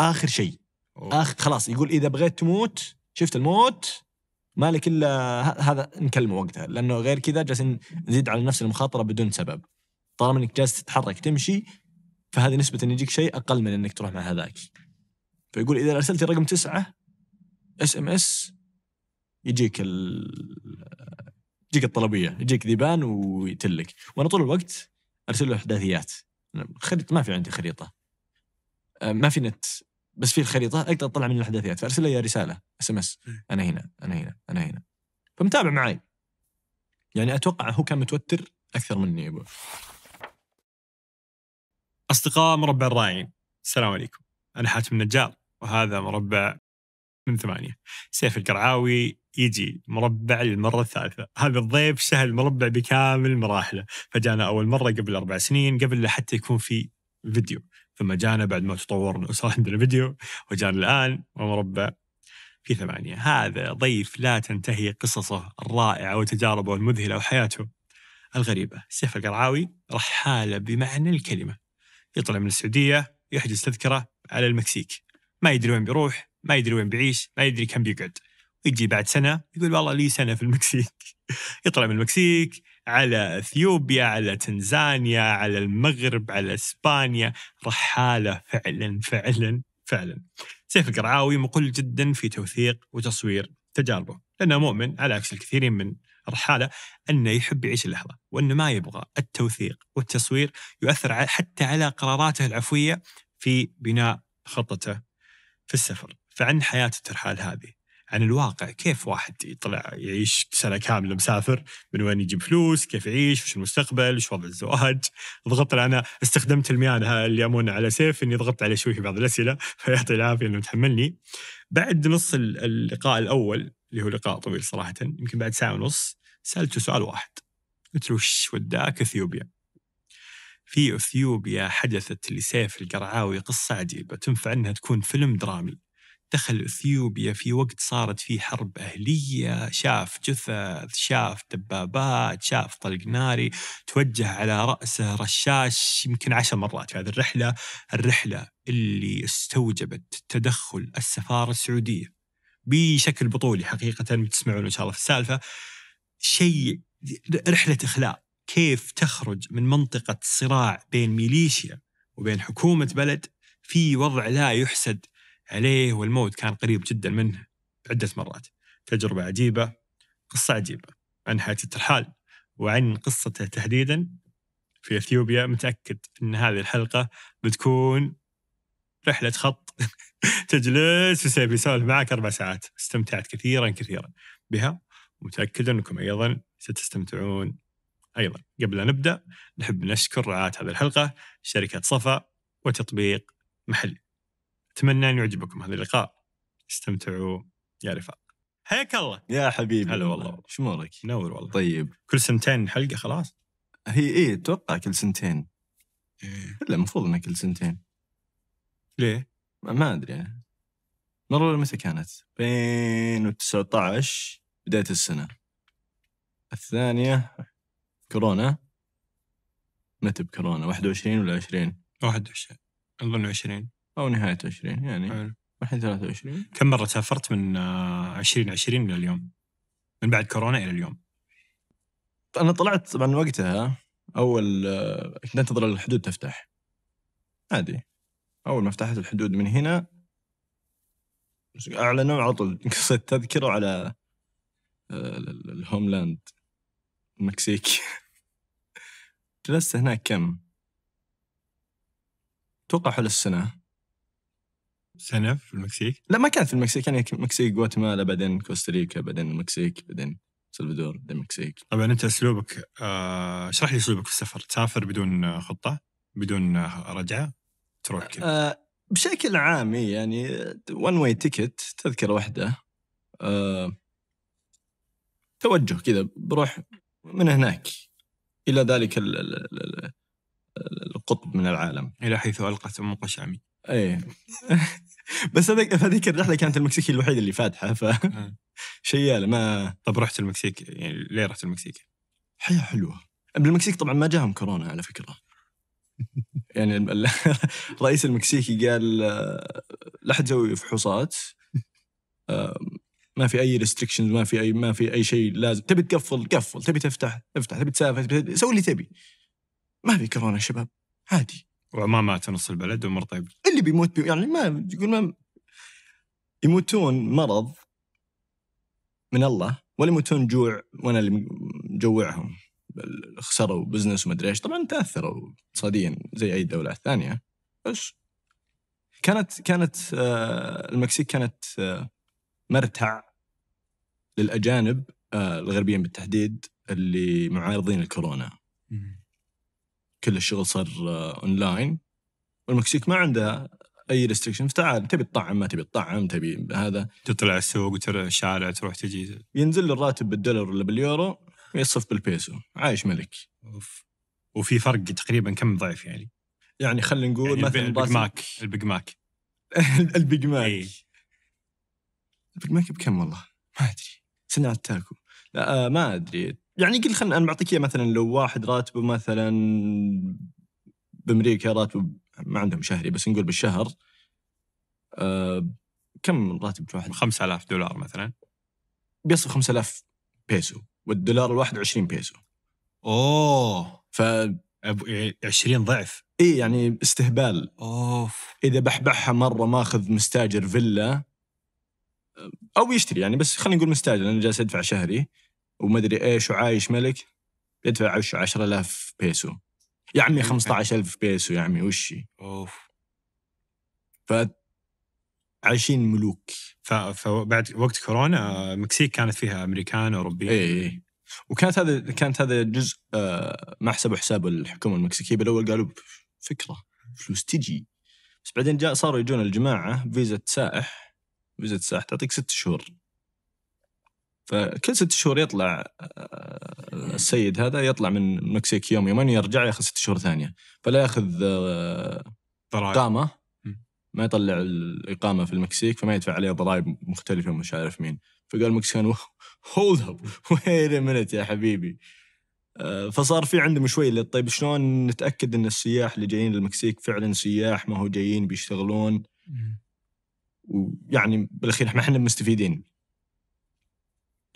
اخر شيء اخر خلاص يقول اذا بغيت تموت شفت الموت مالك الا هذا نكلمه وقتها لانه غير كذا جالسين نزيد على نفس المخاطره بدون سبب طالما انك جالس تتحرك تمشي فهذه نسبه ان يجيك شيء اقل من انك تروح مع هذاك فيقول اذا ارسلت رقم تسعه اس ام اس يجيك ال يجيك الطلبيه يجيك ذيبان ويتلك وانا طول الوقت ارسل له احداثيات خريطه ما في عندي خريطه أه، ما في نت بس في الخريطه اقدر اطلع من الاحداثيات فارسل لي رساله اس ام اس انا هنا انا هنا انا هنا فمتابع معي يعني اتوقع هو كان متوتر اكثر مني ابو اصدقاء مربع الراعيين السلام عليكم انا حاتم النجار وهذا مربع من ثمانية سيف القرعاوي يجي مربع للمرة الثالثة هذا الضيف سهل المربع بكامل مراحله فجانا أول مرة قبل أربع سنين قبل حتى يكون في فيديو ثم جانا بعد ما تطورنا وصار عندنا فيديو وجانا الآن ومربع في ثمانية هذا ضيف لا تنتهي قصصه الرائعة وتجاربه المذهلة وحياته الغريبة سيف القرعاوي رحالة بمعنى الكلمة يطلع من السعودية يحجز تذكرة على المكسيك ما يدري وين بيروح ما يدري وين بيعيش ما يدري كم بيقعد يجي بعد سنة يقول والله لي سنة في المكسيك يطلع من المكسيك على اثيوبيا على تنزانيا على المغرب على اسبانيا رحاله فعلا فعلا فعلا سيف القرعاوي مقل جدا في توثيق وتصوير تجاربه لأنه مؤمن على عكس الكثيرين من رحاله أنه يحب يعيش اللحظة وأنه ما يبغى التوثيق والتصوير يؤثر حتى على قراراته العفوية في بناء خطته في السفر فعن حياة الترحال هذه عن الواقع كيف واحد يطلع يعيش سنه كامله مسافر من وين يجيب فلوس كيف يعيش وش المستقبل وش وضع الزواج ضغطت انا استخدمت المياه يمون على سيف اني ضغطت عليه شوي في بعض الاسئله فيعطي العافيه انه تحملني بعد نص اللقاء الاول اللي هو لقاء طويل صراحه يمكن بعد ساعه ونص سالته سؤال واحد قلت له وش وداك اثيوبيا؟ في اثيوبيا حدثت لسيف القرعاوي قصه عجيبه تنفع انها تكون فيلم درامي دخل اثيوبيا في وقت صارت فيه حرب اهليه، شاف جثث، شاف دبابات، شاف طلق ناري، توجه على راسه رشاش يمكن عشر مرات في هذه الرحله، الرحله اللي استوجبت تدخل السفاره السعوديه بشكل بطولي حقيقه بتسمعون ان شاء الله في السالفه. شيء رحله اخلاء، كيف تخرج من منطقه صراع بين ميليشيا وبين حكومه بلد في وضع لا يحسد عليه والموت كان قريب جدا منه عدة مرات تجربة عجيبة قصة عجيبة عن حياة الترحال وعن قصته تحديدا في اثيوبيا متاكد ان هذه الحلقه بتكون رحله خط تجلس وسيف يسولف معك اربع ساعات استمتعت كثيرا كثيرا بها ومتاكد انكم ايضا ستستمتعون ايضا قبل لا نبدا نحب نشكر رعاه هذه الحلقه شركه صفا وتطبيق محلي اتمنى ان يعجبكم هذا اللقاء استمتعوا يا رفاق حياك الله يا حبيبي هلا والله شو امورك؟ منور والله طيب كل سنتين حلقه خلاص هي ايه اتوقع كل سنتين إيه. لا المفروض انها كل سنتين ليه؟ ما ادري انا متى كانت؟ 2019 بدايه السنه الثانيه كورونا متى بكورونا 21 ولا 20 21 اظن 20 او نهايه 20 يعني الحين 23 كم مره سافرت من 2020 آه، الى اليوم؟ من بعد كورونا الى اليوم؟ انا طلعت طبعا وقتها اول كنت آه، انتظر الحدود تفتح عادي اول ما فتحت الحدود من هنا اعلنوا على طول قصيت تذكره على آه، الهوملاند المكسيك جلست هناك كم؟ توقع حول السنة سنة في المكسيك؟ لا ما كانت في المكسيك يعني المكسيك غواتيمالا بعدين كوستاريكا بعدين المكسيك بعدين سلفادور بعدين المكسيك طبعا انت اسلوبك اشرح آه، لي اسلوبك في السفر تسافر بدون خطة بدون رجعة تروح كذا أه بشكل عام إيه، يعني ون واي تيكت تذكرة واحدة أه توجه كذا بروح من هناك الى ذلك الـ الـ القطب من العالم الى حيث القت ام قشعمي ايه بس هذيك الرحله كانت المكسيكي الوحيده اللي فاتحه ف شياله ما طب رحت المكسيك يعني ليه رحت المكسيك؟ حياه حلوه بالمكسيك طبعا ما جاهم كورونا على فكره يعني الرئيس المكسيكي قال آه، لا حد يسوي فحوصات آه، ما في اي ريستريكشنز ما في اي ما في اي شيء لازم تبي تقفل قفل تبي تفتح افتح تبي تسافر تبي سوي اللي تبي ما في كورونا شباب عادي وعمامات نص البلد وامور طيبه اللي بيموت بي يعني ما يقول ما يموتون مرض من الله ولا يموتون جوع وانا اللي مجوعهم خسروا بزنس وما ايش طبعا تاثروا اقتصاديا زي اي دوله ثانيه بس كانت كانت آه، المكسيك كانت آه، مرتع للاجانب آه، الغربيين بالتحديد اللي معارضين الكورونا كل الشغل صار اونلاين والمكسيك ما عندها اي ريستريكشن فتعال تبي تطعم ما تبي تطعم تبي هذا تطلع السوق وترى الشارع تروح تجي ينزل الراتب بالدولار ولا باليورو يصف بالبيسو عايش ملك أوف. وفي فرق تقريبا كم ضعف يعني يعني خلينا نقول يعني مثلا البيج ماك البيج ماك البيج ماك أي. البيج ماك بكم والله؟ ما ادري سنة تاكو لا آه ما ادري يعني قل خلنا انا بعطيك اياه مثلا لو واحد راتبه مثلا بامريكا راتبه ما عندهم شهري بس نقول بالشهر آه كم راتب واحد؟ 5000 دولار مثلا بيصل 5000 بيسو والدولار الواحد 20 بيسو اوه ف 20 ضعف اي يعني استهبال اوف اذا بحبحها مره ماخذ مستاجر فيلا او يشتري يعني بس خلينا نقول مستاجر انا جالس ادفع شهري وما ادري ايش وعايش ملك يدفع 10000 بيسو يا عمي 15000 أيوة، بيسو يا عمي وشي اوف ف عايشين ملوك فبعد وقت كورونا المكسيك كانت فيها امريكان اوروبيين اي اي وكانت هذا كانت هذا جزء آه، ما حسبوا حساب الحكومه المكسيكيه بالاول قالوا فكره فلوس تجي بس بعدين جاء صاروا يجون الجماعه فيزا سائح فيزا سائح تعطيك ست شهور فكل ست شهور يطلع آه، السيد هذا يطلع من المكسيك يوم يومين يرجع ياخذ ست شهور ثانيه فلا ياخذ آه، ضرائب اقامه ما يطلع الاقامه في المكسيك فما يدفع عليها ضرائب مختلفه ومش عارف مين فقال المكسيكان هولد اب ويت منت يا حبيبي آه، فصار في عندهم شوي طيب شلون نتاكد ان السياح اللي جايين للمكسيك فعلا سياح ما هو جايين بيشتغلون ويعني بالاخير ما احنا مستفيدين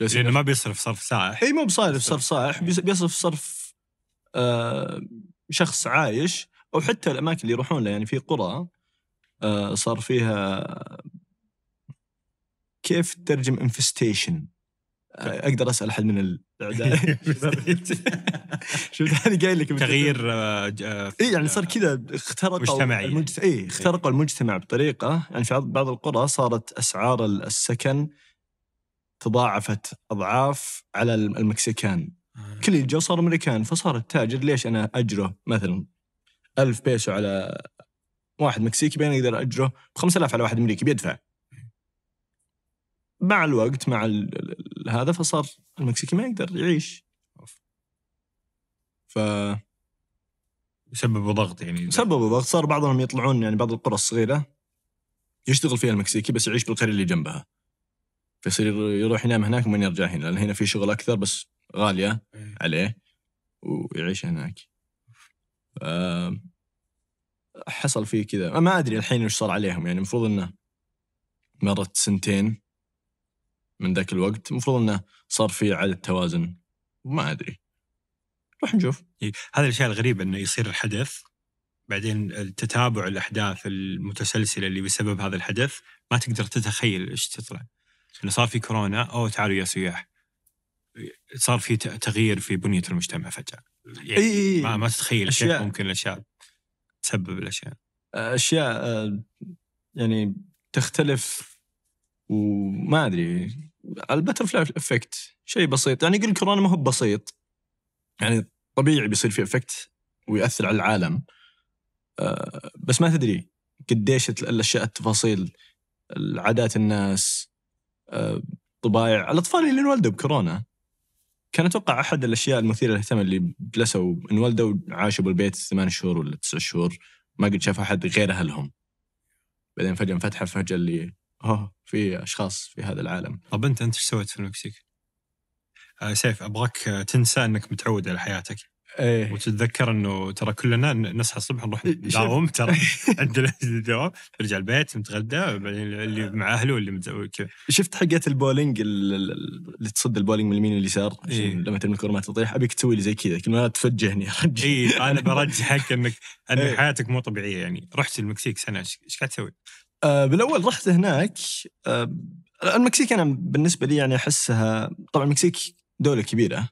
لانه ما بيصرف صرف سائح اي مو بصارف صرف سائح بيصرف صرف آه، شخص عايش او حتى الاماكن اللي يروحون لها يعني في قرى آه، صار فيها كيف تترجم انفستيشن آه، اقدر اسال احد من الاعداء شفت انا قايل لك تغيير اي يعني صار كذا اخترقوا المجتمع اي اخترقوا المجتمع بطريقه يعني في بعض القرى صارت اسعار السكن تضاعفت اضعاف على المكسيكان آه. كل اللي جو صار امريكان فصار التاجر ليش انا اجره مثلا ألف بيسو على واحد مكسيكي بين اقدر اجره ب 5000 على واحد امريكي بيدفع مع الوقت مع هذا فصار المكسيكي ما يقدر يعيش ف سببوا ضغط يعني سببوا ضغط صار بعضهم يطلعون يعني بعض القرى الصغيره يشتغل فيها المكسيكي بس يعيش بالقريه اللي جنبها فيصير يروح ينام هناك ومن يرجع هنا لان هنا في شغل اكثر بس غاليه إيه. عليه ويعيش هناك حصل فيه كذا ما ادري الحين وش صار عليهم يعني المفروض انه مرت سنتين من ذاك الوقت المفروض انه صار في عدد توازن ما ادري راح نشوف إيه، هذا الشيء الغريب انه يصير الحدث بعدين تتابع الاحداث المتسلسله اللي بسبب هذا الحدث ما تقدر تتخيل ايش تطلع اللي صار في كورونا او تعالوا يا سياح صار في تغيير في بنيه المجتمع فجاه يعني إيه ما, ما تتخيل كيف ممكن الاشياء تسبب الاشياء اشياء آه، يعني تختلف وما ادري فلاي افكت شيء بسيط يعني يقول كورونا ما هو بسيط يعني طبيعي بيصير في افكت ويأثر على العالم آه، بس ما تدري قديش الاشياء التفاصيل عادات الناس طبايع الاطفال اللي انولدوا بكورونا كان اتوقع احد الاشياء المثيره للاهتمام اللي جلسوا انولدوا وعاشوا بالبيت ثمان شهور ولا تسع شهور ما قد شاف احد غير اهلهم بعدين فجاه انفتح فجاه اللي اوه في اشخاص في هذا العالم طب انت انت ايش سويت في المكسيك؟ آه، سيف ابغاك آه، تنسى انك متعود على حياتك ايه وتتذكر انه ترى كلنا نصحى الصبح نروح نداوم ترى عندنا الدوام نرجع البيت نتغدى بعدين اللي آه. مع اهله واللي متزوج كذا شفت حقات البولينج اللي تصد البولينج من اليمين واليسار إيه. لما ترمي الكره ما تطيح ابيك تسوي لي زي كذا كل ما تفجهني ارجع اي انا برجحك انك ان إيه. حياتك مو طبيعيه يعني رحت المكسيك سنه ايش قاعد تسوي؟ آه بالاول رحت هناك آه المكسيك انا بالنسبه لي يعني احسها طبعا المكسيك دوله كبيره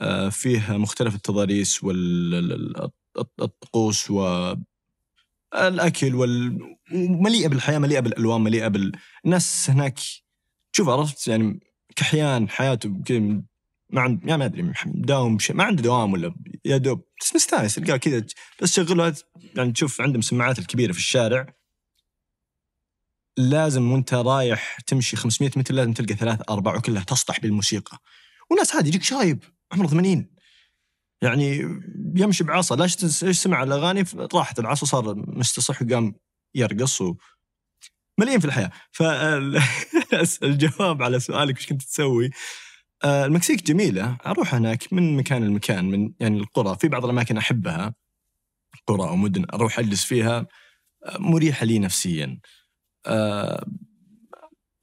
آه، فيه مختلف التضاريس والطقوس والاكل وال... مليئه بالحياه مليئه بالالوان مليئه بال الناس هناك شوف عرفت يعني كحيان حياته كذا ما عند يعني ما ادري داوم شيء ما عنده دوام ولا يا دوب بس مستانس تلقاه كذا بس شغله يعني تشوف عندهم سماعات الكبيره في الشارع لازم وانت رايح تمشي 500 متر لازم تلقى ثلاث اربع وكلها تسطح بالموسيقى وناس عادي يجيك شايب عمره 80 يعني يمشي بعصا لا سمع الاغاني راحت العصا صار مستصح وقام يرقص و مليان في الحياه فالجواب على سؤالك وش كنت تسوي آه، المكسيك جميله اروح هناك من مكان لمكان من يعني القرى في بعض الاماكن احبها قرى او مدن اروح اجلس فيها مريحه لي نفسيا آه،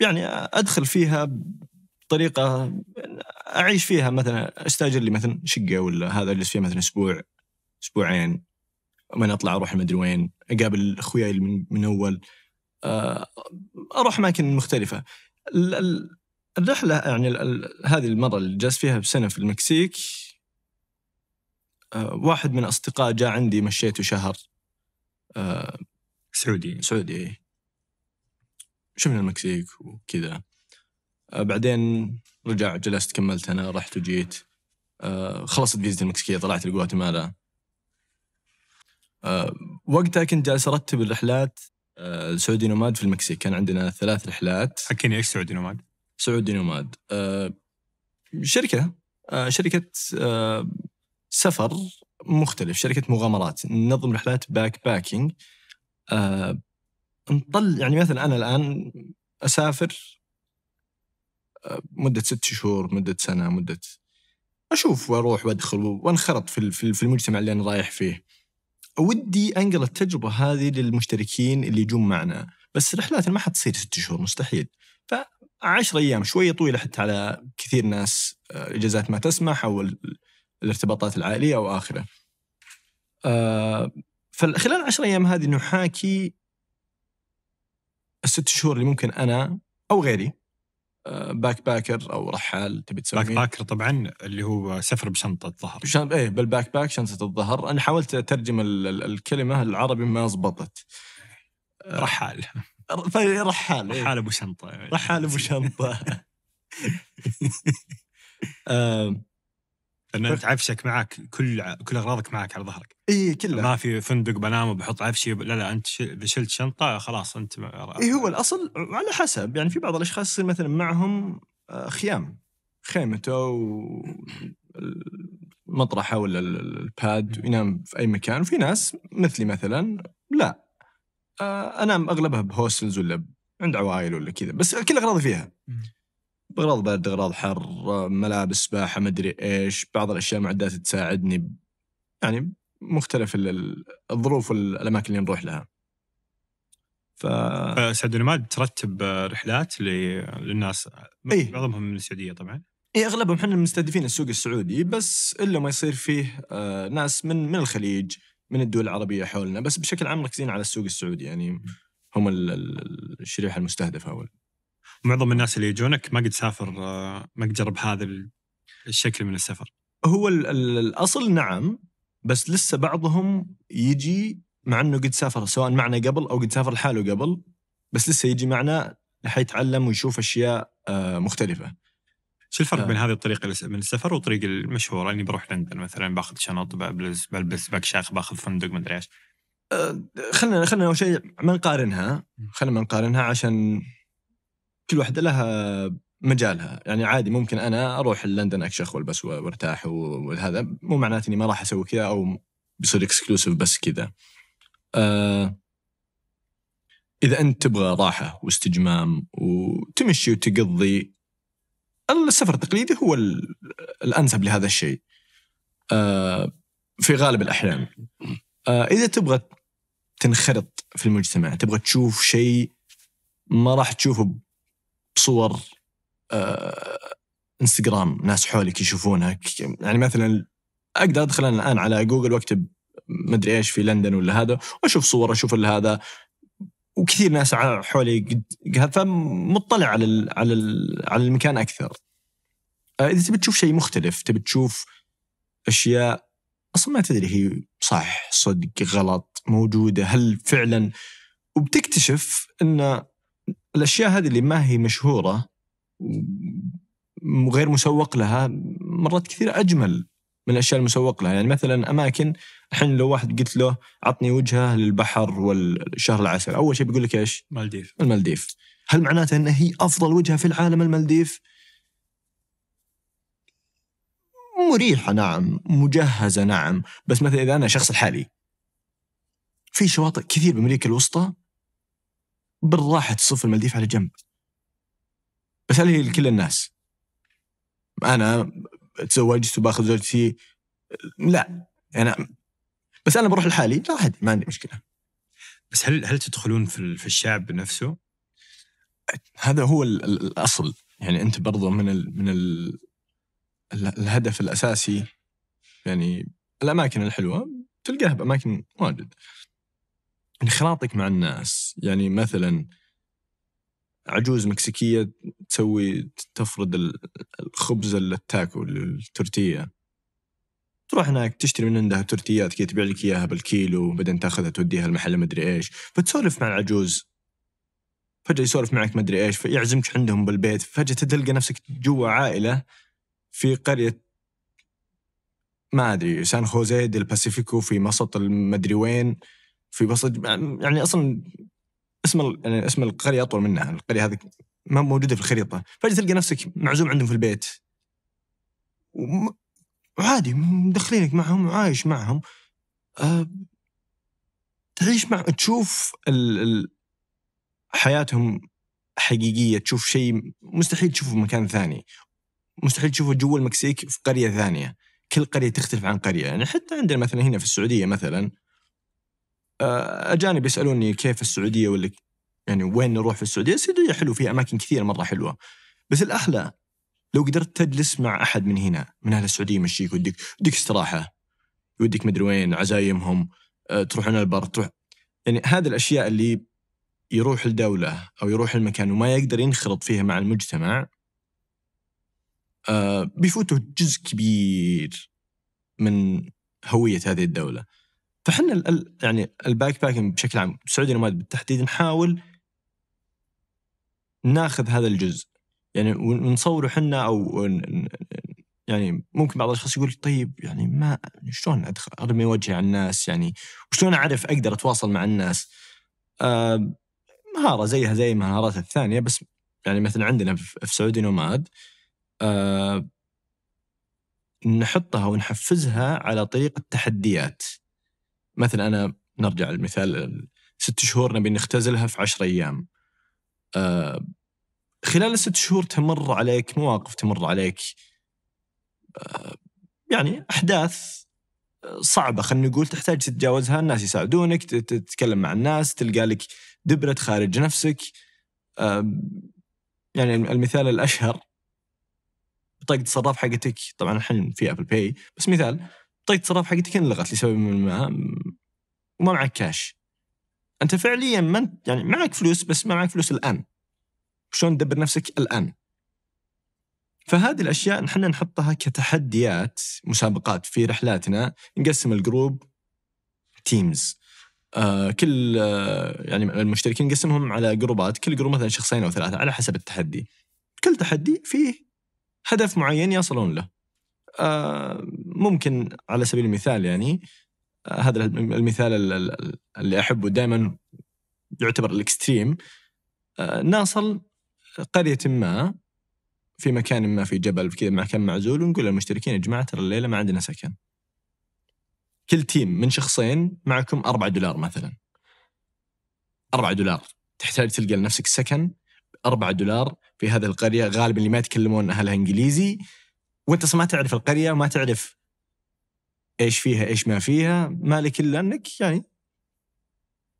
يعني ادخل فيها طريقه اعيش فيها مثلا استاجر لي مثلا شقه ولا هذا اجلس فيها مثلا اسبوع اسبوعين من اطلع اروح ما ادري وين اقابل اخوياي من, من اول آه، اروح اماكن مختلفه الرحله يعني هذه المره اللي جلست فيها بسنه في المكسيك آه، واحد من اصدقاء جاء عندي مشيته شهر آه، سعودي سعودي إيه. شفنا المكسيك وكذا آه، بعدين رجع جلست كملت انا رحت وجيت آه، خلصت فيزة المكسيكيه طلعت لغواتيمالا آه، وقتها كنت جالس ارتب الرحلات سعودي نوماد في المكسيك كان عندنا ثلاث رحلات حكيني ايش سعودي نوماد؟ سعودي نوماد شركه شركه سفر مختلف شركه مغامرات ننظم رحلات باك باكينج نطل يعني مثلا انا الان اسافر مده ست شهور مده سنه مده اشوف واروح وادخل وانخرط في في المجتمع اللي انا رايح فيه. ودي انقل التجربه هذه للمشتركين اللي يجون معنا، بس رحلاتنا ما حتصير ست شهور مستحيل. فعشر 10 ايام شويه طويله حتى على كثير ناس آه، إجازات ما تسمح او الارتباطات العائليه او اخره. آه، فخلال 10 ايام هذه نحاكي الست شهور اللي ممكن انا او غيري باك باكر او رحال تبي تسميه باك باكر طبعا اللي هو سفر بشنطه الظهر شن... ايه بالباك باك شنطه الظهر انا حاولت اترجم الكلمه العربي ما زبطت آه، رحال طيب، إيه، رحال إيه؟ رحال ابو شنطه رحال ابو شنطه لان آه، انت عفشك معك كل كل اغراضك معك على ظهرك اي كله ما في فندق بنام وبحط عفشي لا لا انت شلت شنطه خلاص انت اي هو الاصل على حسب يعني في بعض الاشخاص يصير مثلا معهم آه، خيام خيمته ومطرحه ولا الباد وينام في اي مكان وفي ناس مثلي مثلا لا آه، انام اغلبها بهوستلز ولا عند عوائل ولا كذا بس كل اغراضي فيها اغراض برد اغراض حر آه، ملابس سباحه مدري ايش بعض الاشياء معدات تساعدني يعني مختلف الظروف والاماكن اللي نروح لها ف آه، سعد ونماد ترتب رحلات للناس إيه؟ معظمهم من السعوديه طبعا اي اغلبهم احنا مستهدفين السوق السعودي بس الا ما يصير فيه آه، ناس من من الخليج من الدول العربيه حولنا بس بشكل عام مركزين على السوق السعودي يعني هم الشريحه المستهدفه اول معظم الناس اللي يجونك ما قد سافر آه، ما قد جرب هذا الشكل من السفر هو الاصل نعم بس لسه بعضهم يجي مع انه قد سافر سواء معنا قبل او قد سافر لحاله قبل بس لسه يجي معنا حيتعلم ويشوف اشياء آه، مختلفه. شو الفرق آه. بين هذه الطريقه من السفر والطريقه المشهوره اني يعني بروح لندن مثلا باخذ شنط بلبس بلبس بكشاخ باخذ فندق مدري ايش. آه خلينا خلينا اول شيء ما نقارنها خلينا ما نقارنها عشان كل واحده لها مجالها يعني عادي ممكن انا اروح لندن اكشخ والبس وارتاح وهذا مو معناته اني ما راح اسوي كذا او بيصير اكسكلوسيف بس كذا آه اذا انت تبغى راحه واستجمام وتمشي وتقضي السفر التقليدي هو الانسب لهذا الشيء آه في غالب الاحيان آه اذا تبغى تنخرط في المجتمع تبغى تشوف شيء ما راح تشوفه بصور آه، انستغرام ناس حولك يشوفونك يعني مثلا اقدر ادخل انا الان على جوجل واكتب مدري ايش في لندن ولا هذا واشوف صور اشوف الا هذا وكثير ناس حولي فمطلع على الـ على الـ على المكان اكثر آه، اذا تبي تشوف شيء مختلف تبي تشوف اشياء اصلا ما تدري هي صح صدق غلط موجوده هل فعلا وبتكتشف ان الاشياء هذه اللي ما هي مشهوره غير مسوق لها مرات كثيرة أجمل من الأشياء المسوق لها يعني مثلا أماكن الحين لو واحد قلت له عطني وجهة للبحر والشهر العسل أول شيء بيقول لك إيش مالديف المالديف هل معناته انها هي أفضل وجهة في العالم المالديف مريحة نعم مجهزة نعم بس مثلا إذا أنا شخص الحالي في شواطئ كثير بأمريكا الوسطى بالراحة تصف المالديف على جنب بس هل هي لكل الناس؟ انا تزوجت وباخذ زوجتي لا انا بس انا بروح لحالي لا عادي ما عندي مشكله بس هل هل تدخلون في, في الشعب نفسه؟ هذا هو الاصل يعني انت برضه من الـ من الـ الهدف الاساسي يعني الاماكن الحلوه تلقاها باماكن واجد انخراطك مع الناس يعني مثلا عجوز مكسيكيه تسوي تفرد الخبز التاكو التورتيه تروح هناك تشتري من عندها تورتيات كي تبيع لك اياها بالكيلو بعدين تاخذها توديها المحل مدري ايش فتسولف مع العجوز فجاه يسولف معك مدري ايش فيعزمك عندهم بالبيت فجاه تلقى نفسك جوا عائله في قريه ما ادري سان خوزيه دي الباسيفيكو في وسط المدري وين في وسط يعني اصلا اسم يعني اسم القريه اطول منها القريه هذه ما موجوده في الخريطه فجاه تلقى نفسك معزوم عندهم في البيت وعادي مدخلينك معهم وعايش معهم أه تعيش مع تشوف ال... ال... حياتهم حقيقيه تشوف شيء مستحيل تشوفه في مكان ثاني مستحيل تشوفه جوا المكسيك في قريه ثانيه كل قريه تختلف عن قريه يعني حتى عندنا مثلا هنا في السعوديه مثلا آه، اجانب يسالوني كيف السعوديه ولا يعني وين نروح في السعوديه؟ السعوديه حلو فيها اماكن كثيره مره حلوه بس الاحلى لو قدرت تجلس مع احد من هنا من اهل السعوديه يمشيك وديك وديك استراحه يوديك مدري وين عزايمهم آه، تروحون البر تروح يعني هذه الاشياء اللي يروح الدولة أو يروح المكان وما يقدر ينخرط فيها مع المجتمع آه، بيفوته جزء كبير من هوية هذه الدولة فاحنا يعني الباك باكينج بشكل عام سعودي نماد بالتحديد نحاول ناخذ هذا الجزء يعني ونصوره حنا او يعني ممكن بعض الاشخاص يقول طيب يعني ما يعني شلون ادخل ارمي وجهي على الناس يعني وشلون اعرف اقدر اتواصل مع الناس آه مهاره زيها زي المهارات الثانيه بس يعني مثلا عندنا في سعودي نوماد آه نحطها ونحفزها على طريقه تحديات مثلا انا نرجع للمثال ست شهور نبي نختزلها في 10 ايام آه خلال الست شهور تمر عليك مواقف تمر عليك آه يعني احداث آه، صعبه خلينا نقول تحتاج تتجاوزها الناس يساعدونك تتكلم مع الناس تلقى لك دبره خارج نفسك آه يعني المثال الاشهر بطاقه الصراف حقتك طبعا الحين في ابل باي بس مثال طيب التصرف حقتك انلغت لسبب ما وما معك كاش انت فعليا ما يعني معك فلوس بس ما معك فلوس الان شلون تدبر نفسك الان فهذه الاشياء نحن نحطها كتحديات مسابقات في رحلاتنا نقسم الجروب تيمز آه كل آه يعني المشتركين نقسمهم على جروبات كل جروب مثلا شخصين او ثلاثه على حسب التحدي كل تحدي فيه هدف معين يصلون له آه، ممكن على سبيل المثال يعني آه، هذا المثال اللي احبه دائما يعتبر الاكستريم آه، ناصل قريه ما في مكان ما في جبل في كذا مكان معزول ونقول للمشتركين يا جماعه ترى الليله ما عندنا سكن. كل تيم من شخصين معكم 4 دولار مثلا. 4 دولار تحتاج تلقى لنفسك سكن 4 دولار في هذه القريه غالبا اللي ما يتكلمون اهلها انجليزي وانت ما تعرف القريه وما تعرف ايش فيها ايش ما فيها مالك الا انك يعني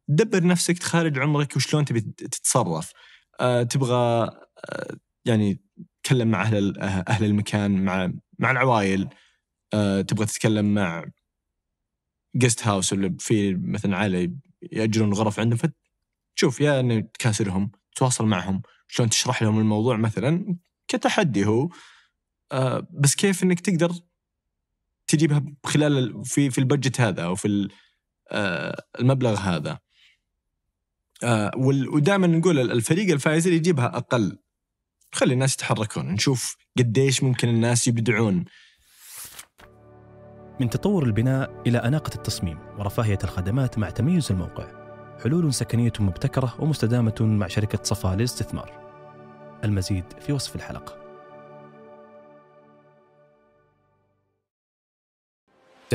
تدبر نفسك تخارج عمرك وشلون تبي تتصرف أه تبغى أه يعني تتكلم مع اهل اهل المكان مع مع العوائل أه تبغى تتكلم مع جست هاوس اللي في مثلا عائله ياجرون غرف عندهم فتشوف يا انك تكاسرهم تواصل معهم شلون تشرح لهم الموضوع مثلا كتحدي هو آه، بس كيف انك تقدر تجيبها خلال في في البجت هذا او في آه، المبلغ هذا آه، ودائما نقول الفريق الفائز اللي يجيبها اقل خلي الناس يتحركون نشوف قديش ممكن الناس يبدعون من تطور البناء إلى أناقة التصميم ورفاهية الخدمات مع تميز الموقع حلول سكنية مبتكرة ومستدامة مع شركة صفا للاستثمار المزيد في وصف الحلقه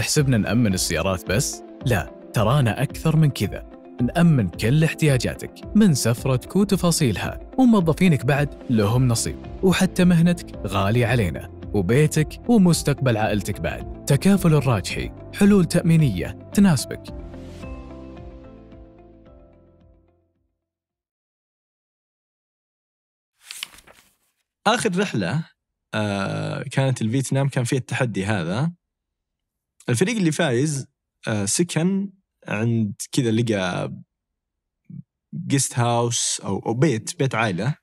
تحسبنا نأمن السيارات بس؟ لا ترانا أكثر من كذا نأمن كل احتياجاتك من سفرتك وتفاصيلها وموظفينك بعد لهم نصيب وحتى مهنتك غالية علينا وبيتك ومستقبل عائلتك بعد تكافل الراجحي حلول تأمينية تناسبك آخر رحلة آه كانت الفيتنام كان فيها التحدي هذا الفريق اللي فايز آه، سكن عند كذا لقى جيست هاوس او بيت بيت عائله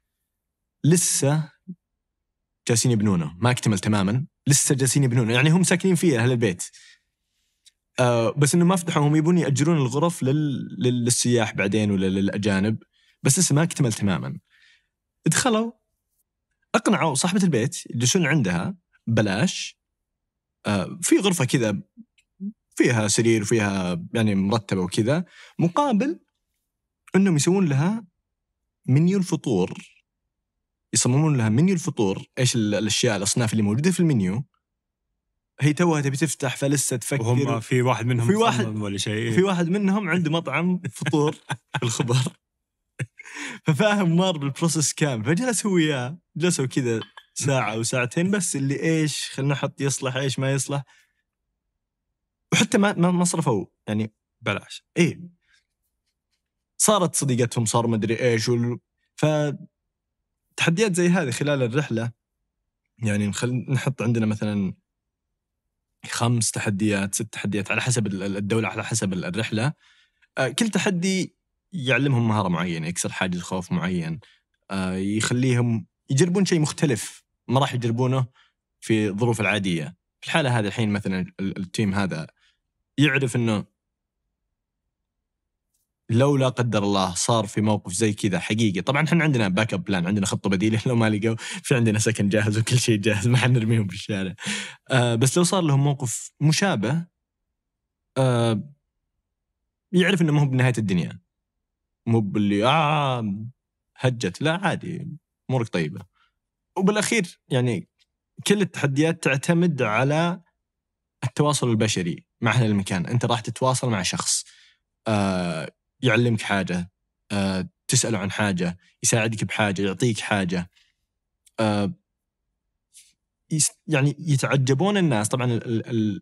لسه جالسين يبنونه ما اكتمل تماما لسه جالسين يبنونه يعني هم ساكنين فيه اهل البيت آه، بس انه ما فتحوا هم يبون ياجرون الغرف لل... للسياح بعدين ولا للاجانب بس لسه ما اكتمل تماما دخلوا اقنعوا صاحبه البيت يجلسون عندها بلاش آه، في غرفه كذا فيها سرير وفيها يعني مرتبه وكذا مقابل انهم يسوون لها منيو الفطور يصممون لها منيو الفطور ايش الاشياء الاصناف اللي موجوده في المنيو هي توها تبي تفتح فلسه تفكر وهم في واحد منهم في واحد ولا شيء في واحد منهم عنده مطعم فطور الخبر ففاهم مار بالبروسس كامل فجلس هو وياه جلسوا كذا ساعه او ساعتين بس اللي ايش خلينا نحط يصلح ايش ما يصلح وحتى ما ما صرفوا يعني بلاش اي صارت صديقتهم صار مدري ايش وال... ف تحديات زي هذه خلال الرحله يعني نخل... نحط عندنا مثلا خمس تحديات ست تحديات على حسب الدوله على حسب الرحله آه، كل تحدي يعلمهم مهاره معينه يكسر حاجز خوف معين آه، يخليهم يجربون شيء مختلف ما راح يجربونه في الظروف العاديه في الحاله هذه الحين مثلا التيم هذا يعرف انه لو لا قدر الله صار في موقف زي كذا حقيقي طبعا احنا عندنا باك اب بلان عندنا خطه بديله لو ما لقوا في عندنا سكن جاهز وكل شيء جاهز ما حنرميهم في الشارع آه بس لو صار لهم موقف مشابه آه يعرف انه ما هو بنهايه الدنيا مو باللي اه هجت لا عادي امورك طيبه وبالاخير يعني كل التحديات تعتمد على التواصل البشري مع اهل المكان، انت راح تتواصل مع شخص آه يعلمك حاجه آه تساله عن حاجه، يساعدك بحاجه، يعطيك حاجه. آه يعني يتعجبون الناس طبعا ال ال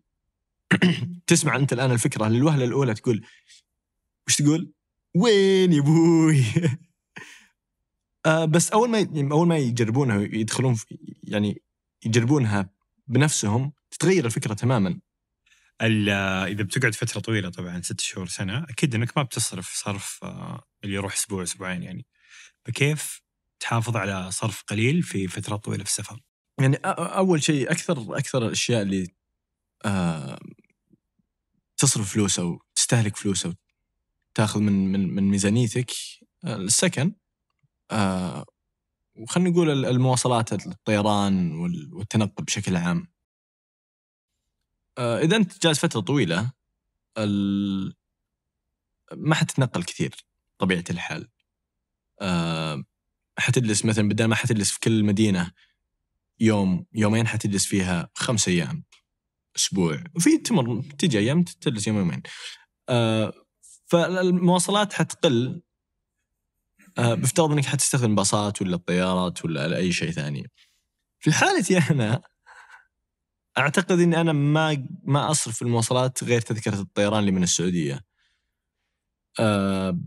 تسمع انت الان الفكره للوهله الاولى تقول وش تقول؟ وين يا ابوي؟ آه بس اول ما يعني اول ما يجربونها ويدخلون يعني يجربونها بنفسهم تتغير الفكره تماما اذا بتقعد فتره طويله طبعا ست شهور سنه اكيد انك ما بتصرف صرف آه، اللي يروح اسبوع اسبوعين يعني فكيف تحافظ على صرف قليل في فترات طويله في السفر؟ يعني اول شيء اكثر اكثر الاشياء اللي آه تصرف فلوس او تستهلك فلوس او تاخذ من من من ميزانيتك آه، السكن آه وخلينا نقول المواصلات الطيران والتنقل بشكل عام آه، اذا انت جالس فتره طويله ما حتتنقل كثير طبيعه الحال آه، حتجلس مثلا بدل ما حتجلس في كل مدينه يوم يومين حتجلس فيها خمس ايام اسبوع وفي تمر تجي ايام تجلس يوم يومين آه، فالمواصلات حتقل آه، بفترض انك حتستخدم باصات ولا الطيارات ولا اي شيء ثاني في حالتي انا اعتقد اني انا ما ما اصرف في المواصلات غير تذكره الطيران اللي من السعوديه أه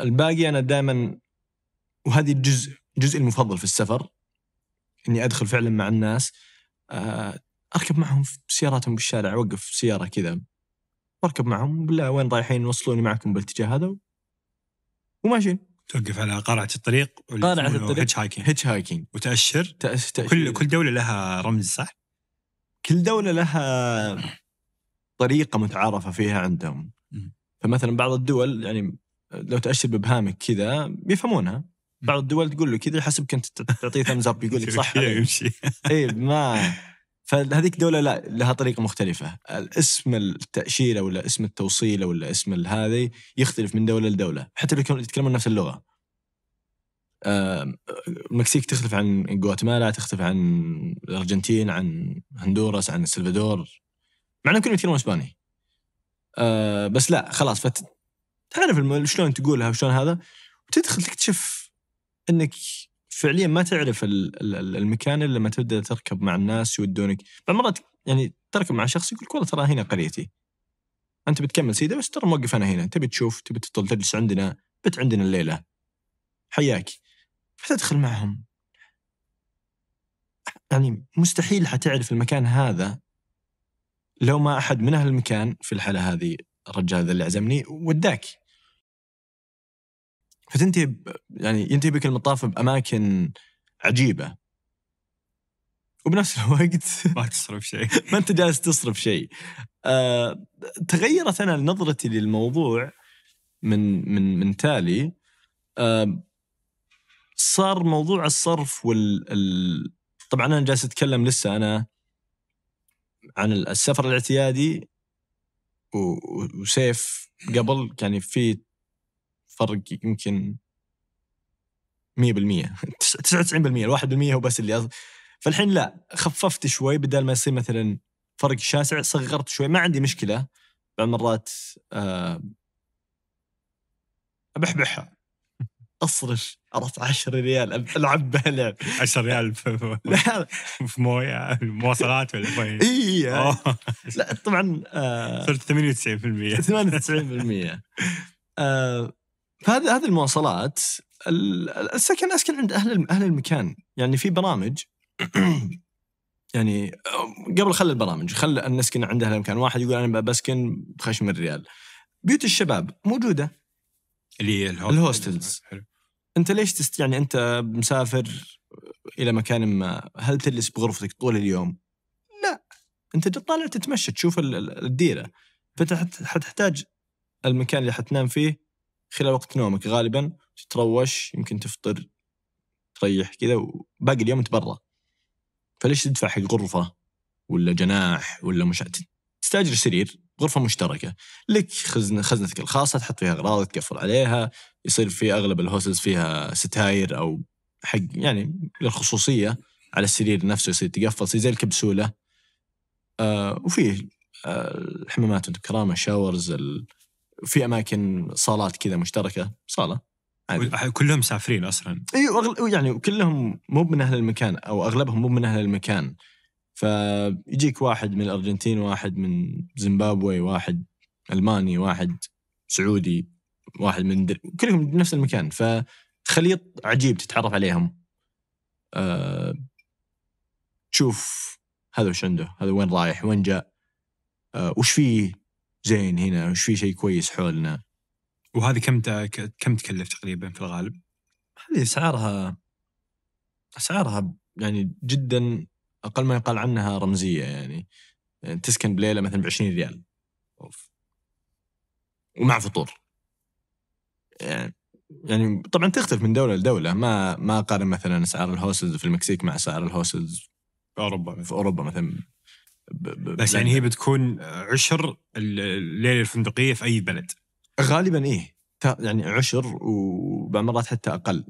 الباقي انا دائما وهذه الجزء جزء المفضل في السفر اني ادخل فعلا مع الناس أه اركب معهم في سياراتهم بالشارع اوقف في سياره كذا واركب معهم بالله وين رايحين وصلوني معكم بالاتجاه هذا وماشيين توقف على قارعة الطريق قارعة الطريق هيتش هايكينج هيتش هايكينج وتأشر تأشر. كل كل دولة لها رمز صح؟ كل دولة لها طريقة متعارفة فيها عندهم م. فمثلا بعض الدول يعني لو تأشر ببهامك كذا بيفهمونها بعض الدول تقول له كذا حسب كنت تعطيه ثمز اب يقول لك صح يمشي اي ما فهذيك دولة لا لها طريقة مختلفة اسم التأشيرة ولا اسم التوصيلة ولا اسم هذه يختلف من دولة لدولة حتى لو يتكلمون نفس اللغة المكسيك تختلف عن غواتيمالا تختلف عن الأرجنتين عن هندوراس عن السلفادور مع انهم كلهم يتكلمون اسباني آه، بس لا خلاص فت تعرف شلون تقولها وشلون هذا وتدخل تكتشف انك فعليا ما تعرف المكان الا لما تبدا تركب مع الناس يودونك بعض المرات يعني تركب مع شخص يقول لك والله ترى هنا قريتي انت بتكمل سيده بس ترى موقف انا هنا تبي تشوف تبي تطل تجلس عندنا بت عندنا الليله حياك فتدخل معهم يعني مستحيل حتعرف المكان هذا لو ما احد من اهل المكان في الحاله هذه الرجال اللي عزمني وداك فتنتهي يعني ينتهي بك المطاف باماكن عجيبه وبنفس الوقت ما تصرف شيء ما انت جالس تصرف شيء أه تغيرت انا نظرتي للموضوع من من من تالي أه صار موضوع الصرف وال طبعا انا جالس اتكلم لسه انا عن السفر الاعتيادي وسيف قبل يعني في فرق يمكن 100% 99% ال 1% هو بس اللي أص... فالحين لا خففت شوي بدل ما يصير مثلا فرق شاسع صغرت شوي ما عندي مشكله بعض المرات أه ابحبحها اصرف عرفت 10 ريال العب بها لعب 10 ريال في مويه مواصلات ولا في اي لا طبعا آه، صرت 98% 98% فهذه هذه المواصلات السكن اسكن عند اهل اهل المكان يعني في برامج يعني قبل خل البرامج خل نسكن عند اهل المكان واحد يقول انا بسكن بخشم الريال بيوت الشباب موجوده اللي الهوستلز انت ليش تست يعني انت مسافر الى مكان ما هل تجلس بغرفتك طول اليوم؟ لا انت طالع تتمشى تشوف الديره فتحتاج المكان اللي حتنام فيه خلال وقت نومك غالبا تتروش يمكن تفطر تريح كذا وباقي اليوم انت برا فليش تدفع حق غرفه ولا جناح ولا مش تستاجر سرير غرفه مشتركه لك خزن خزنتك الخاصه تحط فيها اغراض تقفل عليها يصير في اغلب الهوستلز فيها ستاير او حق يعني للخصوصيه على السرير نفسه يصير تقفل زي الكبسوله آه وفيه آه الحمامات وانت بكرامه شاورز في اماكن صالات كذا مشتركه صاله عادي. كلهم مسافرين اصلا ايوه يعني كلهم مو من اهل المكان او اغلبهم مو من اهل المكان فيجيك واحد من الارجنتين واحد من زيمبابوي واحد الماني واحد سعودي واحد من در... كلهم من نفس المكان فخليط عجيب تتعرف عليهم أه... تشوف هذا وش عنده هذا وين رايح وين جاء أه... وش فيه زين هنا وش في شيء كويس حولنا وهذه كم كم تكلف تقريبا في الغالب؟ هذه اسعارها اسعارها يعني جدا اقل ما يقال عنها رمزيه يعني, تسكن بليله مثلا ب 20 ريال أوف. ومع فطور يعني يعني طبعا تختلف من دوله لدوله ما ما اقارن مثلا اسعار الهوستلز في المكسيك مع اسعار الهوستلز في اوروبا في اوروبا مثلا بس يعني هي بتكون عشر الليله الفندقيه في اي بلد غالبا ايه يعني عشر وبمرات حتى اقل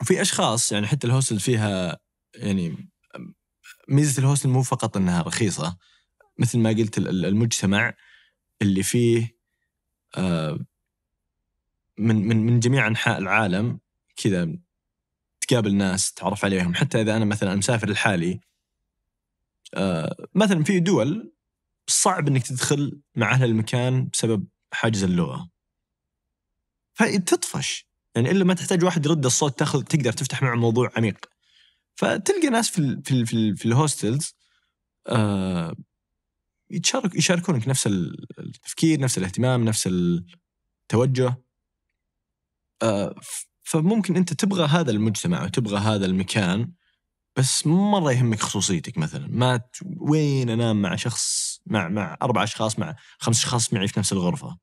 وفي اشخاص يعني حتى الهوستل فيها يعني ميزه الهوستل مو فقط انها رخيصه مثل ما قلت المجتمع اللي فيه آه، من من من جميع انحاء العالم كذا تقابل ناس تعرف عليهم حتى اذا انا مثلا مسافر لحالي آه، مثلا في دول صعب انك تدخل مع اهل المكان بسبب حاجز اللغه فتطفش يعني الا ما تحتاج واحد يرد الصوت تاخذ تقدر تفتح معه موضوع عميق فتلقى ناس في الـ في الـ في, الـ في الهوستلز آه يتشارك يشاركونك نفس التفكير نفس الاهتمام نفس التوجه آه فممكن انت تبغى هذا المجتمع وتبغى هذا المكان بس مره يهمك خصوصيتك مثلا ما ت... وين انام مع شخص مع مع اربع اشخاص مع خمس اشخاص معي في نفس الغرفه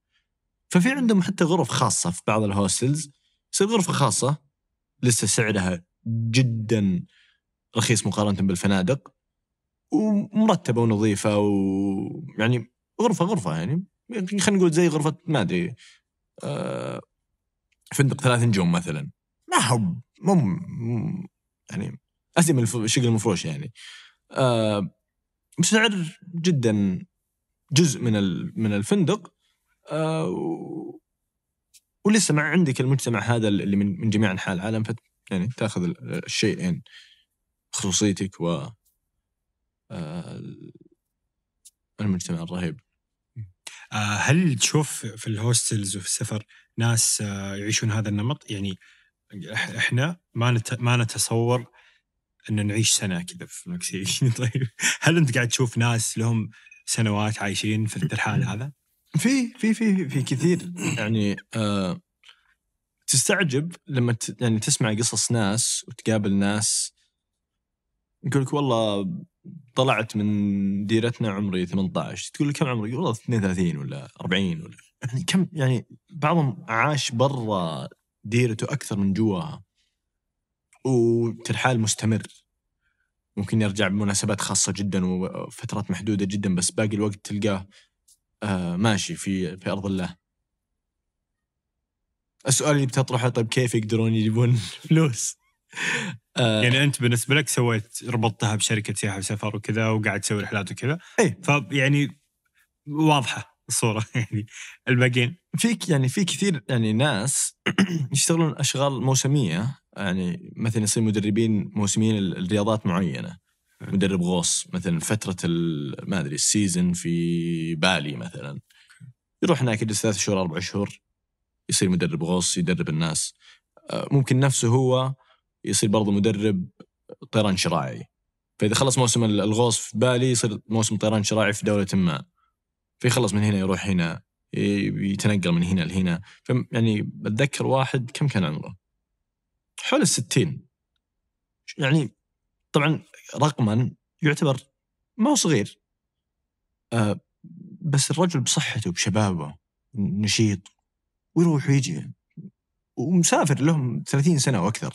ففي عندهم حتى غرف خاصه في بعض الهوستلز تصير غرفه خاصه لسه سعرها جدا رخيص مقارنه بالفنادق ومرتبه ونظيفه ويعني غرفه غرفه يعني خلينا نقول زي غرفه ما ادري آه فندق ثلاث نجوم مثلا ما هو مو يعني أسيء من المفروش يعني أه بسعر جدا جزء من من الفندق أه ولسه ما عندك المجتمع هذا اللي من, من جميع انحاء العالم ف يعني تاخذ الشيئين يعني خصوصيتك و آه، المجتمع الرهيب آه، هل تشوف في الهوستلز وفي السفر ناس آه، يعيشون هذا النمط يعني احنا ما ما نتصور انه نعيش سنه كذا في المكسيك طيب هل انت قاعد تشوف ناس لهم سنوات عايشين في الترحال هذا؟ في في في في كثير يعني آه تستعجب لما ت يعني تسمع قصص ناس وتقابل ناس يقول لك والله طلعت من ديرتنا عمري 18 تقول كم عمري؟ والله 32 ولا 40 ولا يعني كم يعني بعضهم عاش برا ديرته اكثر من جواها وترحال مستمر ممكن يرجع بمناسبات خاصة جدا وفترات محدودة جدا بس باقي الوقت تلقاه آه ماشي في في أرض الله السؤال اللي بتطرحه طيب كيف يقدرون يجيبون فلوس؟ آه يعني انت بالنسبه لك سويت ربطتها بشركه سياحه وسفر وكذا وقاعد تسوي رحلات وكذا اي فيعني واضحه الصوره يعني الباقيين فيك يعني في كثير يعني ناس يشتغلون اشغال موسميه يعني مثلا يصير مدربين موسميين الرياضات معينه إيه. مدرب غوص مثلا فتره ما ادري السيزن في بالي مثلا إيه. يروح هناك يجلس ثلاث شهور اربع شهور يصير مدرب غوص يدرب الناس آه، ممكن نفسه هو يصير برضه مدرب طيران شراعي فاذا خلص موسم الغوص في بالي يصير موسم طيران شراعي في دوله ما فيخلص من هنا يروح هنا يتنقل من هنا لهنا يعني اتذكر واحد كم كان عمره؟ حول الستين يعني طبعا رقما يعتبر ما هو صغير آه بس الرجل بصحته بشبابه نشيط ويروح ويجي ومسافر لهم 30 سنه واكثر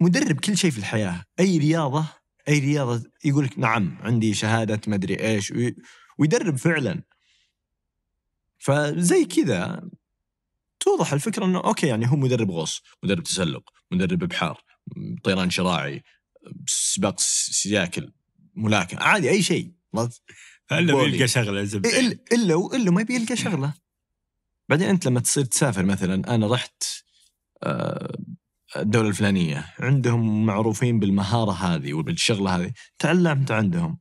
مدرب كل شيء في الحياه اي رياضه اي رياضه يقول لك نعم عندي شهاده مدري ايش ويدرب فعلا فزي كذا توضح الفكره انه اوكي يعني هو مدرب غوص، مدرب تسلق، مدرب ابحار، طيران شراعي، سباق سياكل، ملاكمه، عادي اي شيء الا بيلقى شغله الا الا الا ما بيلقى شغله بعدين انت لما تصير تسافر مثلا انا رحت آه، الدوله الفلانيه عندهم معروفين بالمهاره هذه وبالشغله هذه تعلمت عندهم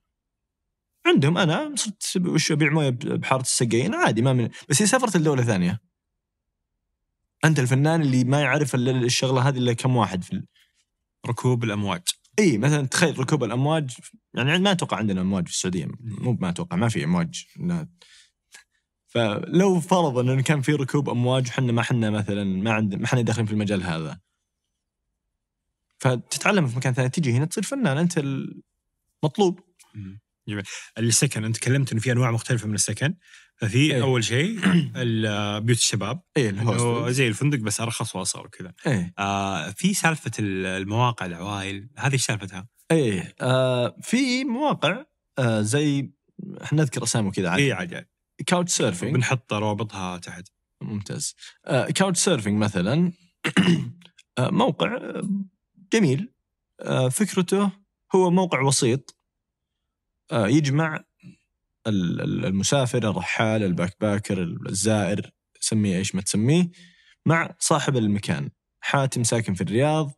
عندهم انا صرت وش ابيع مويه بحاره السقايين عادي ما من بس اذا سافرت لدوله ثانيه انت الفنان اللي ما يعرف الشغله هذه الا كم واحد في ركوب الامواج اي مثلا تخيل ركوب الامواج يعني ما اتوقع عندنا امواج في السعوديه مو ما اتوقع ما في امواج فلو فرضا انه كان في ركوب امواج وحنا ما حنا مثلا ما عندنا ما حنا داخلين في المجال هذا فتتعلم في مكان ثاني تجي هنا تصير فنان انت المطلوب جميل السكن انت تكلمت انه في انواع مختلفه من السكن في أيه. اول شيء بيوت الشباب أيه زي الفندق بس ارخص واصغر وكذا أيه. آه في سالفه المواقع العوائل هذه سالفتها اي إيه. آه في مواقع آه زي احنا نذكر اسامي كذا عادي اي عادي, كاوت سيرفنج بنحط روابطها تحت ممتاز آه كاوت سيرفنج مثلا آه موقع آه، جميل آه فكرته هو موقع وسيط آه يجمع المسافر الرحال الباك باكر الزائر سميه ايش ما تسميه مع صاحب المكان حاتم ساكن في الرياض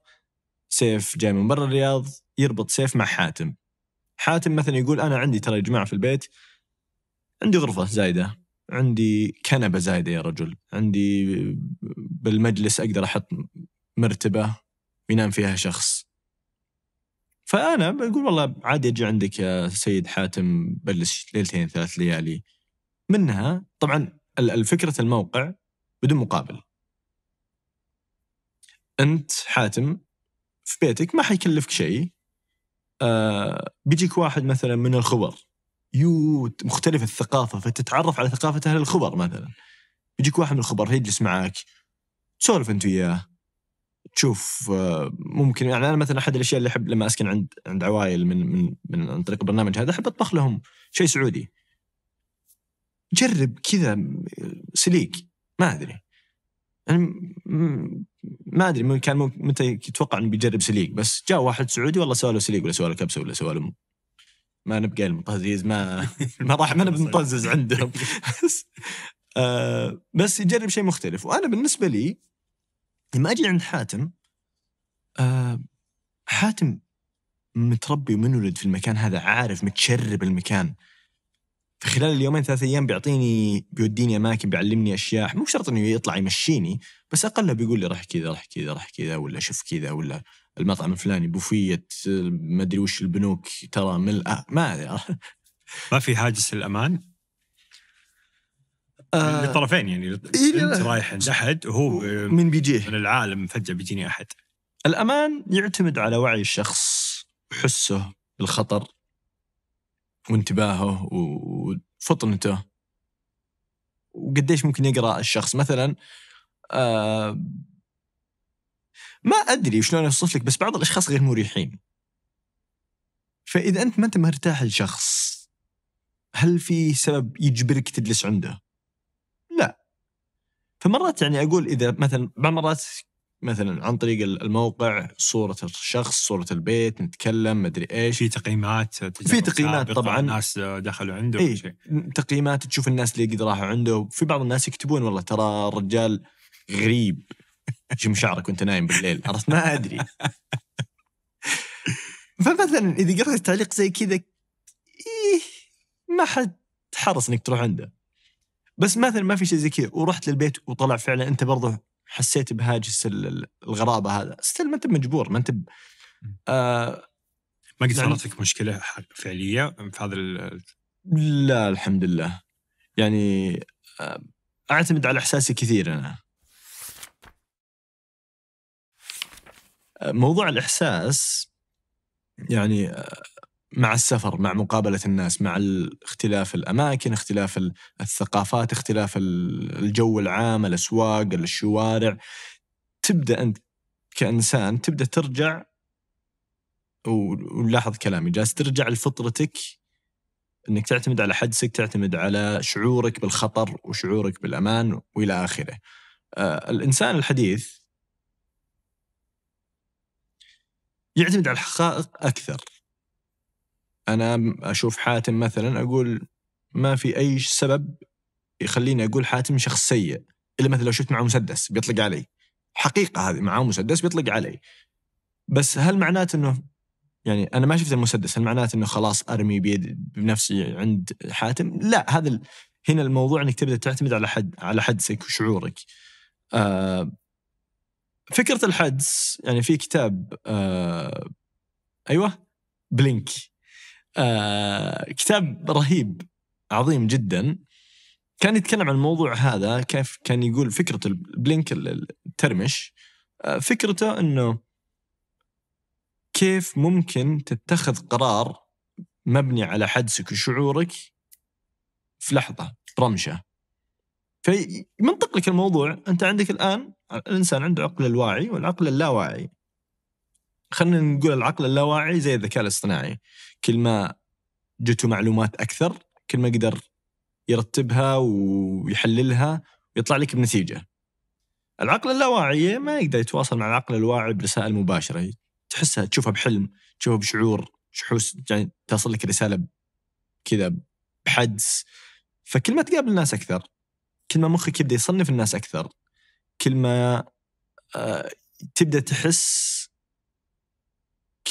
سيف جاي من برا الرياض يربط سيف مع حاتم حاتم مثلا يقول انا عندي ترى يا جماعه في البيت عندي غرفه زايده عندي كنبه زايده يا رجل عندي بالمجلس اقدر احط مرتبه ينام فيها شخص فانا بقول والله عادي اجي عندك يا سيد حاتم بلش ليلتين ثلاث ليالي منها طبعا الفكرة الموقع بدون مقابل انت حاتم في بيتك ما حيكلفك شيء آه بيجيك واحد مثلا من الخبر يوت مختلف الثقافة فتتعرف على ثقافة أهل الخبر مثلا يجيك واحد من الخبر يجلس معك تسولف أنت وياه تشوف آه، ممكن يعني انا مثلا احد الاشياء اللي احب لما اسكن عند عند عوائل من من من عن طريق البرنامج هذا احب اطبخ لهم شيء سعودي جرب كذا آه، سليك ما ادري يعني ما ادري كان متى يتوقع انه بيجرب سليق بس جاء واحد سعودي والله سواله سليق ولا سواله كبسه ولا سواله ما نبقى المطزز ما ما راح ما نبقى نطزز عندهم بس, آه بس يجرب شيء مختلف وانا بالنسبه لي لما اجي عند حاتم آه حاتم متربي ومنولد في المكان هذا عارف متشرب المكان في خلال اليومين ثلاث ايام بيعطيني بيوديني اماكن بيعلمني اشياء مو شرط انه يطلع يمشيني بس اقله بيقول لي راح كذا راح كذا راح كذا ولا شوف كذا ولا المطعم الفلاني بوفيه ما ادري وش البنوك ترى ملأ آه، ما ما في هاجس الامان آه، للطرفين يعني إيه انت رايح عند احد وهو من بيجيه من العالم فجاه بيجيني احد الامان يعتمد على وعي الشخص وحسه بالخطر وانتباهه وفطنته وقديش ممكن يقرا الشخص مثلا آه ما ادري شلون اوصف لك بس بعض الاشخاص غير مريحين فاذا انت ما انت مرتاح لشخص هل في سبب يجبرك تجلس عنده؟ فمرات يعني اقول اذا مثلا بعض مرات مثلا عن طريق الموقع صورة الشخص صورة البيت نتكلم مدري ايش في تقييمات في تقييمات طبعا ناس دخلوا عنده إيه؟ شيء تقييمات تشوف الناس اللي قد راحوا عنده في بعض الناس يكتبون والله ترى الرجال غريب شم شعرك وانت نايم بالليل عرفت ما ادري فمثلا اذا قرأت تعليق زي كذا إيه ما حد تحرص انك تروح عنده بس مثلا ما في شيء زي كذا ورحت للبيت وطلع فعلا انت برضه حسيت بهاجس الغرابه هذا ستيل ما انت مجبور ما انت ب... آه ما قد يعني صارت لك مشكله فعليه في هذا ال... لا الحمد لله يعني آه اعتمد على احساسي كثير انا آه، موضوع الاحساس يعني آه، مع السفر مع مقابلة الناس مع اختلاف الأماكن اختلاف الثقافات اختلاف الجو العام الأسواق الشوارع تبدأ أنت كإنسان تبدأ ترجع ولاحظ كلامي جالس ترجع لفطرتك انك تعتمد على حدسك تعتمد على شعورك بالخطر وشعورك بالامان والى اخره آه الانسان الحديث يعتمد على الحقائق اكثر انا اشوف حاتم مثلا اقول ما في اي سبب يخليني اقول حاتم شخص سيء الا مثلا لو شفت معه مسدس بيطلق علي حقيقه هذه معه مسدس بيطلق علي بس هل معناته انه يعني انا ما شفت المسدس هل معناته انه خلاص ارمي بيد بنفسي عند حاتم لا هذا ال... هنا الموضوع انك تبدا تعتمد على حد على حدسك وشعورك آه فكره الحدس يعني في كتاب آه ايوه بلينك آه، كتاب رهيب عظيم جدا كان يتكلم عن الموضوع هذا كيف كان يقول فكرة البلينك الترمش آه، فكرته أنه كيف ممكن تتخذ قرار مبني على حدسك وشعورك في لحظة برمشة فيمنطق لك الموضوع أنت عندك الآن الإنسان عنده عقل الواعي والعقل اللاواعي خلينا نقول العقل اللاواعي زي الذكاء الاصطناعي كل ما جته معلومات اكثر كل ما قدر يرتبها ويحللها ويطلع لك بنتيجه. العقل اللاواعي ما يقدر يتواصل مع العقل الواعي برسائل مباشره تحسها تشوفها بحلم تشوفها بشعور شحوس يعني تصل لك رساله كذا بحدس فكل ما تقابل الناس اكثر كل ما مخك يبدا يصنف الناس اكثر كل ما آه، تبدا تحس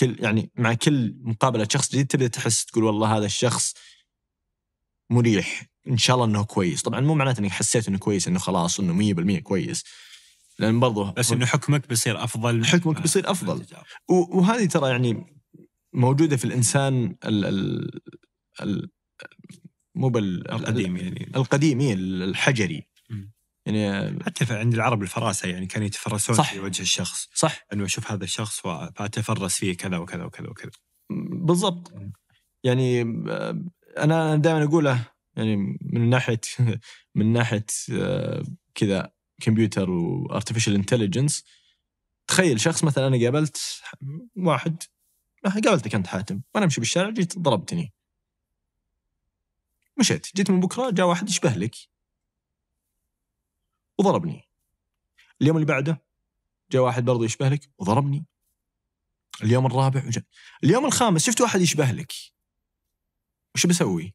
كل يعني مع كل مقابله شخص جديد تبدا تحس تقول والله هذا الشخص مريح ان شاء الله انه كويس طبعا مو معناته انك حسيت انه كويس انه خلاص انه 100% كويس لان برضه بس انه حكمك بيصير افضل حكمك بيصير آه، افضل وهذه ترى يعني موجوده في الانسان ال ال مو بال القديم يعني القديم إيه، الحجري يعني حتى عند العرب الفراسه يعني كانوا يتفرسون صح في وجه الشخص صح انه اشوف هذا الشخص فاتفرس فيه كذا وكذا وكذا وكذا بالضبط يعني آه، انا دائما اقوله يعني من ناحيه من ناحيه آه، كذا كمبيوتر وارتفيشال انتليجنس تخيل شخص مثلا انا قابلت واحد قابلتك انت حاتم وانا امشي بالشارع جيت ضربتني مشيت جيت من بكره جاء واحد يشبه لك وضربني اليوم اللي بعده جاء واحد برضه يشبه لك وضربني اليوم الرابع وجاء. اليوم الخامس شفت واحد يشبه لك وش بسوي؟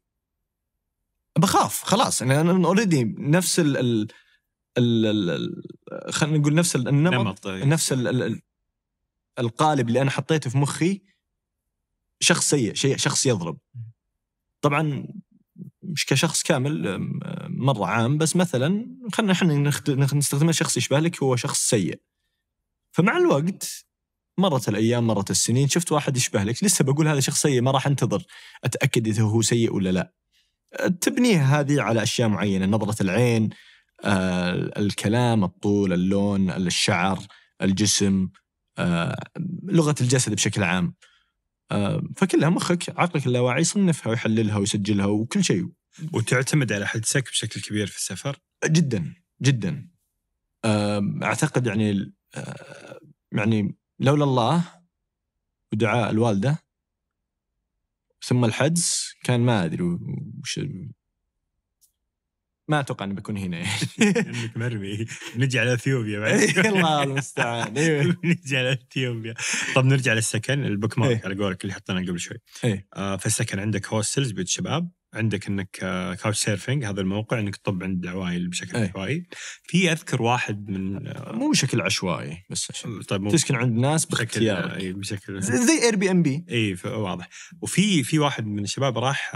بخاف خلاص يعني انا اوريدي نفس ال ال ال, خلينا نقول نفس النمط إيه. نفس الـ الـ القالب اللي انا حطيته في مخي شخص سيء شيء شخص يضرب طبعا مش كشخص كامل مره عام بس مثلا خلينا احنا نستخدمها شخص يشبه لك هو شخص سيء فمع الوقت مرت الايام مرت السنين شفت واحد يشبه لك لسه بقول هذا شخص سيء ما راح انتظر اتاكد اذا هو سيء ولا لا تبنيها هذه على اشياء معينه نظره العين آه الكلام الطول اللون الشعر الجسم آه لغه الجسد بشكل عام آه فكلها مخك عقلك اللاواعي يصنفها ويحللها ويسجلها وكل شيء وتعتمد على حدسك بشكل كبير في السفر؟ جدا جدا اعتقد يعني يعني لولا الله ودعاء الوالده ثم الحدس كان ما ادري وش ما اتوقع اني بكون هنا يعني انك مرمي نجي على اثيوبيا بعد إيه، الله المستعان إيه. نجي على اثيوبيا طب نرجع للسكن البوك مارك إيه. على قولك اللي حطيناه قبل شوي آه، فالسكن عندك هوستلز بيت شباب عندك انك كاوتش آه، سيرفنج هذا الموقع انك تطب عند عوائل بشكل أي. عشوائي في اذكر واحد من آه، مو بشكل عشوائي بس عشان طيب تسكن عند ناس باختيارك آه، اي بشكل زي اير بي ام بي اي واضح وفي في واحد من الشباب راح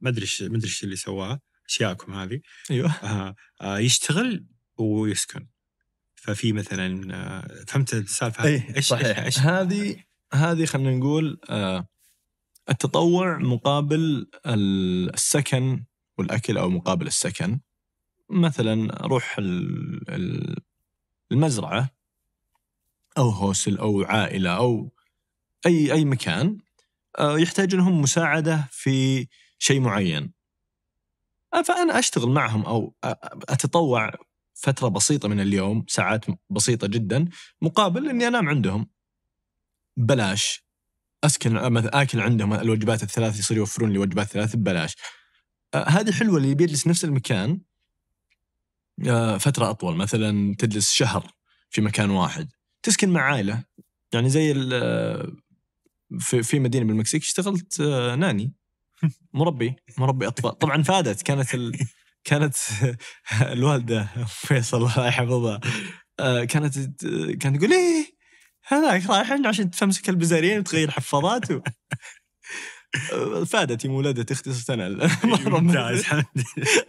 ما ادري ما ادري ايش اللي سواه اشياءكم هذه ايوه يشتغل ويسكن ففي مثلا فهمت السالفه هذه إيه، ايش هذه هذه خلينا نقول آه التطوع مقابل السكن والاكل او مقابل السكن مثلا روح المزرعه او هوسل او عائله او اي اي مكان آه، يحتاج لهم مساعده في شيء معين آه، فانا اشتغل معهم او اتطوع فتره بسيطه من اليوم ساعات بسيطه جدا مقابل اني انام عندهم بلاش اسكن مثلا اكل عندهم الوجبات الثلاث يصير يوفرون لي وجبات ثلاث ببلاش آه، هذه حلوه اللي بيجلس نفس المكان آه، فتره اطول مثلا تجلس شهر في مكان واحد تسكن مع عائله يعني زي آه، في في مدينه بالمكسيك اشتغلت ناني مربي مربي اطفال طبعا فادت كانت ال... كانت الوالده فيصل الله يحفظها كانت كانت تقول ايه هذاك رايح عنده عشان تمسك البزارين وتغير حفاضات و... فادتي مولدتي اختصت انا ممتاز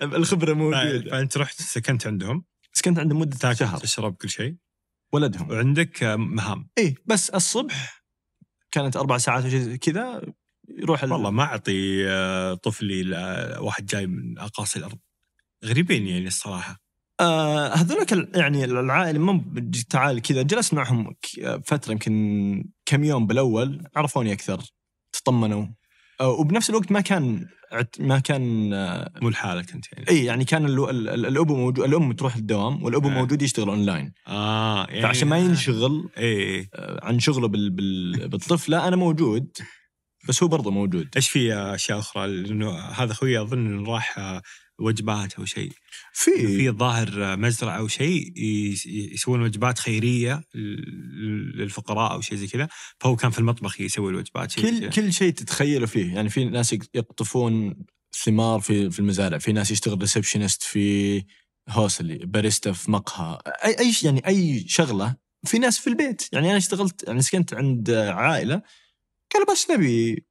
الخبره موجوده فانت رحت سكنت عندهم سكنت عندهم مده تاكل شهر تشرب كل شيء ولدهم وعندك آه، مهام اي بس الصبح كانت اربع ساعات كذا يروح والله ما اعطي آه، طفلي واحد جاي من اقاصي الارض غريبين يعني الصراحه آه هذولك يعني العائله ما تعال كذا جلست معهم فتره يمكن كم يوم بالاول عرفوني اكثر تطمنوا آه وبنفس الوقت ما كان ما كان آه مو لحالك انت يعني اي يعني كان الو... الاب موجود الام تروح الدوام والاب آه. موجود يشتغل اونلاين اه يعني فعشان ما آه. ينشغل آه. إيه. عن شغله بال بال بالطفله انا موجود بس هو برضه موجود ايش في اشياء اخرى لانه هذا اخوي اظن راح آه، وجبات او شيء في في ظاهر مزرعه او شيء يسوون وجبات خيريه للفقراء او شيء زي كذا فهو كان في المطبخ يسوي الوجبات كل كدا. كل شيء تتخيله فيه يعني في ناس يقطفون ثمار في في المزارع في ناس يشتغل ريسبشنست في هوسلي باريستا في مقهى اي اي يعني اي شغله في ناس في البيت يعني انا اشتغلت يعني سكنت عند عائله قالوا بس نبي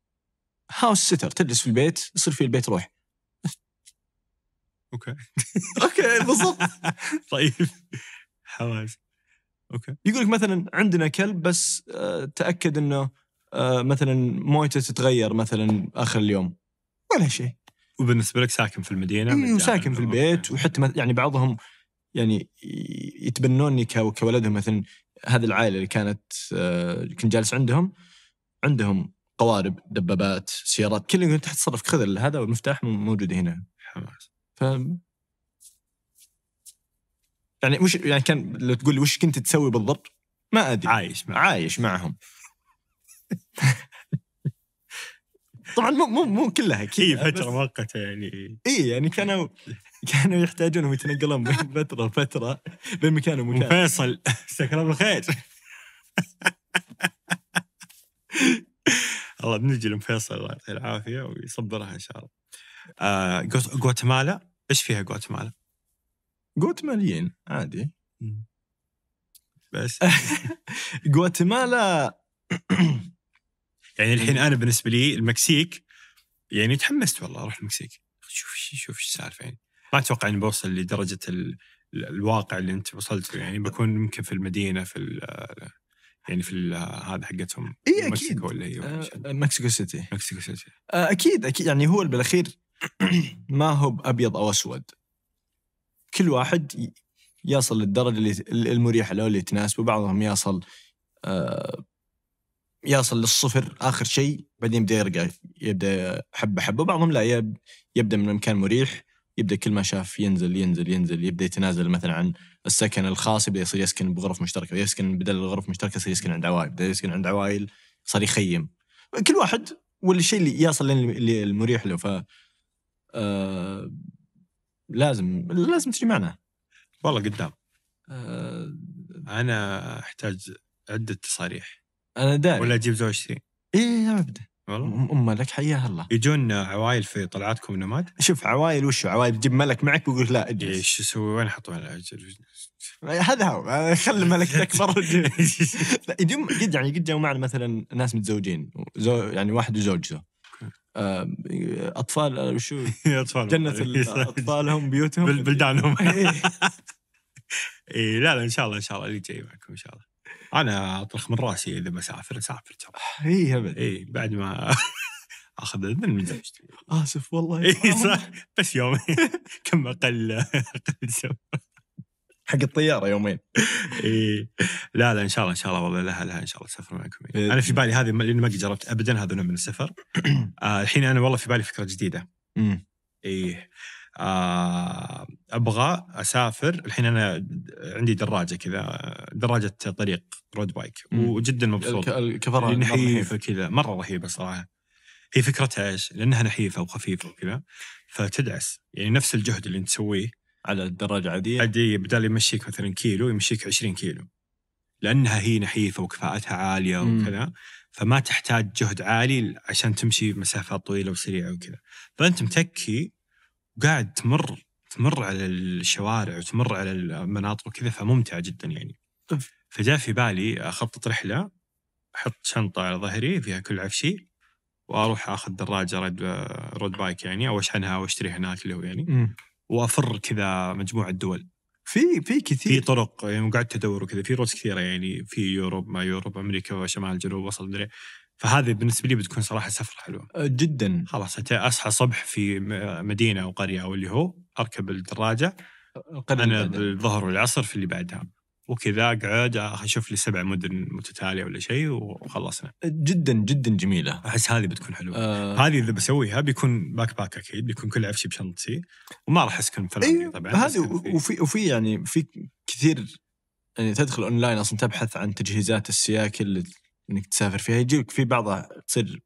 هاوس سيتر تجلس في البيت يصير في البيت روح اوكي اوكي بالضبط طيب حواس اوكي يقول لك مثلا عندنا كلب بس آه، تاكد انه آه، مثلا مويته تتغير مثلا اخر اليوم ولا شيء وبالنسبه لك ساكن في المدينه وساكن إيه، في البيت وحتى يعني بعضهم يعني يتبنوني كولدهم مثلا هذه العائله اللي كانت آه، كنت جالس عندهم عندهم قوارب دبابات سيارات كل اللي تحت تصرف خذ هذا والمفتاح موجود هنا حماس ف يعني وش يعني كان لو تقول لي وش كنت تسوي بالضبط؟ ما ادري عايش معهم. عايش معهم طبعا مو مو مو كلها كي إيه فتره مؤقته يعني اي يعني كانوا كانوا يحتاجونهم يتنقلون بين فتره وفتره بين مكان ومكان فيصل مساك الله بالخير الله بنجي لفيصل الله يعطيه العافيه ويصبرها ان شاء الله آه غواتمالا ايش فيها غواتمالا؟ غواتماليين عادي بس غواتمالا يعني الحين يعني انا بالنسبه لي المكسيك يعني تحمست والله اروح المكسيك شوف شوف ايش السالفه يعني ما اتوقع اني بوصل لدرجه ال... الواقع اللي انت وصلت له يعني بكون يمكن في المدينه في ال... يعني في ال... هذا حقتهم اي اكيد ولا هي إيوه، آه، مكسيكو سيتي مكسيكو سيتي آه، اكيد اكيد يعني هو بالاخير ما هو بابيض او اسود كل واحد يصل للدرجه اللي المريحه له اللي تناسبه بعضهم يصل آه يصل للصفر اخر شيء بعدين يبدا يرقى يبدا حبه حبه بعضهم لا يبدا من مكان مريح يبدا كل ما شاف ينزل ينزل ينزل يبدا يتنازل مثلا عن السكن الخاص يبدا يصير يسكن بغرف مشتركه يسكن بدل الغرف المشتركه يصير يسكن عند عوائل بدا يسكن عند عوائل صار يخيم كل واحد والشيء اللي يصل للمريح له ف آه، لازم لازم تجي معنا والله قدام آه انا احتاج عده تصاريح انا داري ولا اجيب زوجتي إيه،, ايه ابدا والله ام لك حياها الله يجون عوائل في طلعاتكم نماد شوف عوائل وش عوائل تجيب ملك معك ويقول لا اجلس ايش اسوي وين احط إيه، هذا هو آه، خلي الملك اكبر يجون قد يعني قد جاوا معنا مثلا ناس متزوجين زو يعني واحد وزوجته آه، اطفال آه، شو إيه، اطفال جنه إيه، اطفالهم بيوتهم بلدانهم اي إيه، لا لا ان شاء الله ان شاء الله اللي جاي معكم ان شاء الله انا اطرخ من راسي اذا بسافر اسافر ترى آه، اي ابد اي بعد ما اخذ اذن من زوجتي اسف والله اي صح بس يومين كم اقل اقل سفر حق الطياره يومين اي لا لا ان شاء الله ان شاء الله والله لها لها ان شاء الله سفر معكم إيه. انا في بالي هذه لاني ما قد جربت ابدا هذا نوع من السفر آه الحين انا والله في بالي فكره جديده اي آه ابغى اسافر الحين انا عندي دراجه كذا دراجه طريق رود بايك وجدا مبسوط الكفرة نحيفه كذا مره رهيبه صراحه هي فكرتها ايش؟ لانها نحيفه وخفيفه وكذا فتدعس يعني نفس الجهد اللي انت تسويه على الدراجه عاديه عاديه بدال يمشيك مثلا كيلو يمشيك 20 كيلو لانها هي نحيفه وكفاءتها عاليه وكذا فما تحتاج جهد عالي عشان تمشي مسافات طويله وسريعه وكذا فانت متكي وقاعد تمر تمر على الشوارع وتمر على المناطق وكذا فممتع جدا يعني طيب. فجاء في بالي اخطط رحله احط شنطه على ظهري فيها كل عفشي واروح اخذ دراجه رود, رود بايك يعني او اشحنها واشتري هناك اللي هو يعني وافر كذا مجموعه دول في في كثير في طرق يعني قعدت ادور وكذا في روس كثيره يعني في يوروب ما يوروب امريكا وشمال جنوب وسط مدري فهذه بالنسبه لي بتكون صراحه سفره حلوه أه، جدا خلاص اصحى صبح في مدينه او قريه او اللي هو اركب الدراجه أه، انا بالظهر والعصر في اللي بعدها وكذا قعد اشوف لي سبع مدن متتاليه ولا شيء وخلصنا. جدا جدا جميله. احس هذه بتكون حلوه. آه هذه اذا بسويها بيكون باك باك اكيد بيكون كل عفشي بشنطتي وما راح اسكن في أيوه طبعا. هذه وفي وفي يعني في كثير يعني تدخل اونلاين اصلا تبحث عن تجهيزات السياكل اللي انك تسافر فيها يجيك في بعضها تصير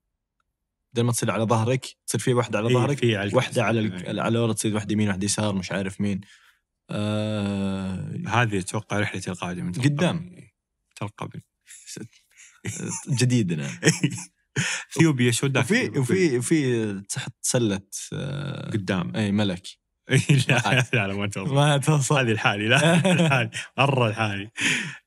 بدل ما تصير على ظهرك تصير في واحده على إيه، ظهرك إيه واحده على على الورد تصير واحده يمين واحده يسار مش عارف مين آه هذه اتوقع رحلتي القادمه قدام تلقى جديدنا اثيوبيا شو وفي وفي في تحت سله آه قدام اي ملك لا لا لا ما توصل ما توصل هذه الحالي لا الحالي مره الحالي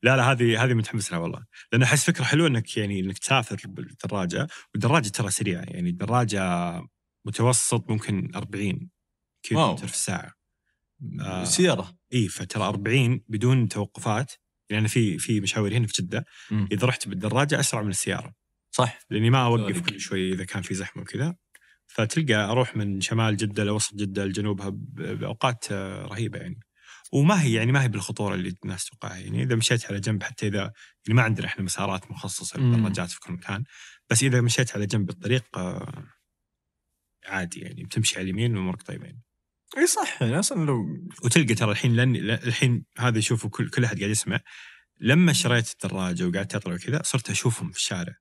لا لا هذه هذه متحمس لها والله لان احس فكره حلوه انك يعني انك تسافر بالدراجه والدراجه ترى سريعه يعني الدراجه متوسط ممكن 40 كيلو في الساعه آه. سياره اي فترى 40 بدون توقفات لان في في مشاوير هنا في جده اذا رحت بالدراجه اسرع من السياره صح لاني ما اوقف كل شوي اذا كان في زحمه وكذا فتلقى اروح من شمال جده لوسط جده لجنوبها باوقات آه، رهيبه يعني وما هي يعني ما هي بالخطوره اللي الناس توقعها يعني اذا مشيت على جنب حتى اذا يعني ما عندنا احنا مسارات مخصصه للدراجات في كل مكان بس اذا مشيت على جنب الطريق آه، عادي يعني بتمشي على اليمين وامورك طيبه يعني. اي صح يعني اصلا لو وتلقى ترى الحين لن... الحين هذا يشوفه كل كل احد قاعد يسمع لما شريت الدراجه وقعدت اطلع وكذا صرت اشوفهم في الشارع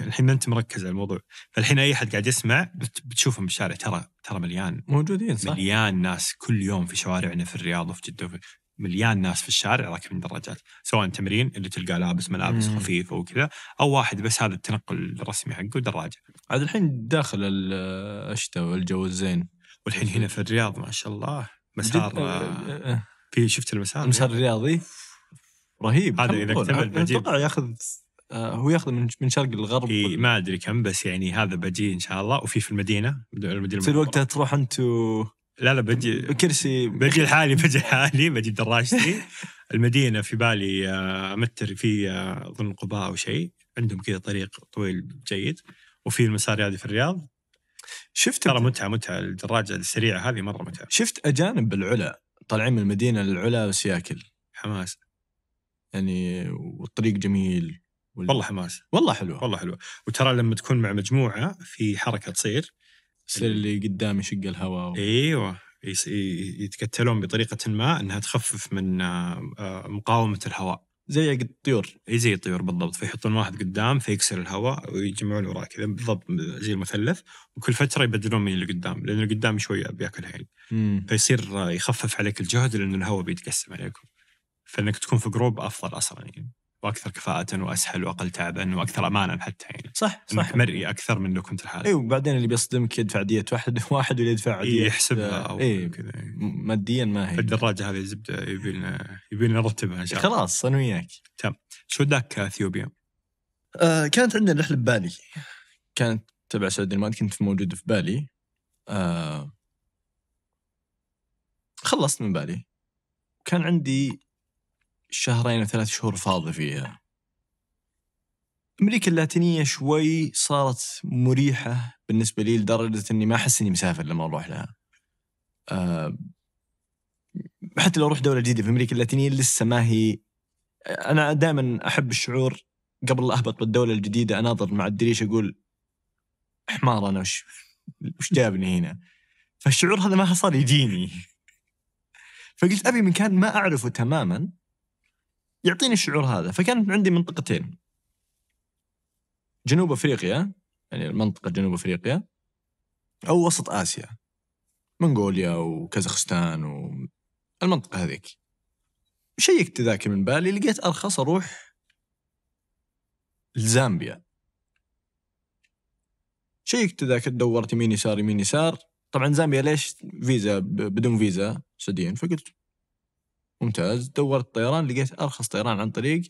الحين ما انت مركز على الموضوع فالحين اي احد قاعد يسمع بتشوفهم بالشارع ترى ترى مليان موجودين صح مليان ناس كل يوم في شوارعنا في الرياض وفي جده وفي مليان ناس في الشارع راكبين دراجات سواء تمرين اللي تلقاه لابس ملابس مم. خفيفه وكذا او واحد بس هذا التنقل الرسمي حقه دراجه عاد الحين داخل آه، الشتاء والجو الزين والحين هنا في الرياض ما شاء الله مسار آه، آه. في شفت المسار المسار الرياضي يعني. رهيب هذا اذا اكتمل بجيب اتوقع ياخذ آه، هو ياخذ من من شرق للغرب إيه ما ادري كم بس يعني هذا بجي ان شاء الله وفي في المدينه المدينه تصير وقتها تروح انت و... لا لا بجي كرسي بجي لحالي بجي لحالي بجيب دراجتي المدينه في بالي امتر في اظن قباء او شيء عندهم كذا طريق طويل جيد وفي المسار الرياضي في الرياض شفت ترى متعه متعه الدراجه السريعه هذه مره متعه شفت اجانب العلا طالعين من المدينه للعلا وسياكل حماس يعني والطريق جميل وال... والله حماس والله حلوه والله حلوه وترى لما تكون مع مجموعه في حركه تصير يصير اللي قدام يشق الهواء و... ايوه يتكتلون بطريقه ما انها تخفف من آه، مقاومه الهواء زي الطيور اي زي الطيور بالضبط فيحطون واحد قدام فيكسر الهواء ويجمعون وراه كذا بالضبط زي المثلث وكل فتره يبدلون من اللي قدام لان اللي قدام شويه بياكل هيل فيصير يخفف عليك الجهد لان الهواء بيتقسم عليكم فانك تكون في جروب افضل اصلا يعني واكثر كفاءة واسهل واقل تعبا واكثر امانا حتى يعني صح صح انك مرئي اكثر من لو كنت لحالك اي وبعدين اللي بيصدمك يدفع دية واحد واحد واللي يدفع دية يحسبها آه، او إيه كذا ماديا ما هي الدراجة هذه زبدة يبي لنا يبي لنا نرتبها ان شاء الله خلاص انا وياك تمام شو ذاك اثيوبيا؟ آه كانت عندنا رحلة ببالي كانت تبع سعودي ما كنت موجود في بالي آه خلصت من بالي كان عندي شهرين وثلاث شهور فاضي فيها أمريكا اللاتينية شوي صارت مريحة بالنسبة لي لدرجة أني ما أحس أني مسافر لما أروح لها أه حتى لو أروح دولة جديدة في أمريكا اللاتينية لسه ما هي أنا دائما أحب الشعور قبل لا أهبط بالدولة الجديدة أناظر مع الدريش أقول حمار أنا وش, وش جابني هنا فالشعور هذا ما صار يجيني فقلت أبي مكان ما أعرفه تماما يعطيني الشعور هذا فكانت عندي منطقتين جنوب افريقيا يعني المنطقه جنوب افريقيا او وسط اسيا منغوليا وكازاخستان والمنطقه هذيك شيكت ذاك من بالي لقيت ارخص اروح لزامبيا شيكت ذاك دورت يمين يسار يمين يسار طبعا زامبيا ليش فيزا بدون فيزا سعوديين فقلت ممتاز دورت طيران لقيت ارخص طيران عن طريق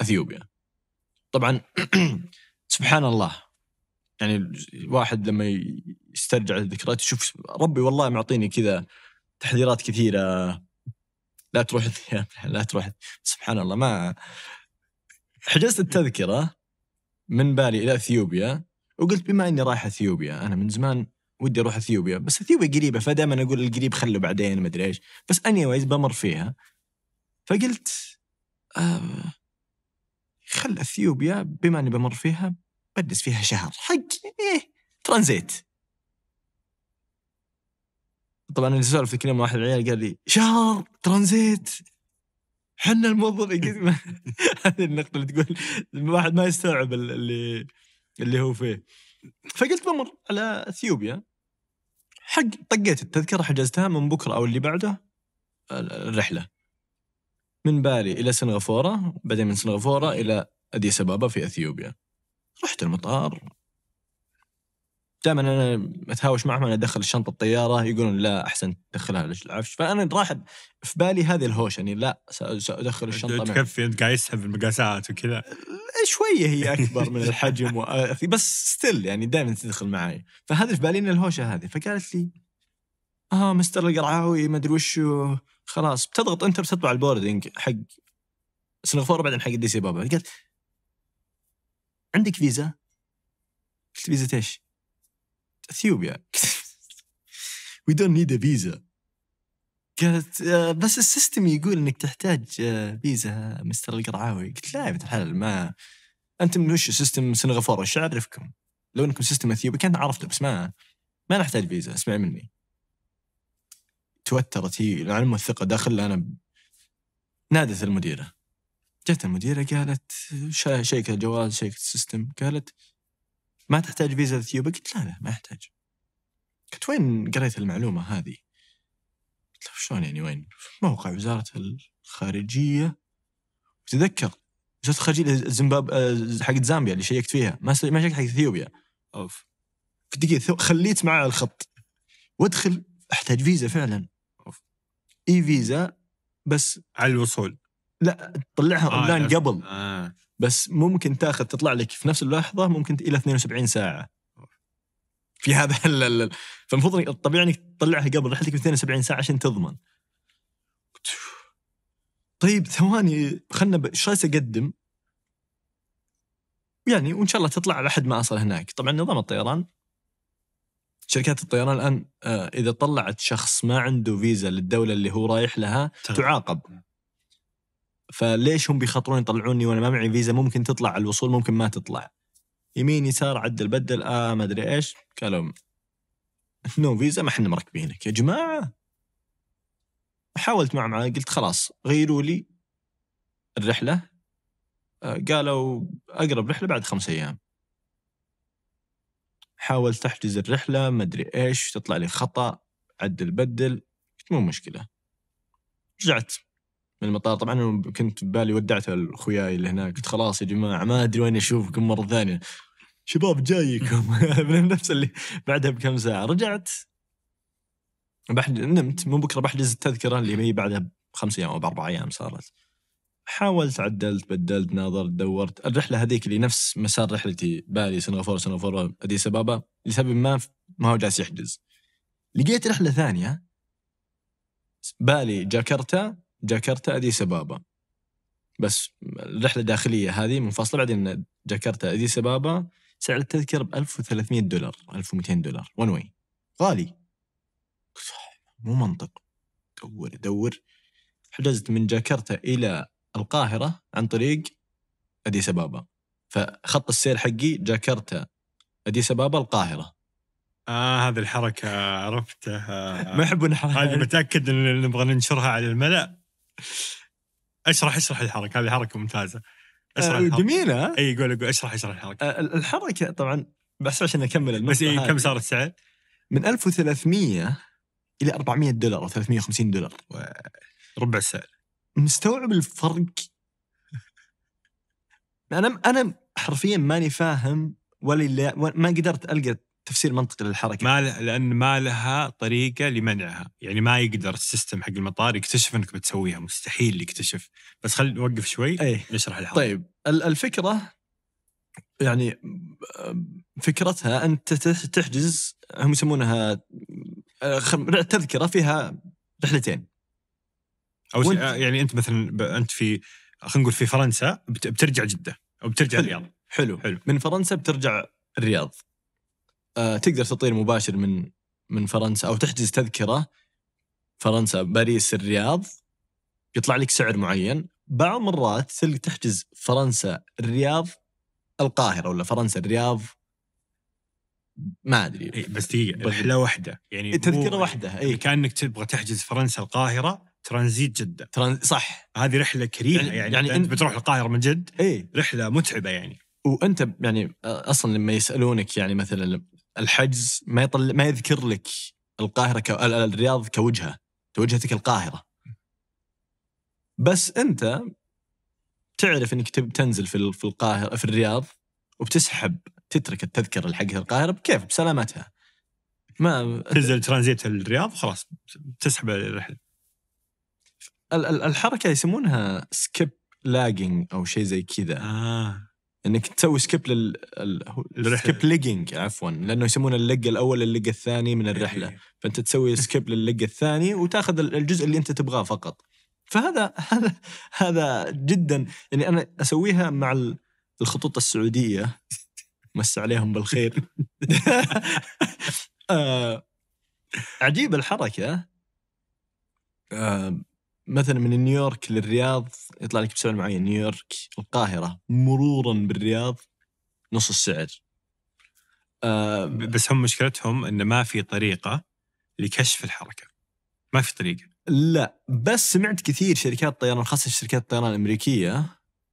اثيوبيا طبعا سبحان الله يعني الواحد لما يسترجع الذكريات يشوف ربي والله معطيني كذا تحذيرات كثيره لا تروح لا تروح سبحان الله ما حجزت التذكره من بالي الى اثيوبيا وقلت بما اني رايح اثيوبيا انا من زمان ودي اروح اثيوبيا بس اثيوبيا قريبه فدائما اقول القريب خله بعدين ما ادري ايش بس اني وايز بمر فيها فقلت آه خل اثيوبيا بما اني بمر فيها بدس فيها شهر حق ايه ترانزيت طبعا انا سولف في كلمه واحد العيال قال لي شهر ترانزيت حنا الموظفين هذه النقطه اللي تقول الواحد ما يستوعب اللي اللي هو فيه فقلت بمر على اثيوبيا حق طقيت التذكره حجزتها من بكره او اللي بعده الرحله من بالي الى سنغافوره بعدين من سنغافوره الى اديس ابابا في اثيوبيا رحت المطار دائما انا اتهاوش معهم انا ادخل الشنطه الطياره يقولون لا احسن تدخلها العفش فانا راح في بالي هذه الهوشه يعني لا سادخل الشنطه تكفي انت قاعد يسحب المقاسات وكذا شويه هي اكبر من الحجم بس ستيل يعني دائما تدخل معي فهذا في بالي ان الهوشه هذه فقالت لي اه مستر القرعاوي ما ادري وش خلاص بتضغط انت بتطلع البوردنج حق سنغافوره بعدين حق دي سي بابا قالت عندك فيزا؟ قلت فيزا ايش؟ اثيوبيا وي دونت نيد فيزا قالت آه، بس السيستم يقول انك تحتاج فيزا آه، مستر القرعاوي قلت لا يا بنت الحلال ما انتم من وش سيستم سنغافوره ايش اعرفكم؟ لو انكم سيستم اثيوبي كان عرفته بس ما ما نحتاج فيزا اسمع مني توترت هي العلم والثقه داخل انا ب... نادت المديره جت المديره قالت شيكت الجوال شيكت السيستم قالت ما تحتاج فيزا لثيوبيا؟ قلت لا لا ما احتاج. قلت وين قريت المعلومه هذه؟ قلت له شلون يعني وين؟ موقع وزاره الخارجيه تذكر وزاره الخارجيه زمباب آه، حق زامبيا اللي شيكت فيها ما ما شيكت حق اثيوبيا. اوف في دقيقه خليت معاه الخط وادخل احتاج فيزا فعلا. أوف. اي فيزا بس على الوصول لا تطلعها آه اونلاين قبل آه. بس ممكن تاخذ تطلع لك في نفس اللحظه ممكن الى 72 ساعه في هذا ال فالمفروض الطبيعي انك تطلعها قبل رحلتك ب 72 ساعه عشان تضمن طيب ثواني خلنا ايش رايك اقدم؟ يعني وان شاء الله تطلع على حد ما اصل هناك، طبعا نظام الطيران شركات الطيران الان آه، اذا طلعت شخص ما عنده فيزا للدوله اللي هو رايح لها تعاقب فليش هم بيخطرون يطلعوني وانا ما معي فيزا ممكن تطلع على الوصول ممكن ما تطلع يمين يسار عدل بدل آه ما ادري ايش قالوا نو فيزا ما احنا مركبينك يا جماعه حاولت معه قلت خلاص غيروا لي الرحله آه، قالوا اقرب رحله بعد خمس ايام حاولت احجز الرحله ما ادري ايش تطلع لي خطا عدل بدل قلت مو مشكله رجعت من المطار طبعا انا كنت ببالي ودعت اخوياي اللي هناك قلت خلاص يا جماعه ما ادري وين اشوفكم مره ثانيه شباب جايكم من نفس اللي بعدها بكم ساعه رجعت بحج... نمت من بكره بحجز التذكره اللي هي بعدها بخمس ايام او باربع ايام صارت حاولت عدلت بدلت ناظرت دورت الرحله هذيك اللي نفس مسار رحلتي بالي سنغافوره سنغافوره اديس ابابا لسبب ما ما هو جالس يحجز لقيت رحله ثانيه بالي جاكرتا جاكرتا اديس ابابا بس الرحله الداخليه هذه منفصله بعدين جاكرتا اديس ابابا سعر التذكره ب 1300 دولار 1200 دولار وان واي غالي مو منطق دور دور حجزت من جاكرتا الى القاهره عن طريق اديس ابابا فخط السير حقي جاكرتا اديس ابابا القاهره اه هذه الحركه عرفتها ما يحبون هذه متاكد ان نبغى ننشرها على الملأ اشرح اشرح الحركه هذه حركه ممتازه آه، اشرح الحركة. جميله اي قول قول اشرح اشرح الحركه آه، الحركه طبعا بس عشان اكمل بس إيه كم صار السعر؟ من 1300 الى 400 دولار او 350 دولار و... ربع السعر مستوعب الفرق انا انا حرفيا ماني فاهم ولا ما قدرت القى تفسير منطقي للحركه ما لان ما لها طريقه لمنعها يعني ما يقدر السيستم حق المطار يكتشف انك بتسويها مستحيل يكتشف بس خلينا نوقف شوي أيه. نشرح الحركه طيب الفكره يعني فكرتها انت تحجز هم يسمونها آه، تذكره فيها رحلتين او وانت... آه، يعني انت مثلا انت في خلينا نقول في فرنسا بترجع جده او بترجع حلو. الرياض حلو حلو من فرنسا بترجع الرياض آه، تقدر تطير مباشر من من فرنسا او تحجز تذكره فرنسا باريس الرياض يطلع لك سعر معين بعض مرات تلقى تحجز فرنسا الرياض القاهره ولا فرنسا الرياض ما ادري بس دقيقه رحله واحده يعني تذكره واحده اي يعني كانك تبغى تحجز فرنسا القاهره ترانزيت جده ترانز... صح هذه رحله كريهه يعني, يعني, يعني انت, انت بتروح القاهره من جد اي رحله متعبه يعني وانت يعني آه، اصلا لما يسالونك يعني مثلا الحجز ما يطل ما يذكر لك القاهره ك... الرياض كوجهه وجهتك القاهره بس انت تعرف انك تب تنزل في في القاهره في الرياض وبتسحب تترك التذكره حق القاهره بكيف بسلامتها ما تنزل ترانزيت الرياض وخلاص تسحب الرحله الحركه يسمونها سكيب لاجنج او شيء زي كذا آه. انك تسوي سكيب لل الرحله سكيب ليجنج عفوا لانه يسمونه اللق الاول اللق الثاني من إيه، الرحله إيه. فانت تسوي سكيب للق الثاني وتاخذ الجزء اللي انت تبغاه فقط فهذا هذا هذا جدا يعني انا اسويها مع الخطوط السعوديه مس عليهم بالخير آه، عجيب الحركه آه، مثلا من نيويورك للرياض يطلع لك بسعر معين نيويورك القاهرة مرورا بالرياض نص السعر آه، بس هم مشكلتهم انه ما في طريقة لكشف الحركة ما في طريقة لا بس سمعت كثير شركات طيران خاصة شركات الطيران الأمريكية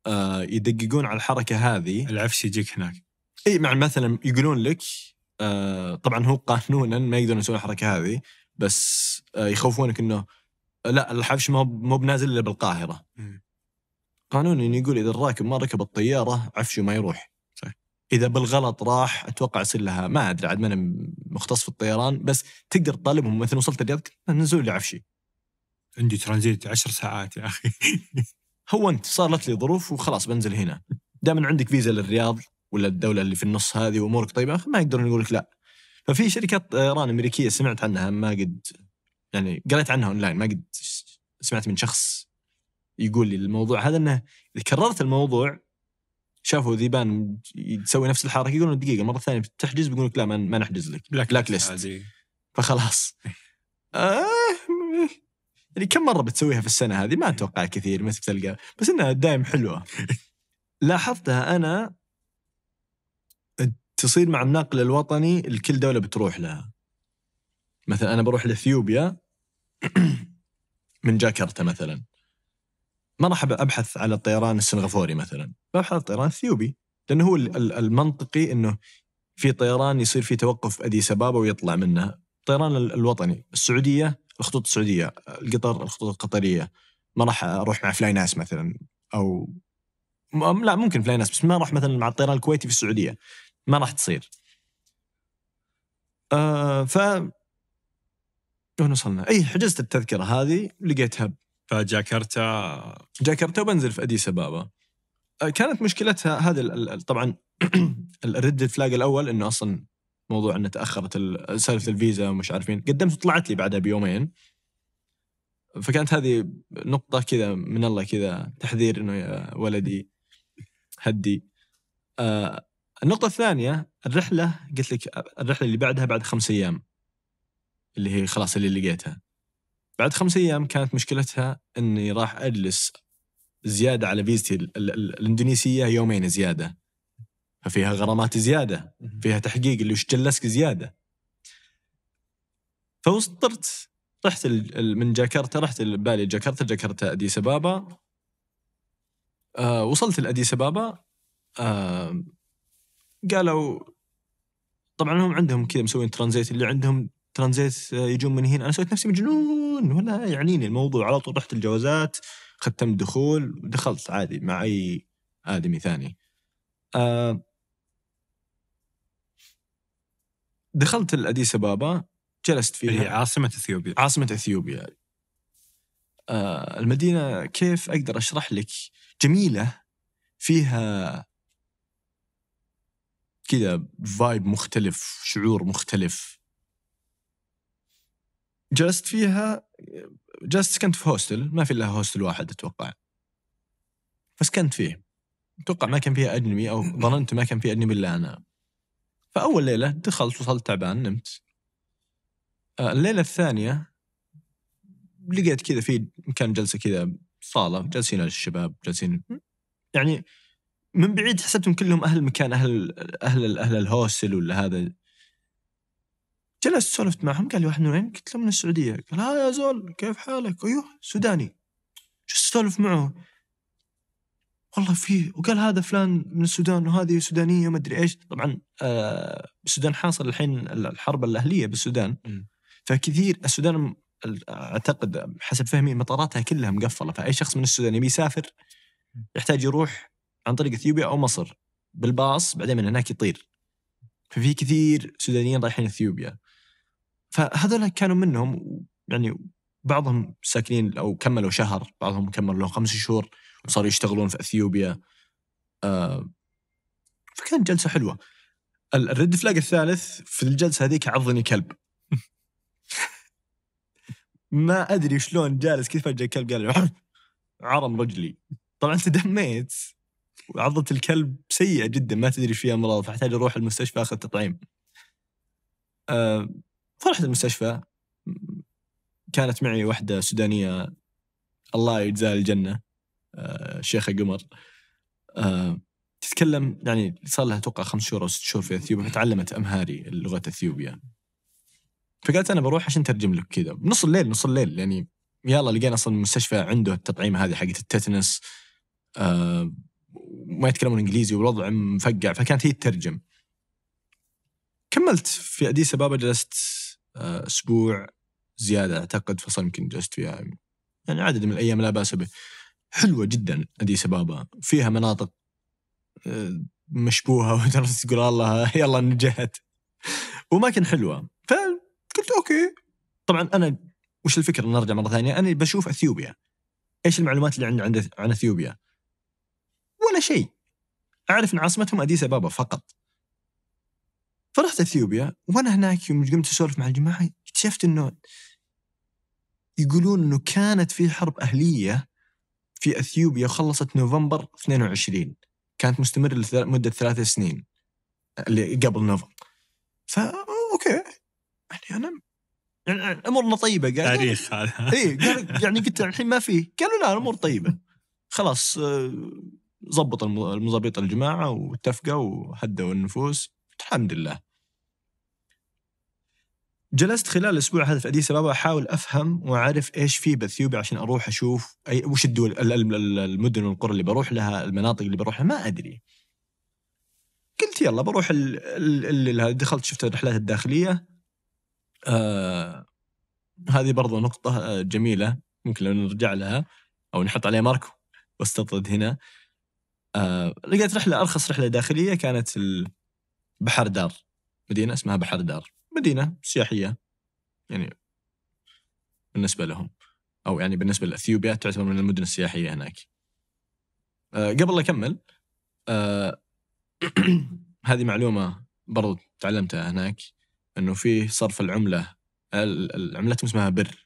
آه، يدققون على الحركة هذه العفش يجيك هناك اي مع مثلا يقولون لك آه، طبعا هو قانونا ما يقدرون يسوون الحركة هذه بس يخوفونك انه لا الحبش ما مو بنازل الا بالقاهره قانون يقول اذا الراكب ما ركب الطياره عفشه ما يروح صحيح. اذا بالغلط راح اتوقع لها ما ادري عاد من مختص في الطيران بس تقدر تطالبهم مثلا وصلت الرياض نزول لي عفشي عندي ترانزيت عشر ساعات يا اخي هو انت صارت لي ظروف وخلاص بنزل هنا دائما عندك فيزا للرياض ولا الدوله اللي في النص هذه وامورك طيبه ما يقدرون يقول لك لا ففي شركه طيران امريكيه سمعت عنها ما قد يعني قريت عنها اونلاين ما قد سمعت من شخص يقول لي الموضوع هذا انه اذا كررت الموضوع شافوا ذيبان تسوي نفس الحركه يقولون دقيقه مره ثانيه بتحجز بيقول لك لا ما, نحجز لك بلاك ليست عادي. فخلاص آه يعني كم مره بتسويها في السنه هذه ما اتوقع كثير ما بتلقى بس انها دائم حلوه لاحظتها انا تصير مع النقل الوطني الكل دوله بتروح لها مثلا انا بروح لاثيوبيا من جاكرتا مثلا ما راح ابحث على الطيران السنغافوري مثلا ببحث على الطيران الثيوبي لانه هو المنطقي انه في طيران يصير في توقف اديس ابابا ويطلع منه الطيران الوطني السعوديه الخطوط السعوديه القطر الخطوط القطريه ما راح اروح مع فلاي ناس مثلا او لا ممكن فلاي ناس بس ما راح مثلا مع الطيران الكويتي في السعوديه ما راح تصير آه ف وين وصلنا؟ اي حجزت التذكره هذه لقيتها فجاكرتا جاكرتا وبنزل في اديس ابابا أه، كانت مشكلتها هذا طبعا الريد فلاج الاول انه اصلا موضوع انه تاخرت سالفه الفيزا ومش عارفين قدمت وطلعت لي بعدها بيومين فكانت هذه نقطه كذا من الله كذا تحذير انه يا ولدي هدي آه النقطه الثانيه الرحله قلت لك الرحله اللي بعدها بعد خمس ايام اللي هي خلاص اللي لقيتها بعد خمس ايام كانت مشكلتها اني راح اجلس زياده على فيزتي الاندونيسيه يومين زياده ففيها غرامات زياده فيها تحقيق اللي وش جلسك زياده فاضطرت رحت من جاكرتا رحت بالي جاكرتا جاكرتا اديس ابابا آه وصلت لاديس ابابا آه قالوا طبعا هم عندهم كذا مسوين ترانزيت اللي عندهم ترانزيت آه، يجون من هنا انا سويت نفسي مجنون ولا يعنيني الموضوع على طول رحت الجوازات ختمت دخول دخلت عادي مع اي ادمي ثاني آه، دخلت الاديس بابا جلست فيها هي عاصمه اثيوبيا عاصمه اثيوبيا آه، المدينه كيف اقدر اشرح لك جميله فيها كذا فايب مختلف شعور مختلف جلست فيها جلست سكنت في هوستل ما في الا هوستل واحد اتوقع فسكنت فيه اتوقع ما كان فيها اجنبي او ظننت ما كان في اجنبي الا انا فاول ليله دخلت وصلت تعبان نمت آه، الليله الثانيه لقيت كذا في كان جلسه كذا صاله جالسين الشباب جالسين يعني من بعيد حسبتهم كلهم اهل مكان اهل اهل اهل الهوستل ولا هذا جلست سولفت معهم قال لي واحد من وين؟ قلت له من السعوديه قال ها يا زول كيف حالك؟ ايوه سوداني شو تسولف معه؟ والله في وقال هذا فلان من السودان وهذه سودانيه ما ادري ايش طبعا آه السودان حاصل الحين الحرب الاهليه بالسودان فكثير السودان اعتقد حسب فهمي مطاراتها كلها مقفله فاي شخص من السودان يبي يسافر يحتاج يروح عن طريق اثيوبيا او مصر بالباص بعدين من هناك يطير ففي كثير سودانيين رايحين اثيوبيا فهذول كانوا منهم يعني بعضهم ساكنين او كملوا شهر بعضهم كمل له خمس شهور وصاروا يشتغلون في اثيوبيا آه فكانت جلسه حلوه الريد فلاج الثالث في الجلسه هذيك عضني كلب ما ادري شلون جالس كذا فجاه الكلب قال عرم رجلي طبعا تدميت وعضة الكلب سيئة جدا ما تدري فيها مرض فاحتاج اروح المستشفى اخذ تطعيم. آه، فرحت المستشفى كانت معي واحدة سودانية الله يجزاها الجنة آه، شيخة قمر آه، تتكلم يعني صار لها توقع خمس شهور او ست شهور في اثيوبيا فتعلمت امهاري لغه اثيوبيا فقالت انا بروح عشان ترجم لك كذا نص الليل نص الليل يعني يلا لقينا اصلا المستشفى عنده التطعيم هذه حقت التتنس آه ما يتكلمون انجليزي والوضع مفقع فكانت هي تترجم كملت في اديس ابابا جلست آه، اسبوع زياده اعتقد فصل يمكن جلست فيها يعني عدد من الايام لا باس به. حلوه جدا اديس ابابا فيها مناطق آه، مشبوهه وجلست تقول الله يلا نجحت واماكن حلوه فقلت اوكي طبعا انا وش الفكره نرجع مره ثانيه انا بشوف اثيوبيا ايش المعلومات اللي عندي عن اثيوبيا؟ ولا شيء اعرف ان عاصمتهم اديس ابابا فقط فرحت اثيوبيا وانا هناك يوم قمت اسولف مع الجماعه اكتشفت انه يقولون انه كانت في حرب اهليه في اثيوبيا خلصت نوفمبر 22 كانت مستمره لمده ثلاث سنين اللي قبل نوفمبر فا اوكي يعني انا يعني امورنا طيبه قال يعني تاريخ هذا اي يعني قلت الحين ما فيه قالوا لا الامور طيبه خلاص آه، ظبط المظابيط الجماعه واتفقوا وهدوا النفوس الحمد لله جلست خلال الاسبوع هذا في اديس ابابا احاول افهم واعرف ايش في باثيوبيا عشان اروح اشوف اي وش الدول المدن والقرى اللي بروح لها المناطق اللي بروحها ما ادري قلت يلا بروح اللي دخلت شفت الرحلات الداخليه آه هذه برضو نقطة آه، جميلة ممكن لو نرجع لها أو نحط عليها ماركو واستطرد هنا آه لقيت رحلة أرخص رحلة داخلية كانت ال... بحر دار مدينة اسمها بحر دار مدينة سياحية يعني بالنسبة لهم أو يعني بالنسبة لأثيوبيا تعتبر من المدن السياحية هناك أه قبل أكمل أه هذه معلومة برضو تعلمتها هناك أنه في صرف العملة عملتهم اسمها بر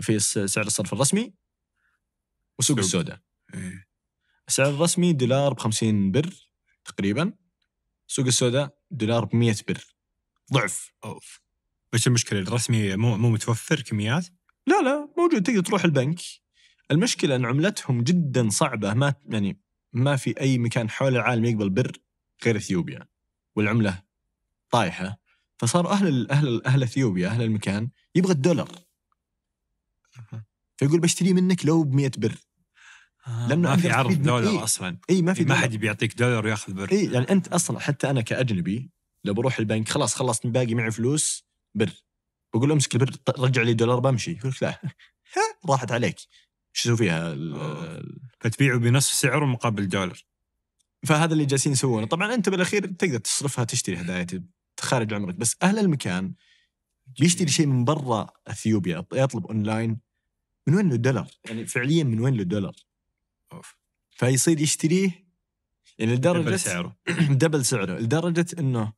في سعر الصرف الرسمي وسوق السوداء إيه. السعر الرسمي دولار ب 50 بر تقريبا سوق السوداء دولار ب 100 بر ضعف اوف بس المشكله الرسمي مو مو متوفر كميات لا لا موجود تقدر تروح البنك المشكله ان عملتهم جدا صعبه ما يعني ما في اي مكان حول العالم يقبل بر غير اثيوبيا والعمله طايحه فصار اهل اهل اهل اثيوبيا اهل المكان يبغى الدولار فيقول بشتري منك لو ب 100 بر آه لانه ما في عرض دولار إيه؟ اصلا اي ما في ما حد بيعطيك دولار وياخذ بر اي يعني انت اصلا حتى انا كاجنبي لو بروح البنك خلاص خلصت باقي معي فلوس بر بقول امسك البر رجع لي دولار بمشي يقول لا راحت عليك شو فيها آه، فتبيعه بنصف سعره مقابل دولار فهذا اللي جالسين يسوونه طبعا انت بالاخير تقدر تصرفها تشتري هدايا خارج عمرك بس اهل المكان بيشتري شيء من برا اثيوبيا يطلب اونلاين من وين له الدولار؟ يعني فعليا من وين له الدولار؟ فيصير يشتريه يعني لدرجه دبل سعره دبل سعره لدرجه انه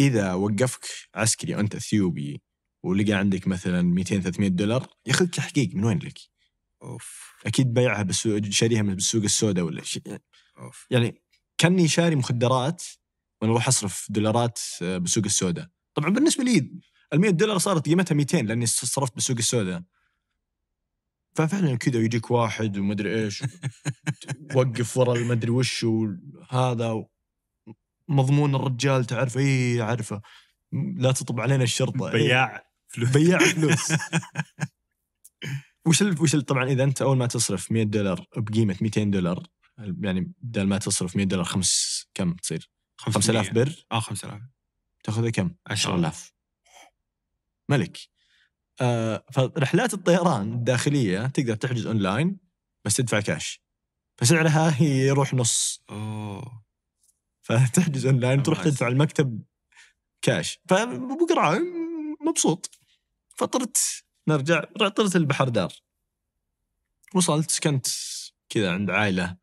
اذا وقفك عسكري وانت اثيوبي ولقى عندك مثلا 200 300 دولار ياخذ تحقيق من وين لك؟ اوف اكيد بيعها بالسوق شاريها من السوق السوداء ولا شيء اوف يعني كاني شاري مخدرات وانا اروح اصرف دولارات آه، بالسوق السوداء طبعا بالنسبه لي ال 100 دولار صارت قيمتها 200 لاني صرفت بالسوق السوداء ففعلا كذا يجيك واحد ادري ايش وقف ورا ادري وش وهذا مضمون الرجال تعرفه اي إيه، إيه، عارفه لا تطب علينا الشرطه إيه. بياع فلوس بياع فلوس وش ال... وش ال... طبعا اذا انت اول ما تصرف 100 دولار بقيمه 200 دولار يعني بدل ما تصرف 100 دولار خمس كم تصير؟ 5000 بر اه 5000 تاخذها كم؟ 10000 ملك آه، فرحلات الطيران الداخليه تقدر تحجز اونلاين بس تدفع كاش فسعرها يروح نص اوه فتحجز اونلاين تروح تدفع المكتب كاش فبقرعه مبسوط فطرت نرجع طرت البحر دار وصلت سكنت كذا عند عائله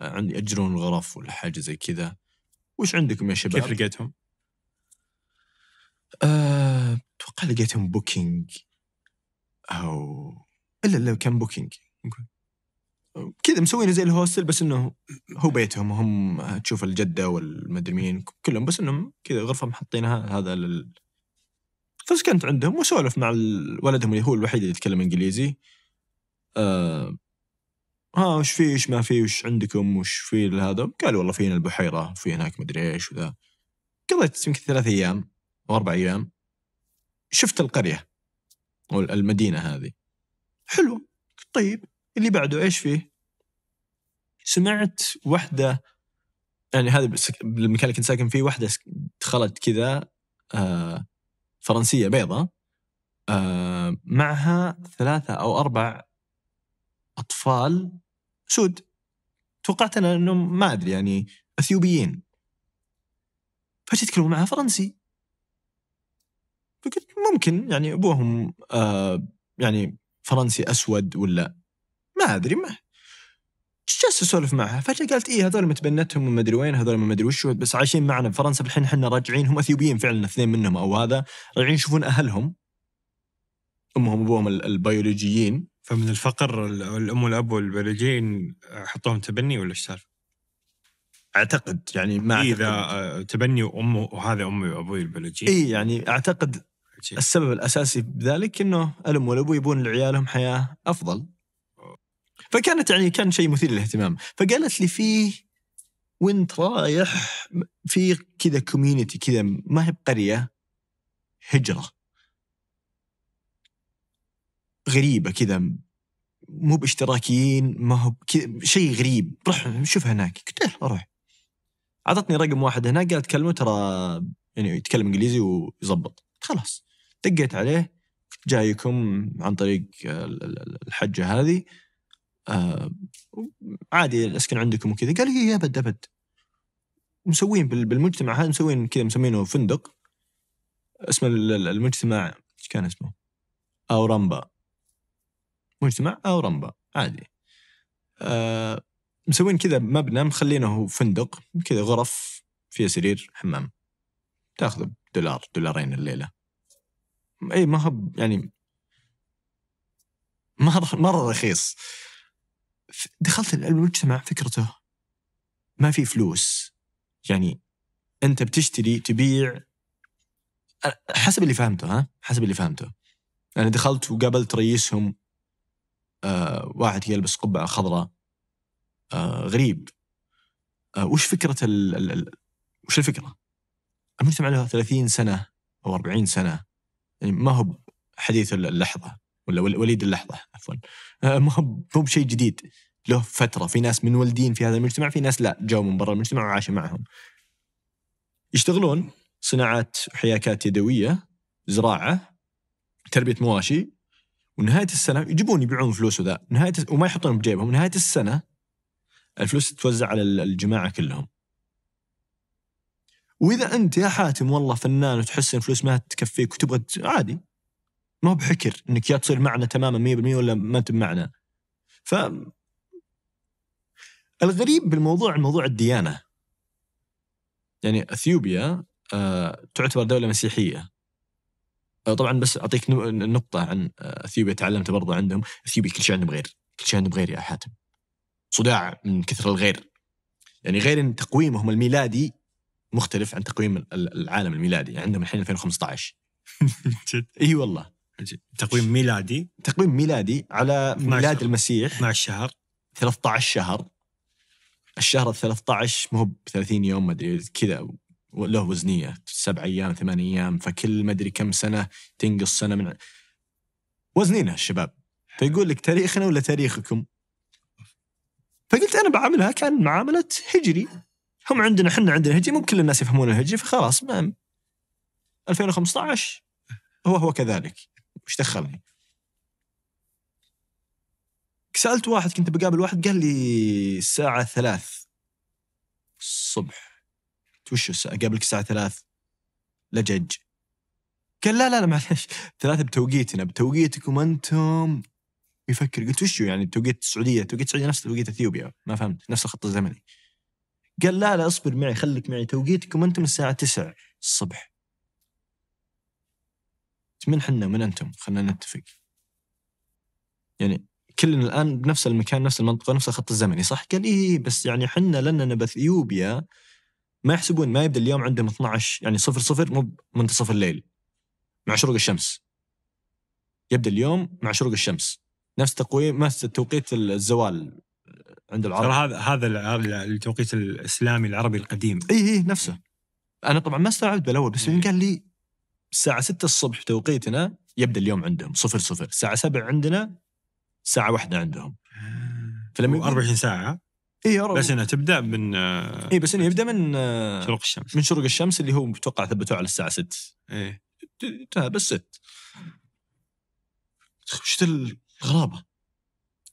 عندي ياجرون الغرف ولا حاجه زي كذا وش عندكم يا شباب؟ كيف لقيتهم؟ آه اتوقع لقيتهم بوكينج او الا لو كان بوكينج كذا مسوينه زي الهوستل بس انه هو بيتهم وهم تشوف الجده والمدري مين كلهم بس انهم كذا غرفه محطينها هذا لل فسكنت عندهم وسولف مع ولدهم اللي هو الوحيد اللي يتكلم انجليزي آه ها وش في وش ما في وش عندكم وش في هذا قالوا والله في هنا البحيره في هناك مدري ايش وذا قضيت يمكن ثلاث ايام او اربع ايام شفت القرية أو المدينة هذه حلو طيب اللي بعده إيش فيه سمعت واحدة يعني هذا بالمكان اللي كنت ساكن فيه واحدة دخلت كذا آه فرنسية بيضة آه معها ثلاثة أو أربع أطفال سود توقعت أنا أنهم ما أدري يعني أثيوبيين فجأة تكلموا معها فرنسي فقلت ممكن يعني ابوهم آه يعني فرنسي اسود ولا ما ادري ما جالس اسولف معها فجاه قالت ايه هذول متبنتهم وما ادري وين هذول ما ادري وش بس عايشين معنا في فرنسا الحين احنا راجعين هم اثيوبيين فعلا اثنين منهم او هذا راجعين يشوفون اهلهم امهم وابوهم البيولوجيين فمن الفقر الام والاب والبيولوجيين حطوهم تبني ولا ايش السالفه؟ اعتقد يعني ما إيه، اذا آه، تبني وامه وهذا امي وابوي البيولوجي اي يعني اعتقد شيء السبب الاساسي بذلك انه الام والابو يبون لعيالهم حياه افضل فكانت يعني كان شيء مثير للاهتمام فقالت لي فيه وانت رايح في كذا كوميونتي كذا ما هي بقريه هجره غريبه كذا مو باشتراكيين ما هو شيء غريب روح شوف هناك قلت له إيه، اروح اعطتني رقم واحد هناك قالت كلمه ترى يعني يتكلم انجليزي ويظبط خلاص دقيت عليه جايكم عن طريق الحجه هذه آه عادي اسكن عندكم وكذا قال لي ابد ابد مسوين بالمجتمع هذا مسوين كذا مسمينه فندق اسم المجتمع ايش كان اسمه؟ اورمبا مجتمع اورمبا عادي آه مسوين كذا مبنى مخلينه فندق كذا غرف فيها سرير حمام تاخذه دولار دولارين الليله اي ما هو يعني ما مره رخيص دخلت المجتمع فكرته ما في فلوس يعني انت بتشتري تبيع حسب اللي فهمته ها حسب اللي فهمته انا دخلت وقابلت رئيسهم آه واحد يلبس قبعه خضراء آه غريب آه وش فكره الـ الـ الـ وش الفكره؟ المجتمع له 30 سنه او 40 سنه يعني ما هو حديث اللحظه ولا وليد اللحظه عفوا آه، ما هو بشيء جديد له فتره في ناس منولدين في هذا المجتمع في ناس لا جاوا من برا المجتمع وعاشوا معهم يشتغلون صناعات وحياكات يدويه زراعه تربيه مواشي ونهايه السنه يجيبون يبيعون فلوس وذا نهايه وما يحطون بجيبهم نهايه السنه الفلوس تتوزع على الجماعه كلهم واذا انت يا حاتم والله فنان وتحس ان فلوس ما تكفيك وتبغى عادي ما هو بحكر انك يا تصير معنا تماما 100% ولا ما انت بمعنى ف الغريب بالموضوع موضوع الديانه يعني اثيوبيا آه، تعتبر دوله مسيحيه آه، طبعا بس اعطيك نقطه عن آه، اثيوبيا تعلمت برضه عندهم اثيوبيا كل شيء عندهم غير كل شيء عندهم غير يا حاتم صداع من كثر الغير يعني غير ان تقويمهم الميلادي مختلف عن تقويم العالم الميلادي يعني عندهم الحين 2015 جد اي والله تقويم ميلادي تقويم ميلادي على ميلاد المسيح 12 شهر 13 شهر الشهر ال 13 مو ب 30 يوم ما ادري كذا له وزنيه سبع ايام ثمان ايام فكل ما ادري كم سنه تنقص سنه من وزنينا الشباب فيقول لك تاريخنا ولا تاريخكم؟ فقلت انا بعاملها كان معامله هجري هم عندنا احنا عندنا هجي مو كل الناس يفهمون الهجي فخلاص ما 2015 هو هو كذلك وش دخلني؟ سالت واحد كنت بقابل واحد قال لي الساعه ثلاث الصبح وش الساعه؟ اقابلك الساعه ثلاث لجج قال لا لا لا معلش ثلاثة بتوقيتنا بتوقيتكم انتم يفكر قلت وشو يعني بتوقيت السعودية توقيت السعودية نفس توقيت اثيوبيا ما فهمت نفس الخط الزمني قال لا لا اصبر معي خليك معي توقيتكم انتم الساعه 9 الصبح من حنا من انتم خلينا نتفق يعني كلنا الان بنفس المكان نفس المنطقه نفس الخط الزمني صح قال ايه بس يعني حنا لاننا باثيوبيا ما يحسبون ما يبدا اليوم عندهم 12 يعني صفر صفر مو منتصف الليل مع شروق الشمس يبدا اليوم مع شروق الشمس نفس تقويم نفس توقيت الزوال عند العرب ترى هذا هذا التوقيت الاسلامي العربي القديم اي اي نفسه انا طبعا ما استوعبت بالاول بس إيه. قال لي الساعه 6 الصبح توقيتنا يبدا اليوم عندهم صفر صفر الساعه 7 عندنا ساعه واحده عندهم فلما 24 ساعه اي بس انها تبدا من آه، اي بس انها يبدا من آه، شروق الشمس من شروق الشمس اللي هو متوقع ثبتوه على الساعه 6 ايه بس 6 شفت الغرابه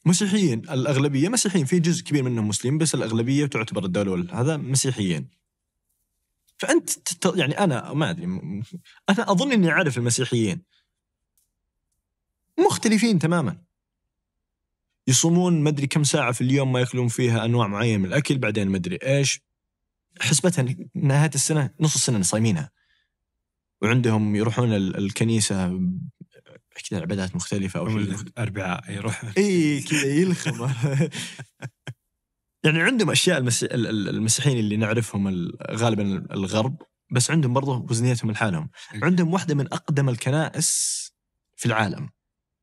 مسيحيين الاغلبيه مسيحيين في جزء كبير منهم مسلم بس الاغلبيه تعتبر الدوله هذا مسيحيين فانت يعني انا ما ادري انا اظن اني اعرف المسيحيين مختلفين تماما يصومون ما ادري كم ساعه في اليوم ما ياكلون فيها انواع معينه من الاكل بعدين ما ادري ايش حسبتها نهايه السنه نص السنه صايمينها وعندهم يروحون الكنيسه كذا عبادات مختلفه او شيء الاربعاء يروح اي كذا يلخم يعني عندهم اشياء المسيحيين اللي نعرفهم غالبا الغرب بس عندهم برضه وزنيتهم لحالهم عندهم واحده من اقدم الكنائس في العالم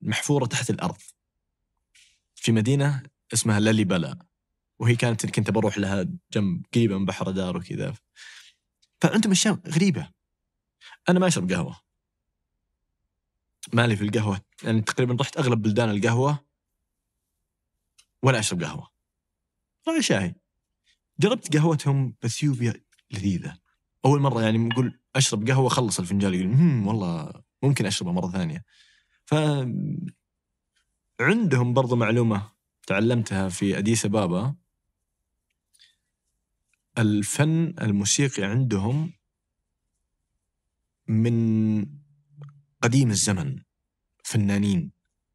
محفوره تحت الارض في مدينه اسمها بلا وهي كانت كنت بروح لها جنب قريبه من بحر دار وكذا فعندهم اشياء غريبه انا ما اشرب قهوه مالي في القهوه يعني تقريبا رحت اغلب بلدان القهوه ولا اشرب قهوه راعي شاي جربت قهوتهم باثيوبيا لذيذه اول مره يعني نقول اشرب قهوه خلص الفنجان يقول والله ممكن اشربها مره ثانيه ف عندهم برضو معلومه تعلمتها في اديس ابابا الفن الموسيقي عندهم من قديم الزمن فنانين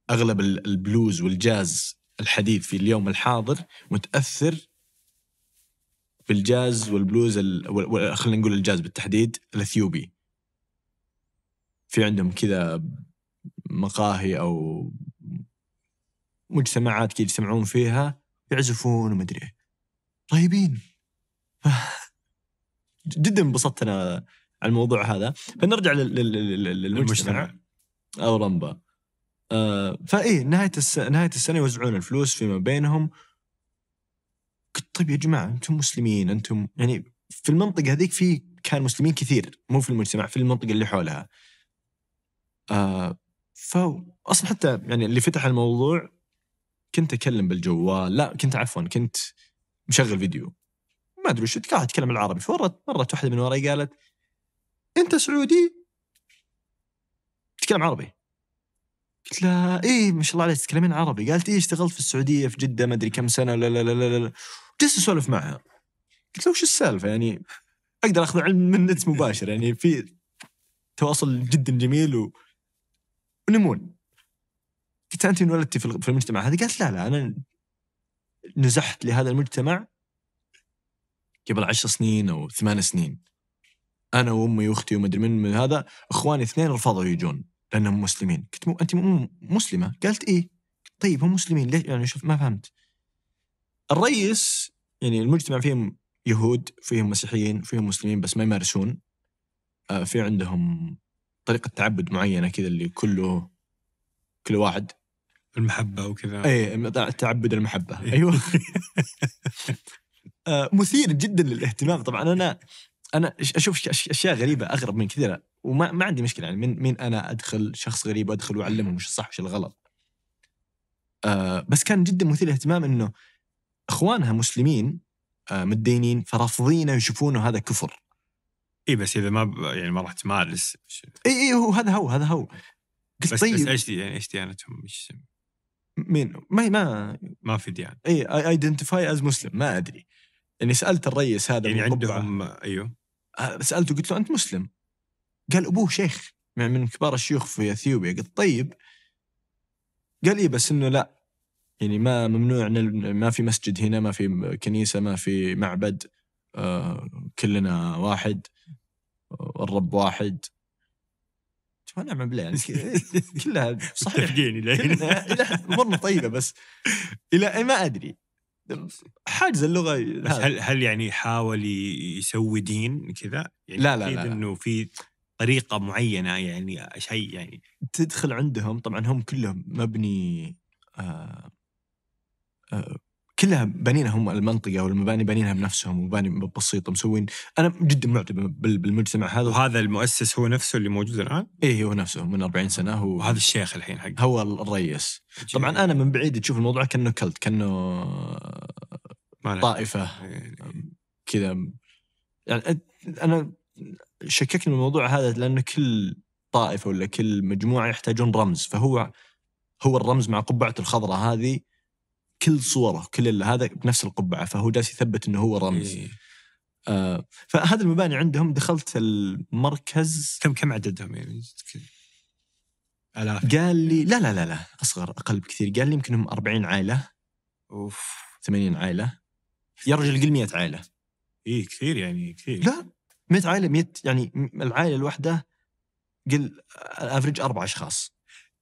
اغلب البلوز والجاز الحديث في اليوم الحاضر متاثر بالجاز والبلوز خلينا نقول الجاز بالتحديد الاثيوبي في عندهم كذا مقاهي او مجتمعات كذا يجتمعون فيها يعزفون ومدري ايه رهيبين جدا انبسطت انا الموضوع هذا فنرجع للمجتمع او رمبا آه فايه نهايه الس... نهايه السنه يوزعون الفلوس فيما بينهم طيب يا جماعه انتم مسلمين انتم يعني في المنطقه هذيك في كان مسلمين كثير مو في المجتمع في المنطقه اللي حولها آه فاصلا حتى يعني اللي فتح الموضوع كنت اكلم بالجوال لا كنت عفوا كنت مشغل فيديو ما ادري وش قاعد اتكلم العربي فمرت مرت واحده من وراي قالت انت سعودي تتكلم عربي قلت لها اي ما شاء الله عليك تتكلمين عربي قالت اي اشتغلت في السعوديه في جده ما ادري كم سنه لا لا لا لا لا جلست اسولف معها قلت لها وش السالفه يعني اقدر اخذ علم من النت مباشر يعني في تواصل جدا جميل و... ونمون قلت انت انولدتي في المجتمع هذا قالت لا لا انا نزحت لهذا المجتمع قبل عشر سنين او ثمان سنين انا وامي واختي ومدري من, من هذا اخواني اثنين رفضوا يجون لانهم مسلمين قلت مو انت مو مسلمه قالت ايه طيب هم مسلمين ليش يعني شوف ما فهمت الرئيس يعني المجتمع فيهم يهود فيهم مسيحيين فيهم مسلمين بس ما يمارسون آه، في عندهم طريقة تعبد معينة كذا اللي كله كل واحد المحبة وكذا اي تعبد المحبة إيه. ايوه آه، مثير جدا للاهتمام طبعا انا انا اشوف اشياء غريبه اغرب من كثير وما ما عندي مشكله يعني من من انا ادخل شخص غريب وادخل واعلمهم وش الصح وش الغلط آه بس كان جدا مثير للاهتمام انه اخوانها مسلمين آه متدينين فرافضينه يشوفونه هذا كفر اي بس اذا ما ب... يعني ما راح تمارس اي اي هو هذا هو هذا هو قلت بس, طيب بس ايش يعني ايش ديانتهم ايش مين ما ما ما في ديانه اي ايدنتيفاي از مسلم ما ادري اني يعني سالت الرئيس هذا يعني عندهم ايوه آه، سالته قلت له انت مسلم قال ابوه شيخ يعني من كبار الشيوخ في اثيوبيا قلت طيب قال لي إيه، بس انه لا يعني ما ممنوع ما في مسجد هنا ما في كنيسه ما في معبد آه، كلنا واحد الرب واحد ونعم بالله يعني كلها صحيح متفقين الى امورنا طيبه بس الى ما ادري حاجز اللغه بس هل هل يعني حاول يسوي دين كذا؟ يعني لا لا لا, لا. انه في طريقه معينه يعني شيء يعني تدخل عندهم طبعا هم كلهم مبني آه آه كلها بانينها هم المنطقه والمباني بانينها بنفسهم ومباني بسيطه مسوين انا جدا معجب بالمجتمع هذا وهذا المؤسس هو نفسه اللي موجود الان؟ ايه هو نفسه من 40 سنه هو وهذا الشيخ الحين حق هو الرئيس طبعا انا من بعيد تشوف الموضوع كانه كلت كانه طائفه كذا يعني انا من الموضوع هذا لان كل طائفه ولا كل مجموعه يحتاجون رمز فهو هو الرمز مع قبعته الخضراء هذه كل صوره كل هذا بنفس القبعه فهو جالس يثبت انه هو رمز إيه. آه فهذه المباني عندهم دخلت المركز كم كم عددهم يعني الاف قال لي لا لا لا لا اصغر اقل بكثير قال لي يمكن هم 40 عائله اوف 80 عائله يا رجل قل 100 عائله اي كثير يعني كثير لا 100 عائله 100 يعني العائله الواحده قل الافرج آه، اربع اشخاص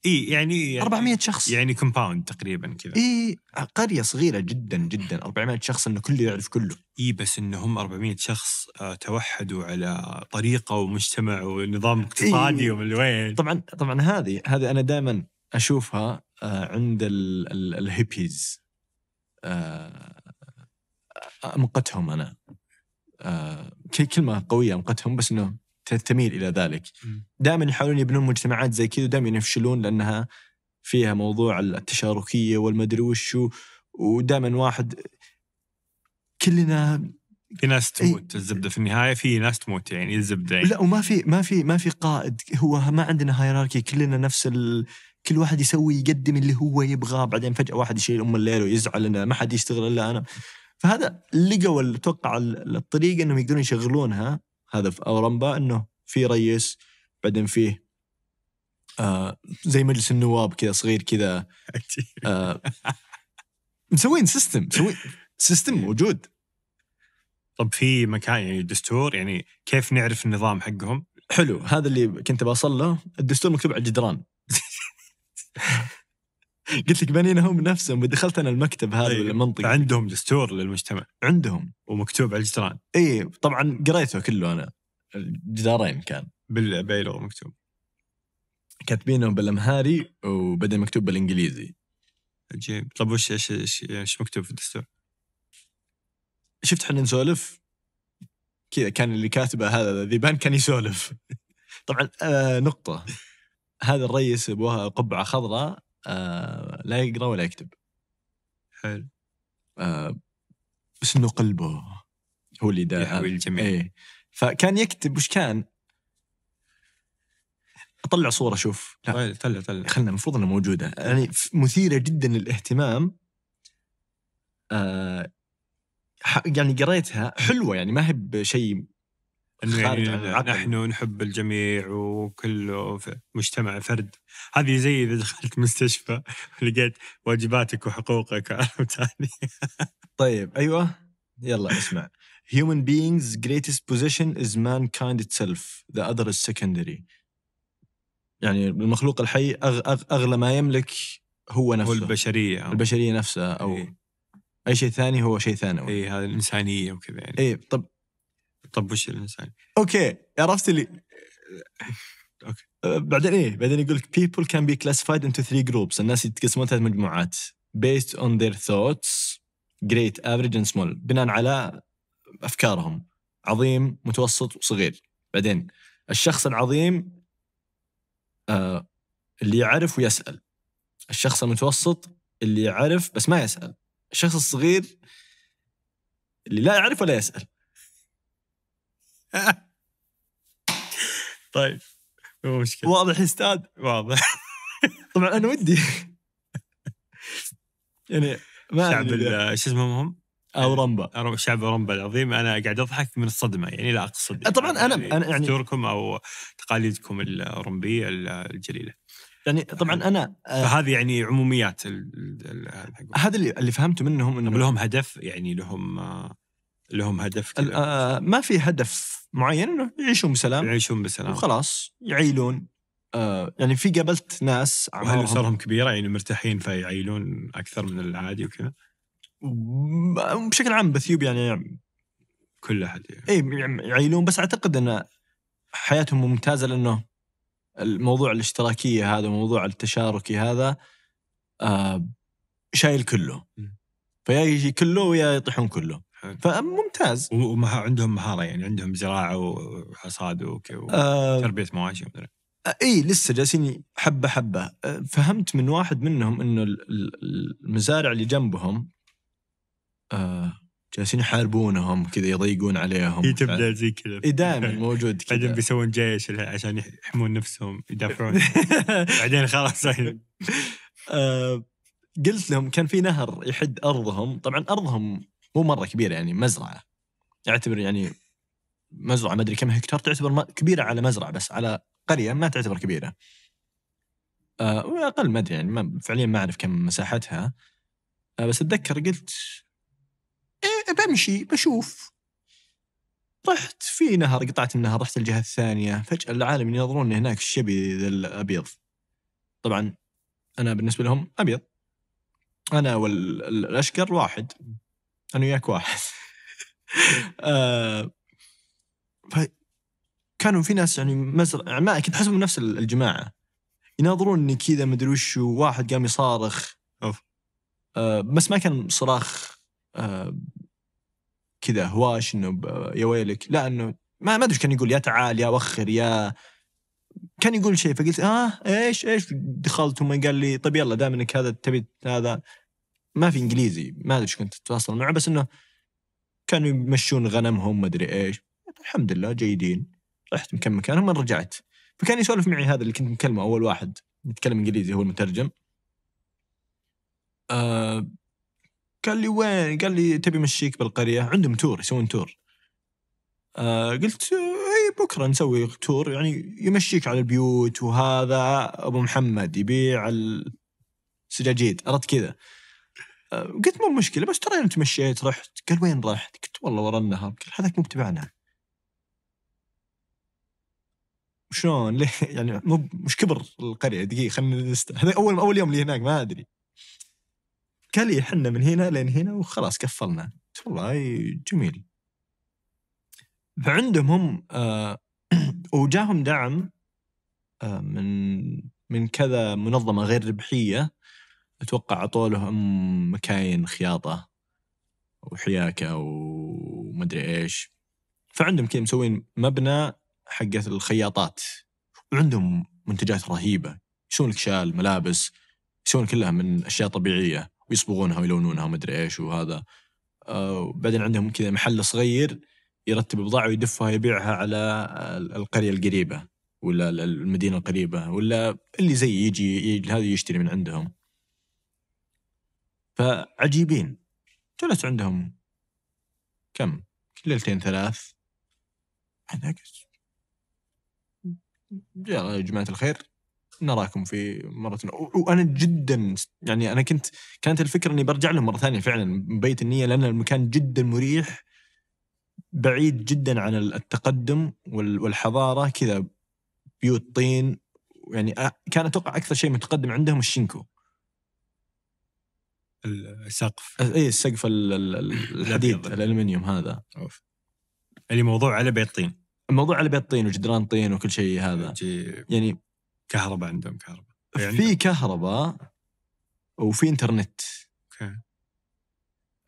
اي يعني, يعني 400 شخص يعني كومباوند تقريبا كذا اي قريه صغيره جدا جدا 400 شخص انه كله يعرف كله اي بس انهم 400 شخص آه، توحدوا على طريقه ومجتمع ونظام اقتصادي إيه. ومن وين طبعا طبعا هذه هذه انا دائما اشوفها آه، عند الـ الـ الهيبيز آه، امقتهم انا كلمه قويه امقتهم بس انه تميل الى ذلك دائما يحاولون يبنون مجتمعات زي كذا ودائما يفشلون لانها فيها موضوع التشاركيه والمدري وش ودائما واحد كلنا في ناس تموت الزبده في النهايه في ناس تموت يعني الزبده يعني. لا وما في ما في ما في قائد هو ما عندنا هايراركي كلنا نفس ال... كل واحد يسوي يقدم اللي هو يبغاه بعدين فجاه واحد يشيل ام الليل ويزعل انه ما حد يشتغل الا انا فهذا لقوا اتوقع الطريقه انهم يقدرون يشغلونها هذا في اورمبا انه في رئيس بعدين فيه آه زي مجلس النواب كذا صغير كذا آه مسوين سيستم مسوين سيستم إيه. موجود طب في مكان يعني دستور يعني كيف نعرف النظام حقهم؟ حلو هذا اللي كنت بوصل له الدستور مكتوب على الجدران قلت لك بنينا هم نفسهم دخلت انا المكتب هذا أيه. ولا المنطقه عندهم دستور للمجتمع عندهم ومكتوب على الجدران اي طبعا قريته كله انا الجدارين كان بال... لغه مكتوب كاتبينه بالامهاري وبدا مكتوب بالانجليزي عجيب طب وش ايش ايش مكتوب في الدستور؟ شفت احنا نسولف كذا كان اللي كاتبه هذا ذيبان كان يسولف طبعا آه نقطة هذا الرئيس ابوها قبعة خضراء آه لا يقرا ولا يكتب حلو آه بس انه قلبه هو اللي دا يحوي الجميع ايه فكان يكتب وش كان؟ اطلع صوره شوف لا طلع طلع خلنا المفروض انها موجوده يعني مثيره جدا للاهتمام آه يعني قريتها حلوه يعني ما هي بشيء انه يعني نحن نحب الجميع وكله مجتمع فرد هذه زي اذا دخلت مستشفى لقيت واجباتك وحقوقك عرفت ثاني طيب ايوه يلا اسمع human beings greatest position is mankind itself the other is secondary يعني المخلوق الحي أغ أغ أغلى ما يملك هو نفسه هو البشرية أو البشرية نفسها أو إيه. أي شيء ثاني هو شيء ثانوي إي هذا الإنسانية وكذا يعني إي طب طب وش الانسان؟ اوكي عرفت اللي اوكي أه، بعدين ايه بعدين يقول لك people can be classified into three groups الناس يتقسمون ثلاث مجموعات based on their thoughts great average and small بناء على افكارهم عظيم متوسط وصغير بعدين الشخص العظيم آه اللي يعرف ويسال الشخص المتوسط اللي يعرف بس ما يسال الشخص الصغير اللي لا يعرف ولا يسال طيب مو مشكله واضح استاذ واضح طبعا انا ودي يعني ما شعب شو اسمه هم؟ اورمبا شعب اورمبا العظيم انا قاعد اضحك من الصدمه يعني لا اقصد طبعا انا يعني انا يعني دستوركم او تقاليدكم الاورمبيه الجليله يعني طبعا آه، انا آه، فهذه يعني عموميات هذا اللي اللي فهمته منهم انه لهم هدف يعني لهم آه، لهم هدف ما في هدف معين انه يعيشون بسلام يعيشون بسلام وخلاص يعيلون آه يعني في قابلت ناس وهل اسرهم كبيره يعني مرتاحين فيعيلون اكثر من العادي وكذا؟ بشكل عام بثيوب يعني, كل احد يعني. اي يعني يعيلون بس اعتقد ان حياتهم ممتازه لانه الموضوع الاشتراكيه هذا وموضوع التشاركي هذا آه شايل كله فيا يجي كله ويا يطيحون كله فممتاز ومها عندهم مهاره يعني عندهم زراعه وحصاد وتربيه أه مواشي ومدري آه، اي لسه جالسين حبه حبه آه، فهمت من واحد منهم انه المزارع اللي جنبهم آه، جالسين يحاربونهم كذا يضيقون عليهم هي تبدا زي كذا اي دائما موجود كذا بعدين بيسوون جيش عشان يحمون نفسهم يدافعون بعدين خلاص آه قلت لهم كان في نهر يحد ارضهم طبعا ارضهم مو مره كبيره يعني مزرعه اعتبر يعني مزرعه ما ادري كم هكتار تعتبر كبيره على مزرعه بس على قريه ما تعتبر كبيره آه، اقل ما ادري يعني ما فعليا ما اعرف كم مساحتها آه، بس اتذكر قلت إيه بمشي بشوف رحت في نهر قطعت النهر رحت الجهه الثانيه فجاه العالم ينظرون هناك الشبي الابيض طبعا انا بالنسبه لهم ابيض انا والاشقر واحد انا وياك واحد آه، ف كانوا في ناس يعني مزرعة يعني ما كنت احسهم نفس الجماعه يناظروني كذا ما ادري وش واحد قام يصارخ أوف. آه بس ما كان صراخ آه كذا هواش انه يا ويلك لا انه ما ما ادري كان يقول يا تعال يا وخر يا كان يقول شيء فقلت اه ايش ايش دخلت وما قال لي طيب يلا دام انك هذا تبي هذا ما في انجليزي ما ادري ايش كنت تتواصل معه بس انه كانوا يمشون غنمهم ما ادري ايش الحمد لله جيدين رحت مكان مكانهم من رجعت فكان يسولف معي هذا اللي كنت مكلمه اول واحد يتكلم انجليزي هو المترجم آه قال لي وين قال لي تبي مشيك بالقريه عندهم تور يسوون تور آه قلت اي بكره نسوي تور يعني يمشيك على البيوت وهذا ابو محمد يبيع السجاجيد اردت كذا آه، قلت مو مشكله بس ترى انا تمشيت رحت قال وين رحت؟ قلت والله ورا النهر قال هذاك مو بتبعنا شلون ليه يعني مو مش كبر القريه دقيقه خلينا هذا اول اول يوم لي هناك ما ادري قال لي حنا من هنا لين هنا وخلاص قفلنا قلت والله جميل فعندهم هم آه وجاهم دعم آه من من كذا منظمه غير ربحيه اتوقع عطوا لهم مكاين خياطه وحياكه ومدري ايش فعندهم كذا مسوين مبنى حق الخياطات وعندهم منتجات رهيبه يسوون لك شال ملابس يسوون كلها من اشياء طبيعيه ويصبغونها ويلونونها ومدري ايش وهذا آه، وبعدين عندهم كذا محل صغير يرتب بضاعه ويدفها يبيعها على القريه القريبه ولا المدينه القريبه ولا اللي زي يجي, يجي هذا يشتري من عندهم فعجيبين جلس عندهم كم ليلتين ثلاث انا قلت يا جماعة الخير نراكم في مرة وأنا جدا يعني أنا كنت كانت الفكرة أني برجع لهم مرة ثانية فعلا بيت النية لأن المكان جدا مريح بعيد جدا عن التقدم والحضارة كذا بيوت طين يعني كان أتوقع أكثر شيء متقدم عندهم الشينكو السقف اي السقف الحديد الالمنيوم هذا أوف. اللي موضوع على بيت طين الموضوع على بيت طين وجدران طين وكل شيء هذا يعني كهرباء عندهم كهرباء يعني في كهرباء وفي انترنت اوكي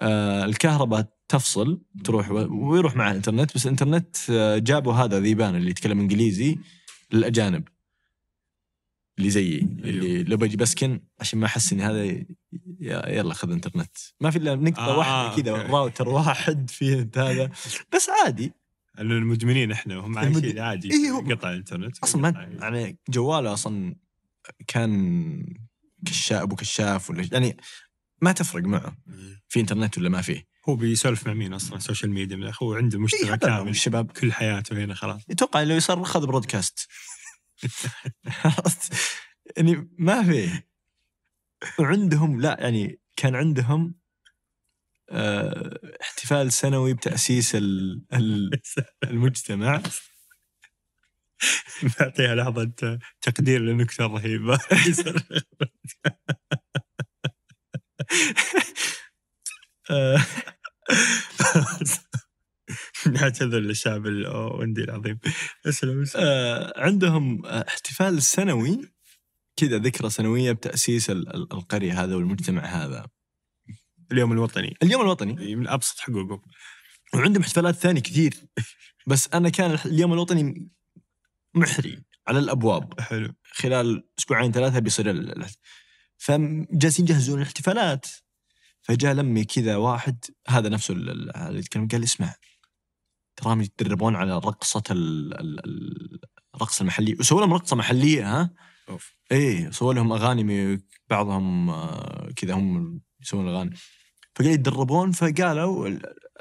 آه الكهرباء تفصل تروح ويروح مع الانترنت بس الانترنت آه، جابوا هذا ذيبان اللي يتكلم انجليزي للاجانب اللي زيي أيوه. اللي لو بجي بسكن عشان ما احس ان هذا يلا خذ انترنت ما في الا نقطه آه واحده آه، كذا راوتر واحد فيه هذا بس عادي المدمنين احنا وهم عايشين المد... عادي إيه قطع الانترنت اصلا ما آه، أيوه. يعني جواله اصلا كان كشاف ابو كشاف ولا يعني ما تفرق معه إيه. في انترنت ولا ما فيه هو بيسولف مع مين اصلا سوشيال ميديا من هو عنده إيه، مجتمع إيه كامل الشباب كل حياته هنا خلاص يتوقع لو يصرخ خذ برودكاست عرفت؟ يعني ما في وعندهم لا يعني كان عندهم اه احتفال سنوي بتأسيس ال ال المجتمع نعطيها لحظة تقدير لنكتة رهيبة آه. نعتذر للشعب الاوندي العظيم اسلم اسلم آه، عندهم آه، احتفال سنوي كذا ذكرى سنويه بتاسيس القريه هذا والمجتمع هذا اليوم الوطني اليوم الوطني من ابسط حقوقهم وعندهم احتفالات ثانيه كثير بس انا كان اليوم الوطني محري على الابواب حلو خلال اسبوعين ثلاثه بيصير فجالسين يجهزون الاحتفالات فجاء لمي كذا واحد هذا نفسه اللي يتكلم قال لي اسمع تراهم يتدربون على رقصه ال... ال... الرقص المحلي وسووا لهم رقصه محليه ها اوف اي سووا لهم اغاني بعضهم آه، كذا هم يسوون اغاني فقاعد يتدربون فقالوا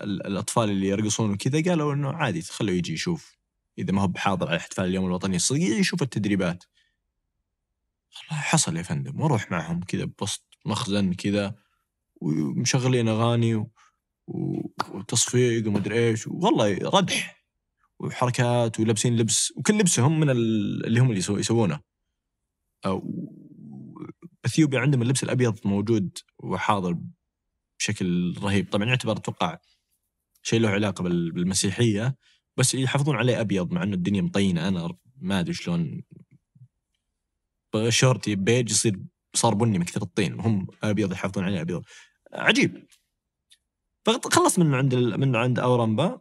الاطفال اللي يرقصون وكذا قالوا انه عادي خلوه يجي يشوف اذا ما هو بحاضر على احتفال اليوم الوطني الصديق يشوف التدريبات والله حصل يا فندم واروح معهم كذا بوسط مخزن كذا ومشغلين اغاني وتصفيق ومدري ايش والله ردح وحركات ولابسين لبس وكل لبسهم من اللي هم اللي يسوونه اثيوبيا عندهم اللبس الابيض موجود وحاضر بشكل رهيب طبعا يعتبر اتوقع شيء له علاقه بالمسيحيه بس يحافظون عليه ابيض مع انه الدنيا مطينه انا ما ادري شلون شورتي بيج يصير صار بني من كثر الطين وهم ابيض يحافظون عليه ابيض عجيب فخلص من عند من عند اورنبا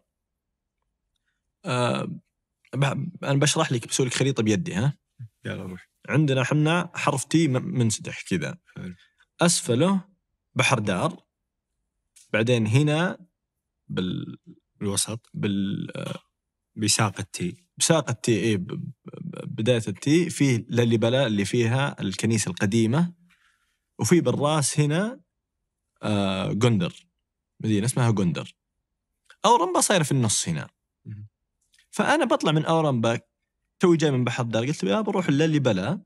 آه انا بشرح لك بسوي لك خريطه بيدي ها يلا روح عندنا احنا حرف تي منسدح كذا اسفله بحر دار بعدين هنا بال بالوسط بال بساق التي بساق التي اي بدايه التي فيه بلا اللي فيها الكنيسه القديمه وفي بالراس هنا آه جندر مدينه اسمها جندر اورنبا صايره في النص هنا فانا بطلع من اورنبا توي جاي من بحر دار قلت يا بروح اللي بلا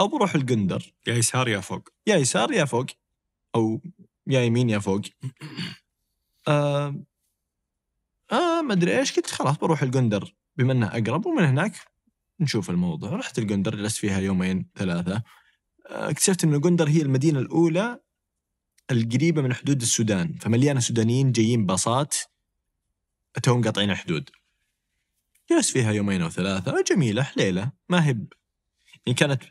او بروح القندر يا يسار يا فوق يا يسار يا فوق او يا يمين يا فوق آه آه ما ادري ايش قلت خلاص بروح القندر بما انه اقرب ومن هناك نشوف الموضوع رحت القندر جلست فيها يومين ثلاثه آه اكتشفت ان القندر هي المدينه الاولى القريبه من حدود السودان فمليانه سودانيين جايين باصات توهم قاطعين الحدود جلس فيها يومين او ثلاثه جميله حليله ما هي يعني كانت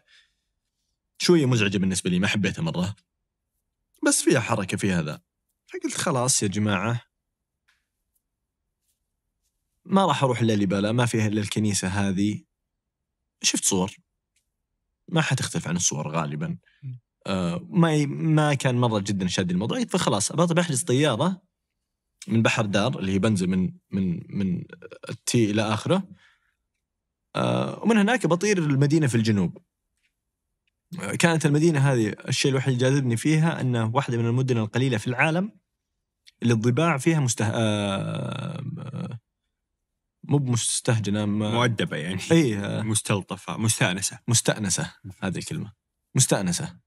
شويه مزعجه بالنسبه لي ما حبيتها مره بس فيها حركه فيها ذا فقلت خلاص يا جماعه ما راح اروح الا لبلا ما فيها الا الكنيسه هذه شفت صور ما حتختلف عن الصور غالبا آه، ما ما كان مره جدا شاد الموضوع فخلاص ابغى بحجز طياره من بحر دار اللي هي بنزل من من من التي الى اخره آه، ومن هناك بطير المدينه في الجنوب آه، كانت المدينه هذه الشيء الوحيد اللي جاذبني فيها انه واحده من المدن القليله في العالم اللي الضباع فيها مسته مو بمستهجنه مؤدبه يعني اي مستلطفه مستانسه مستانسه هذه الكلمه مستانسه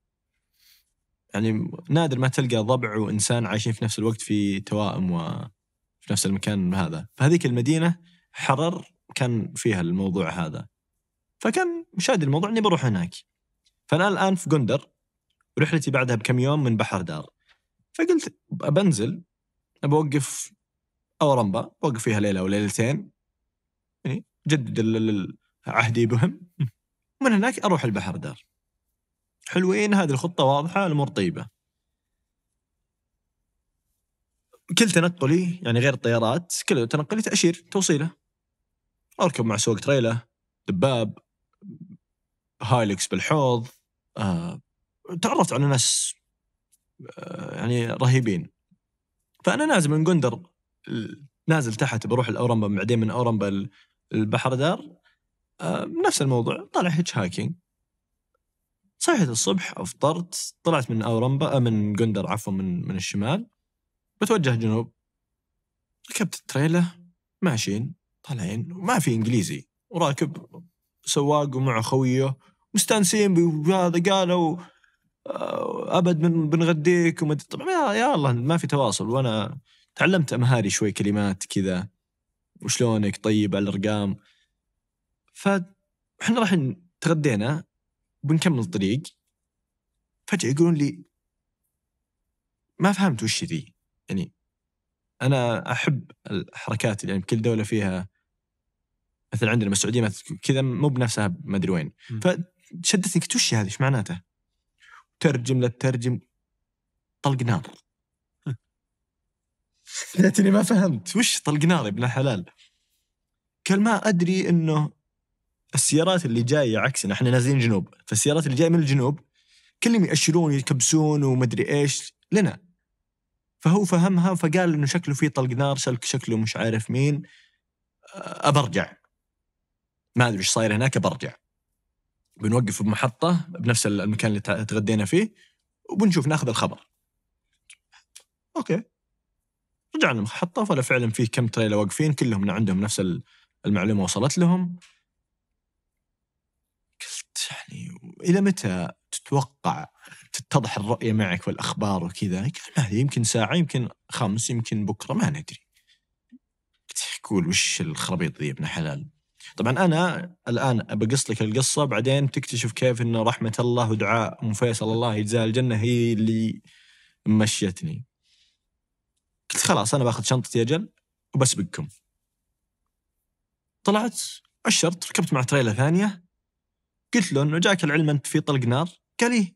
يعني نادر ما تلقى ضبع وانسان عايشين في نفس الوقت في توائم وفي نفس المكان هذا فهذيك المدينه حرر كان فيها الموضوع هذا فكان مشاهد الموضوع اني بروح هناك فانا الان في قندر ورحلتي بعدها بكم يوم من بحر دار فقلت بنزل بوقف اورمبا بوقف فيها ليله وليلتين يعني جدد عهدي بهم ومن هناك اروح البحر دار حلوين هذه الخطة واضحة الأمور طيبة كل تنقلي يعني غير الطيارات كل تنقلي تأشير توصيله أركب مع سوق تريلة دباب هايلكس بالحوض آه، تعرفت على ناس آه، يعني رهيبين فأنا نازل من قندر نازل تحت بروح الأورنبا بعدين من أورنبا البحر دار آه، نفس الموضوع طالع هيتش هايكينج صحيت الصبح افطرت طلعت من اورمبا آه، من جندر عفوا من من الشمال بتوجه جنوب ركبت التريلة ماشيين طالعين ما في انجليزي وراكب سواق ومع خويه مستانسين بهذا قالوا آه، ابد من بنغديك وما طبعا يا, الله ما في تواصل وانا تعلمت امهاري شوي كلمات كذا وشلونك طيب على الارقام فاحنا راح تغدينا بنكمل الطريق فجأة يقولون لي ما فهمت وش ذي يعني أنا أحب الحركات يعني كل دولة فيها مثل عندنا بالسعودية كذا مو بنفسها ما أدري وين فشدتني قلت وش هذه ايش معناته؟ ترجم لا تترجم طلق نار لكني ما فهمت وش طلق نار يا ابن الحلال؟ قال ما ادري انه السيارات اللي جايه عكسنا احنا نازلين جنوب فالسيارات اللي جايه من الجنوب كلهم يأشرون ويكبسون ومدري ايش لنا فهو فهمها فقال انه شكله في طلق نار شكله مش عارف مين ابرجع ما ادري ايش صاير هناك برجع بنوقف بمحطة بنفس المكان اللي تغدينا فيه وبنشوف ناخذ الخبر اوكي رجعنا المحطة ولا فعلا في كم تريلا واقفين كلهم عندهم نفس المعلومة وصلت لهم يعني الى متى تتوقع تتضح الرؤيه معك والاخبار وكذا؟ قال ما يمكن ساعه يمكن خمس يمكن بكره ما ندري. تقول وش الخرابيط ذي ابن حلال؟ طبعا انا الان بقص لك القصه بعدين تكتشف كيف ان رحمه الله ودعاء ام فيصل الله يجزاه الجنه هي اللي مشيتني. قلت خلاص انا باخذ شنطتي اجل وبسبقكم. طلعت اشرت ركبت مع تريلا ثانيه قلت له انه جاك العلم انت في طلق نار قال لي إيه.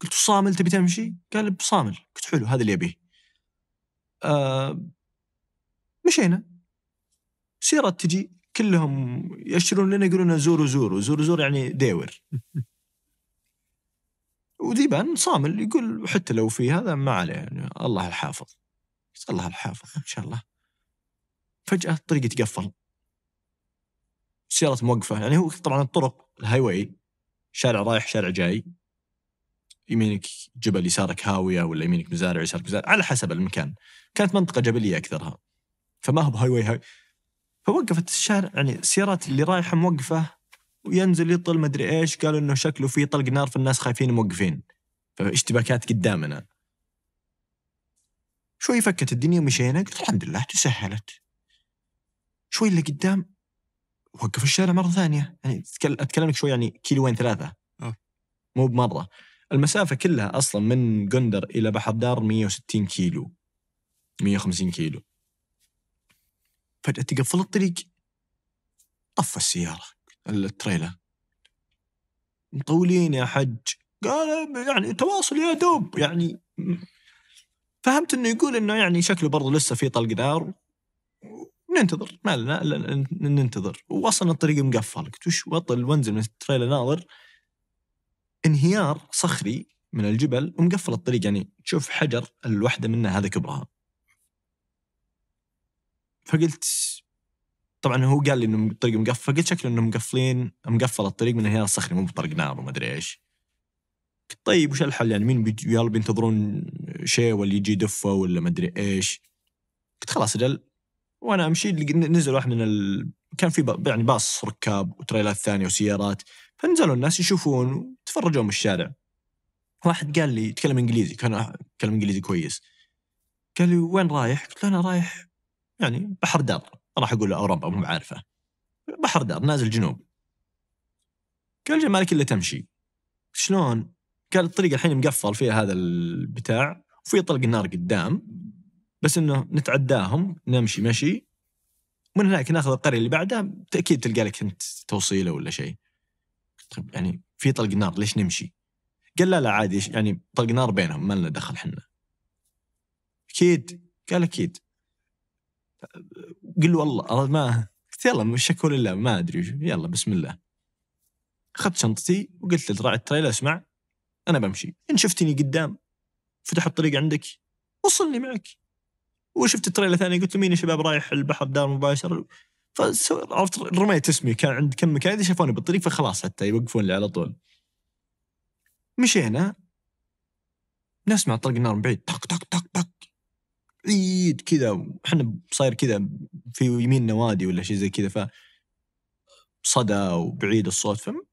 قلت صامل تبي تمشي؟ قال بصامل قلت حلو هذا اللي ابيه آه، مشينا سيارة تجي كلهم يشترون لنا يقولون زورو زورو زورو زورو يعني داور وذيبان صامل يقول حتى لو في هذا ما عليه يعني الله الحافظ الله الحافظ ان شاء الله فجأة الطريق يتقفل السيارات موقفة يعني هو طبعا الطرق الهاي واي شارع رايح شارع جاي يمينك جبل يسارك هاوية ولا يمينك مزارع يسارك مزارع على حسب المكان كانت منطقة جبلية أكثرها فما هو بهاي واي هاي فوقفت الشارع يعني السيارات اللي رايحة موقفة وينزل يطل مدري إيش قالوا إنه شكله في طلق نار فالناس خايفين موقفين فاشتباكات قدامنا شوي فكت الدنيا ومشينا قلت الحمد لله تسهلت شوي اللي قدام وقف الشارع مره ثانيه يعني اتكلم لك شوي يعني كيلوين ثلاثه أوه. مو بمره المسافه كلها اصلا من قندر الى بحر دار 160 كيلو 150 كيلو فجاه تقفل الطريق طفى السياره التريلا مطولين يا حج قال يعني تواصل يا دوب يعني فهمت انه يقول انه يعني شكله برضه لسه في طلق نار ننتظر ما لنا الا ننتظر واصلا الطريق مقفل قلت وش بطل وانزل من التريلا ناظر انهيار صخري من الجبل ومقفل الطريق يعني تشوف حجر الواحده منها هذا كبرها فقلت طبعا هو قال لي انه الطريق مقفل فقلت شكله انه مقفلين مقفل الطريق من انهيار صخري مو بطريق نار وما ادري ايش طيب وش الحل يعني مين بي... بينتظرون شيء ولا يجي دفه ولا ما ادري ايش قلت خلاص اجل وانا امشي نزلوا احنا ال... كان في يعني باص ركاب وتريلات ثانيه وسيارات فنزلوا الناس يشوفون وتفرجوا من الشارع واحد قال لي يتكلم انجليزي كان يتكلم انجليزي كويس قال لي وين رايح؟ قلت له انا رايح يعني بحر دار راح اقول له اوروبا مو عارفه بحر دار نازل جنوب قال جا مالك الا تمشي شلون؟ قال الطريق الحين مقفل فيها هذا البتاع وفي طلق النار قدام بس انه نتعداهم نمشي مشي ومن هناك ناخذ القريه اللي بعدها تاكيد تلقى لك انت توصيله ولا شيء طيب يعني في طلق نار ليش نمشي؟ قال لا لا عادي يعني طلق نار بينهم ما لنا دخل حنا اكيد قال اكيد قل له والله ما قلت يلا مش شكوا لله ما ادري يلا بسم الله اخذت شنطتي وقلت لراعي التريلا اسمع انا بمشي ان شفتني قدام فتح الطريق عندك وصلني معك وشفت التريلر الثاني قلت له مين يا شباب رايح البحر دار مباشر فعرفت رميت اسمي كان عند كم مكان اذا شافوني بالطريق فخلاص حتى يوقفون لي على طول مشينا نسمع طلق النار من بعيد طق طق طق طق عيد كذا احنا صاير كذا في يميننا وادي ولا شيء زي كذا ف صدى وبعيد الصوت فمو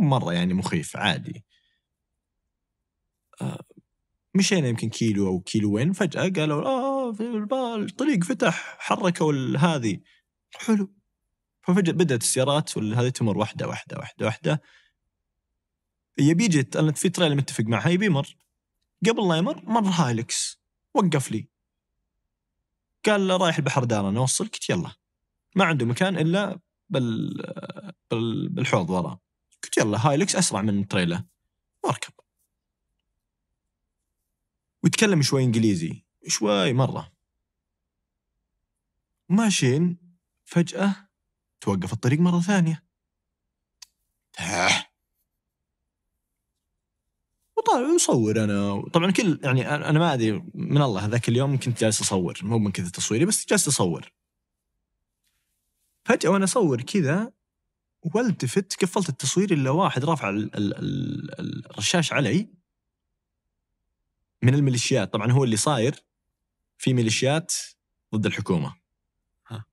مره يعني مخيف عادي آه، مشينا يمكن كيلو او كيلوين فجاه قالوا اه, آه، في الطريق فتح حركوا هذه حلو ففجاه بدات السيارات وهذه تمر واحده واحده واحده واحده يبي يجي في تريلر متفق معها يبي يمر قبل لا يمر مر هايلكس وقف لي قال رايح البحر دار انا اوصلك يلا ما عنده مكان الا بال, بالحوض ورا قلت يلا هايلكس اسرع من تريلا واركب ويتكلم شوي انجليزي شوي مره ماشين فجاه توقف الطريق مره ثانيه وطالع اصور انا طبعا كل يعني انا ما ادري من الله هذاك اليوم كنت جالس اصور مو من كذا تصويري بس جالس اصور فجاه وانا اصور كذا والتفت قفلت التصوير الا واحد رافع الرشاش علي من الميليشيات طبعا هو اللي صاير في ميليشيات ضد الحكومه ها.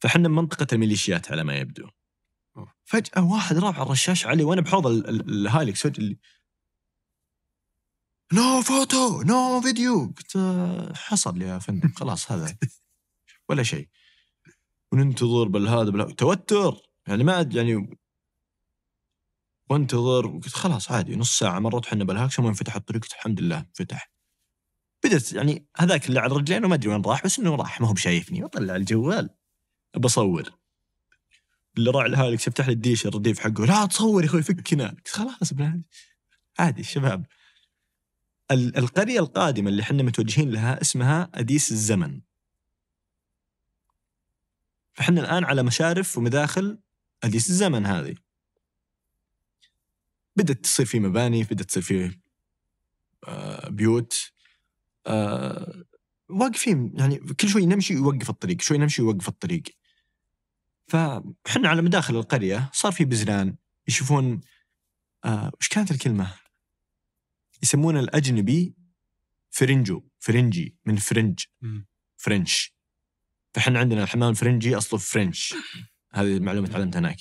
فحنا منطقه الميليشيات على ما يبدو فجاه واحد راح على الرشاش علي وانا بحوض الهايلكس فجاه اللي نو فوتو نو فيديو قلت آه، حصل يا فندم خلاص هذا ولا شيء وننتظر بالهذا توتر يعني ما يعني وانتظر وقلت خلاص عادي نص ساعه مرت حنا بالهاك وين انفتح الطريق الحمد لله انفتح بدأت يعني هذاك اللي على الرجلين وما ادري وين راح بس انه راح ما هو بشايفني بطلع الجوال بصور اللي راعي الهالكس يفتح لي الديش الرديف حقه لا تصور يا اخوي فكنا قلت خلاص عادي الشباب القرية القادمة اللي احنا متوجهين لها اسمها أديس الزمن فحنا الآن على مشارف ومداخل أديس الزمن هذه بدأت تصير في مباني بدأت تصير في آه، بيوت آه، واقفين يعني كل شوي نمشي يوقف الطريق شوي نمشي يوقف الطريق فحنا على مداخل القرية صار في بزران يشوفون آه، وش كانت الكلمة يسمون الأجنبي فرنجو فرنجي من فرنج فرنش فحنا عندنا الحمام الفرنجي أصله فرنش هذه معلومة تعلمتها هناك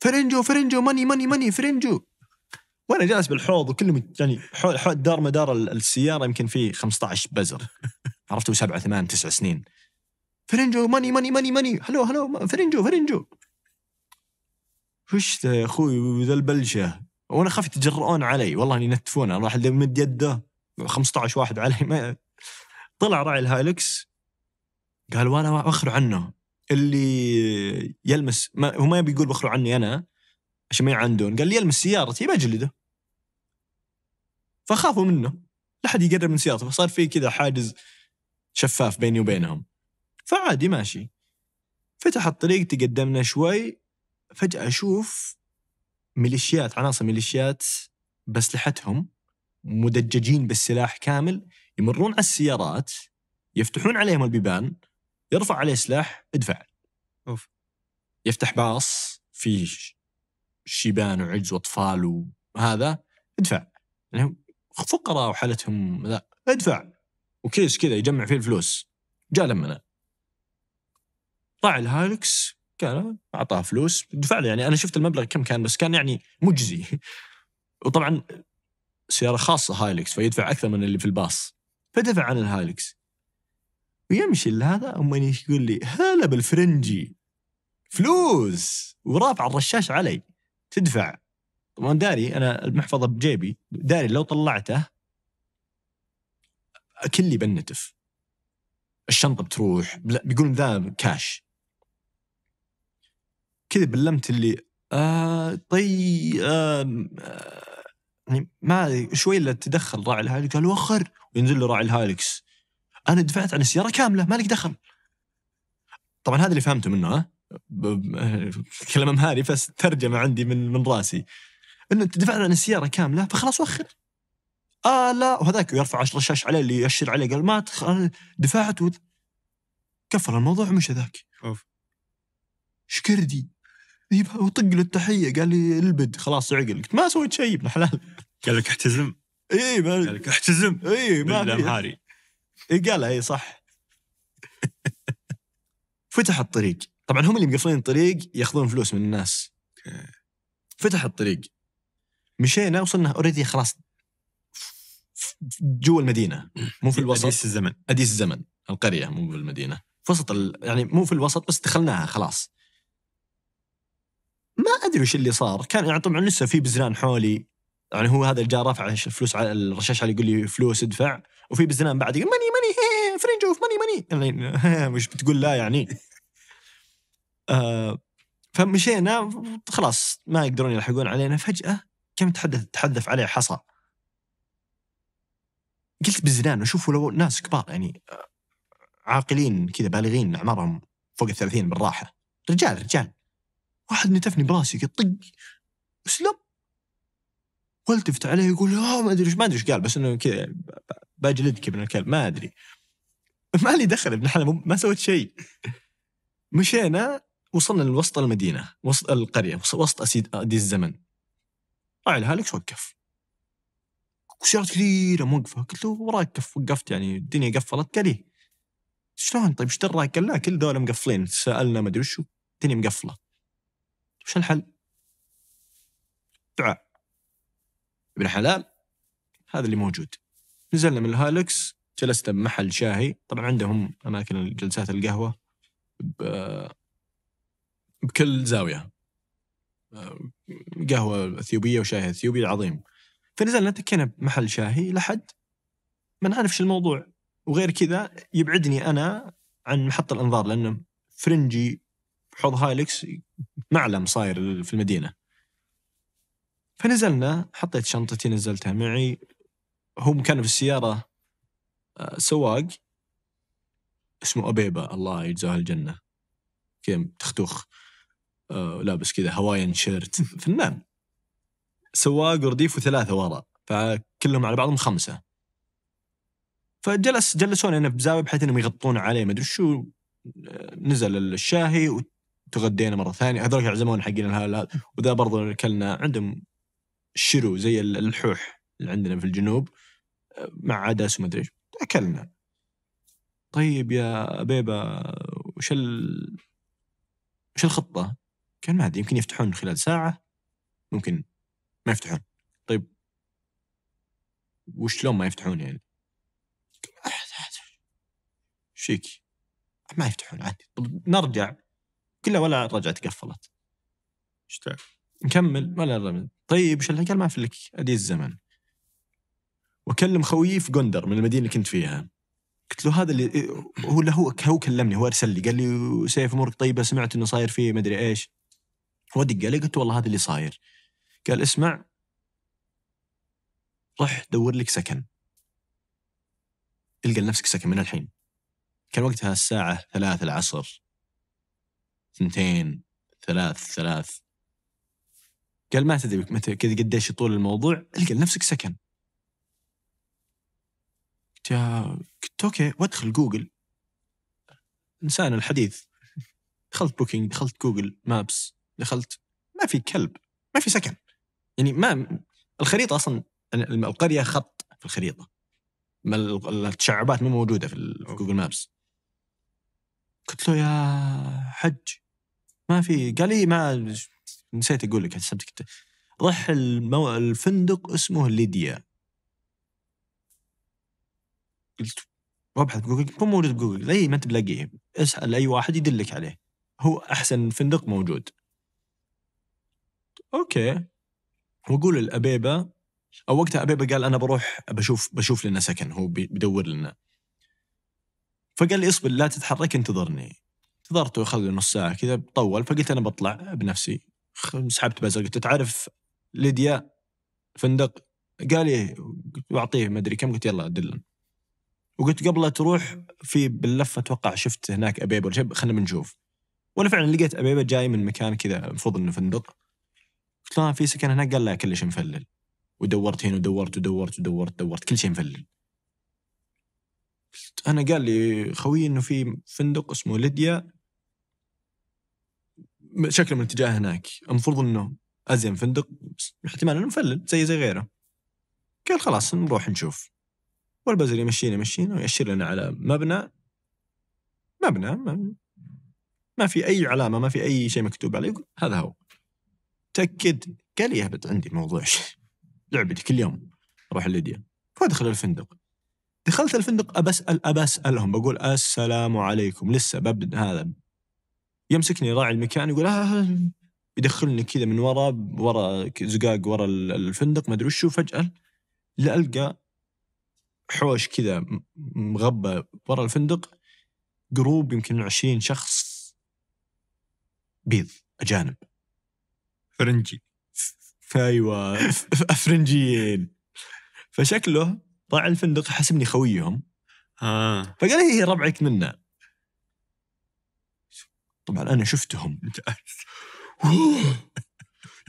فرنجو فرنجو ماني ماني ماني فرنجو وانا جالس بالحوض وكلهم يعني حول دار مدار السياره يمكن في 15 بزر عرفتوا سبعة ثمان تسع سنين فرنجو ماني ماني ماني ماني هلو هلو فرنجو فرنجو وش ذا يا اخوي ذا البلشه وانا خفت يتجرؤون علي والله انا راح مد يده 15 واحد علي ما طلع راعي الهايلكس قال وانا اخر عنه اللي يلمس ما هو ما يبي يقول بخلوا عني انا عشان ما يعاندون قال لي يلمس سيارتي طيب بجلده فخافوا منه لا حد يقرب من سيارته فصار في كذا حاجز شفاف بيني وبينهم فعادي ماشي فتح الطريق تقدمنا شوي فجأة أشوف ميليشيات عناصر ميليشيات بأسلحتهم مدججين بالسلاح كامل يمرون على السيارات يفتحون عليهم البيبان يرفع عليه سلاح ادفع أوف. يفتح باص فيه شيبان وعجز واطفال وهذا ادفع يعني فقراء وحالتهم لا ادفع وكيس كذا يجمع فيه الفلوس جاء لمنا طلع الهالكس كان اعطاه فلوس دفع له يعني انا شفت المبلغ كم كان بس كان يعني مجزي وطبعا سياره خاصه هايلكس فيدفع اكثر من اللي في الباص فدفع عن الهايلكس ويمشي لهذا أما يقول لي هلا بالفرنجي فلوس ورافع الرشاش علي تدفع طبعا داري أنا المحفظة بجيبي داري لو طلعته كلي بنتف الشنطة بتروح بيقولون ذا كاش كذا بلمت اللي آه طي آه, آه يعني ما شوي الا تدخل راعي الهالكس قال وخر وينزل له راعي الهالكس انا دفعت عن السياره كامله مالك دخل طبعا هذا اللي فهمته منه كلام مهاري بس ترجمه عندي من من راسي انه انت دفعت عن السياره كامله فخلاص وخر اه لا وهذاك يرفع رشاش عليه اللي يشر عليه قال ما دفعت و... كفر الموضوع مش ذاك اوف شكردي وطق له التحيه قال لي البد خلاص عقل قلت ما سويت شيء ابن حلال قال لك احتزم اي قال لك احتزم اي ما إيه، قالها اي صح فتح الطريق طبعا هم اللي مقفلين الطريق ياخذون فلوس من الناس فتح الطريق مشينا وصلنا اوريدي خلاص جوا المدينه مو في الوسط اديس الزمن اديس الزمن القريه مو في المدينه في وسط ال... يعني مو في الوسط بس دخلناها خلاص ما ادري وش اللي صار كان يعني طبعا لسه في بزران حولي يعني هو هذا اللي جاء رافع الفلوس على الرشاش على يقول لي فلوس ادفع وفي بزنان بعد يقول ماني ماني فرنج اوف ماني ماني يعني مش بتقول لا يعني آه فمشينا خلاص ما يقدرون يلحقون علينا فجأة كم تحدث تحدث عليه حصى قلت بزنان وشوفوا لو ناس كبار يعني آه، عاقلين كذا بالغين اعمارهم فوق الثلاثين بالراحه رجال رجال واحد نتفني براسي قلت طق اسلم والتفت عليه يقول آه، ما ادري ايش ما ادري ايش قال بس انه كذا بجلدك ابن الكلب ما ادري ما لي دخل ابن الحلال ما سويت شيء مشينا وصلنا لوسط المدينه وسط القريه وسط اسيد ادي الزمن طلع الهالكس وقف سيارات كثيره موقفه قلت له وراك كف وقفت يعني الدنيا قفلت قال لي شلون طيب ايش دراك؟ قال لا كل دول مقفلين سالنا ما ادري وش الدنيا مقفله وش الحل؟ دعاء ابن حلال هذا اللي موجود نزلنا من الهالكس جلست بمحل شاهي طبعا عندهم اماكن جلسات القهوه بكل زاويه آه، قهوه اثيوبيه وشاهي اثيوبي عظيم فنزلنا تكينا بمحل شاهي لحد ما نعرف شو الموضوع وغير كذا يبعدني انا عن محط الانظار لانه فرنجي حوض هايلكس معلم صاير في المدينه فنزلنا حطيت شنطتي نزلتها معي هم كانوا في السياره آه، سواق اسمه أبيبة الله يجزاه الجنة كذا تختوخ آه، لابس كذا هواين شيرت فنان سواق ورديف وثلاثة ورا فكلهم على بعضهم خمسة فجلس جلسوني أنا بزاوية بحيث أنهم يغطون علي ما أدري شو آه، نزل الشاهي وتغدينا مرة ثانية هذول يعزمون حقين وذا برضو أكلنا عندهم شرو زي الحوح اللي عندنا في الجنوب مع عدس ومدري ايش اكلنا طيب يا بيبه وش ال وش الخطه؟ كان ما ادري يمكن يفتحون خلال ساعه ممكن ما يفتحون طيب وشلون ما يفتحون يعني؟ شيك ما يفتحون عادي نرجع كلها ولا رجعت قفلت ايش نكمل ولا رمز طيب ايش قال ما في لك ادي الزمن واكلم خويي في غندر من المدينه اللي كنت فيها قلت له هذا اللي هو له هو كلمني هو ارسل لي قال لي سيف امورك طيبه سمعت انه صاير فيه مدري ايش ودق علي قلت والله هذا اللي صاير قال اسمع رح دور لك سكن القى لنفسك سكن من الحين كان وقتها الساعة ثلاث العصر اثنتين ثلاث ثلاث قال ما تدري متى كذا قديش يطول الموضوع القى لنفسك سكن قلت يا قلت اوكي وادخل جوجل انسان الحديث دخلت بوكينج دخلت جوجل مابس دخلت ما في كلب ما في سكن يعني ما الخريطه اصلا يعني القريه خط في الخريطه ما التشعبات مو موجوده في جوجل مابس قلت له يا حج ما في قال لي ما نسيت اقول لك حسبتك المو... الفندق اسمه ليديا قلت وابحث بجوجل مو موجود بجوجل اي ما انت بلاقيه اسال اي واحد يدلك عليه هو احسن فندق موجود اوكي واقول الابيبه او وقتها ابيبه قال انا بروح بشوف بشوف لنا سكن هو بيدور لنا فقال لي اصبر لا تتحرك انتظرني انتظرته اخذ نص ساعه كذا طول فقلت انا بطلع بنفسي سحبت بزر قلت تعرف ليديا فندق قال لي اعطيه ما ادري كم قلت يلا دلنا وقلت قبل لا تروح في باللفه اتوقع شفت هناك ابيبه ولا شيء خلينا بنشوف وانا فعلا لقيت ابيبه جاي من مكان كذا المفروض انه فندق قلت له آه، في سكن هناك قال لا كل شيء مفلل ودورت هنا ودورت ودورت ودورت دورت كل شيء مفلل انا قال لي خوي انه في فندق اسمه ليديا شكله من اتجاه هناك المفروض انه ازين فندق احتمال انه مفلل زي زي غيره قال خلاص نروح نشوف والبزر يمشينا يمشينا ويأشر لنا على مبنى مبنى ما في أي علامة ما في أي شيء مكتوب عليه يقول هذا هو تأكد قال لي يهبط عندي موضوع لعبتي كل يوم أروح الليديا فأدخل الفندق دخلت الفندق أبسأل أبسألهم بقول السلام عليكم لسه ببدأ هذا يمسكني راعي المكان يقول آه يدخلني كذا من وراء وراء زقاق وراء الفندق ما ادري وشو فجاه لا القى حوش كذا مغبى برا الفندق جروب يمكن 20 شخص بيض اجانب فرنجي فايوه افرنجيين فشكله طلع الفندق حسبني خويهم آه. فقال هي ربعك منا طبعا انا شفتهم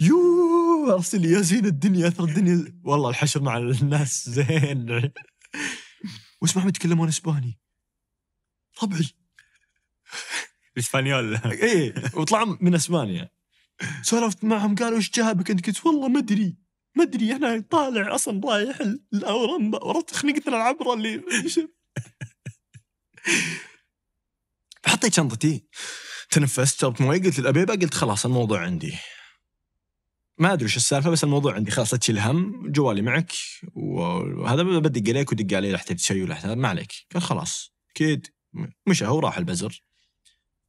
يو ارسل يا زين الدنيا اثر الدنيا والله الحشر مع الناس زين واسمعهم يتكلمون اسباني ربعي الاسبانيول اي وطلعوا من اسبانيا سولفت معهم قالوا ايش جابك انت قلت والله ما ادري ما ادري انا طالع اصلا رايح الاورنبا ورحت خنقتنا العبره اللي حطيت شنطتي تنفست شربت مويه قلت للابيبه قلت خلاص الموضوع عندي ما ادري وش السالفه بس الموضوع عندي خلاص لا تشيل هم جوالي معك وهذا بدق عليك ودق علي لا احتاج شيء ولا ما عليك قال خلاص اكيد مشى هو راح البزر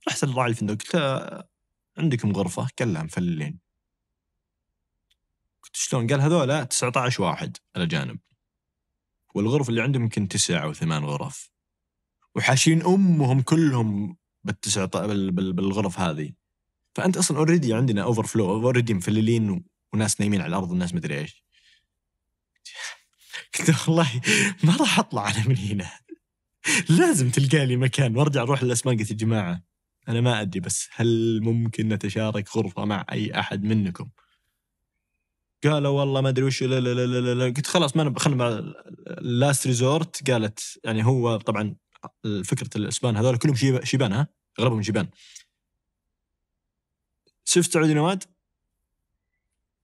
رحت لراعي الفندق قلت له عندكم غرفه قال لا مفللين قلت شلون قال هذولا 19 واحد الاجانب والغرف اللي عندهم يمكن تسع او ثمان غرف وحاشين امهم كلهم بال بالغرف هذه فانت اصلا اوريدي عندنا اوفر فلو اوريدي مفللين وناس نايمين على الارض وناس مدري ايش قلت والله ما راح اطلع انا من هنا لازم تلقى لي مكان وارجع اروح للاسمان قلت يا جماعه انا ما ادري بس هل ممكن نتشارك غرفه مع اي احد منكم؟ قالوا والله ما ادري وش لا لا لا لا, لا. قلت خلاص ما خلنا لاست ريزورت قالت يعني هو طبعا فكره الاسبان هذول كلهم شيبان ها اغلبهم شيبان شفت سعودي نواد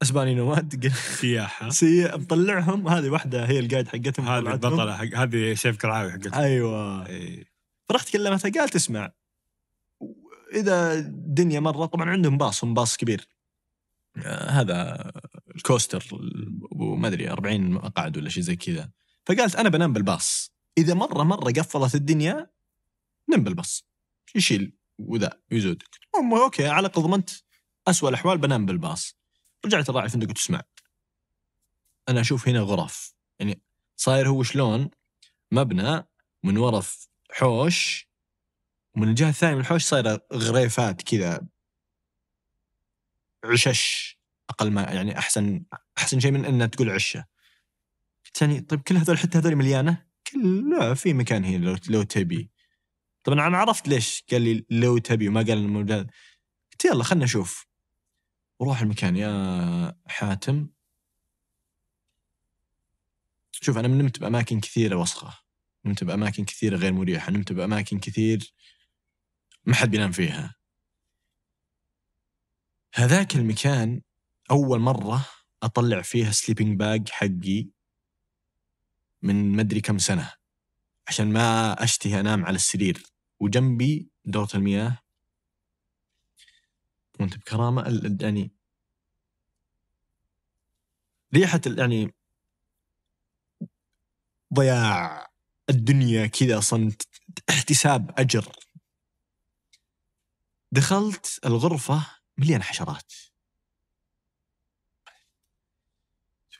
اسباني نواد سياحه سي مطلعهم هذه واحده هي القايد حقتهم هذه البطله حق هذه شيف كرعاوي حقتهم ايوه أي. فرحت كلمتها قالت اسمع اذا الدنيا مره طبعا عندهم باص هم باص كبير آه، هذا الكوستر وما ادري 40 مقعد ولا شيء زي كذا فقالت انا بنام بالباص اذا مره مره قفلت الدنيا نم بالباص يشيل وذا يزود اوكي على الاقل ضمنت أسوأ الأحوال بنام بالباص رجعت الراعي الفندق قلت اسمع أنا أشوف هنا غرف يعني صاير هو شلون مبنى من ورف حوش ومن الجهة الثانية من الحوش صايرة غريفات كذا عشش أقل ما يعني أحسن أحسن شيء من أنها تقول عشة ثاني طيب كل هذول حتى هذول مليانة كل لا في مكان هنا لو لو تبي طبعا انا عرفت ليش قال لي لو تبي وما قال الموجود قلت يلا خلنا نشوف وروح المكان يا حاتم شوف انا نمت باماكن كثيره وسخه نمت باماكن كثيره غير مريحه نمت باماكن كثير ما حد بينام فيها هذاك المكان اول مره اطلع فيها سليبنج باج حقي من مدري كم سنه عشان ما اشتهي انام على السرير وجنبي دورة المياه وانت بكرامه يعني ريحه يعني ضياع الدنيا كذا صنت احتساب اجر دخلت الغرفه مليانه حشرات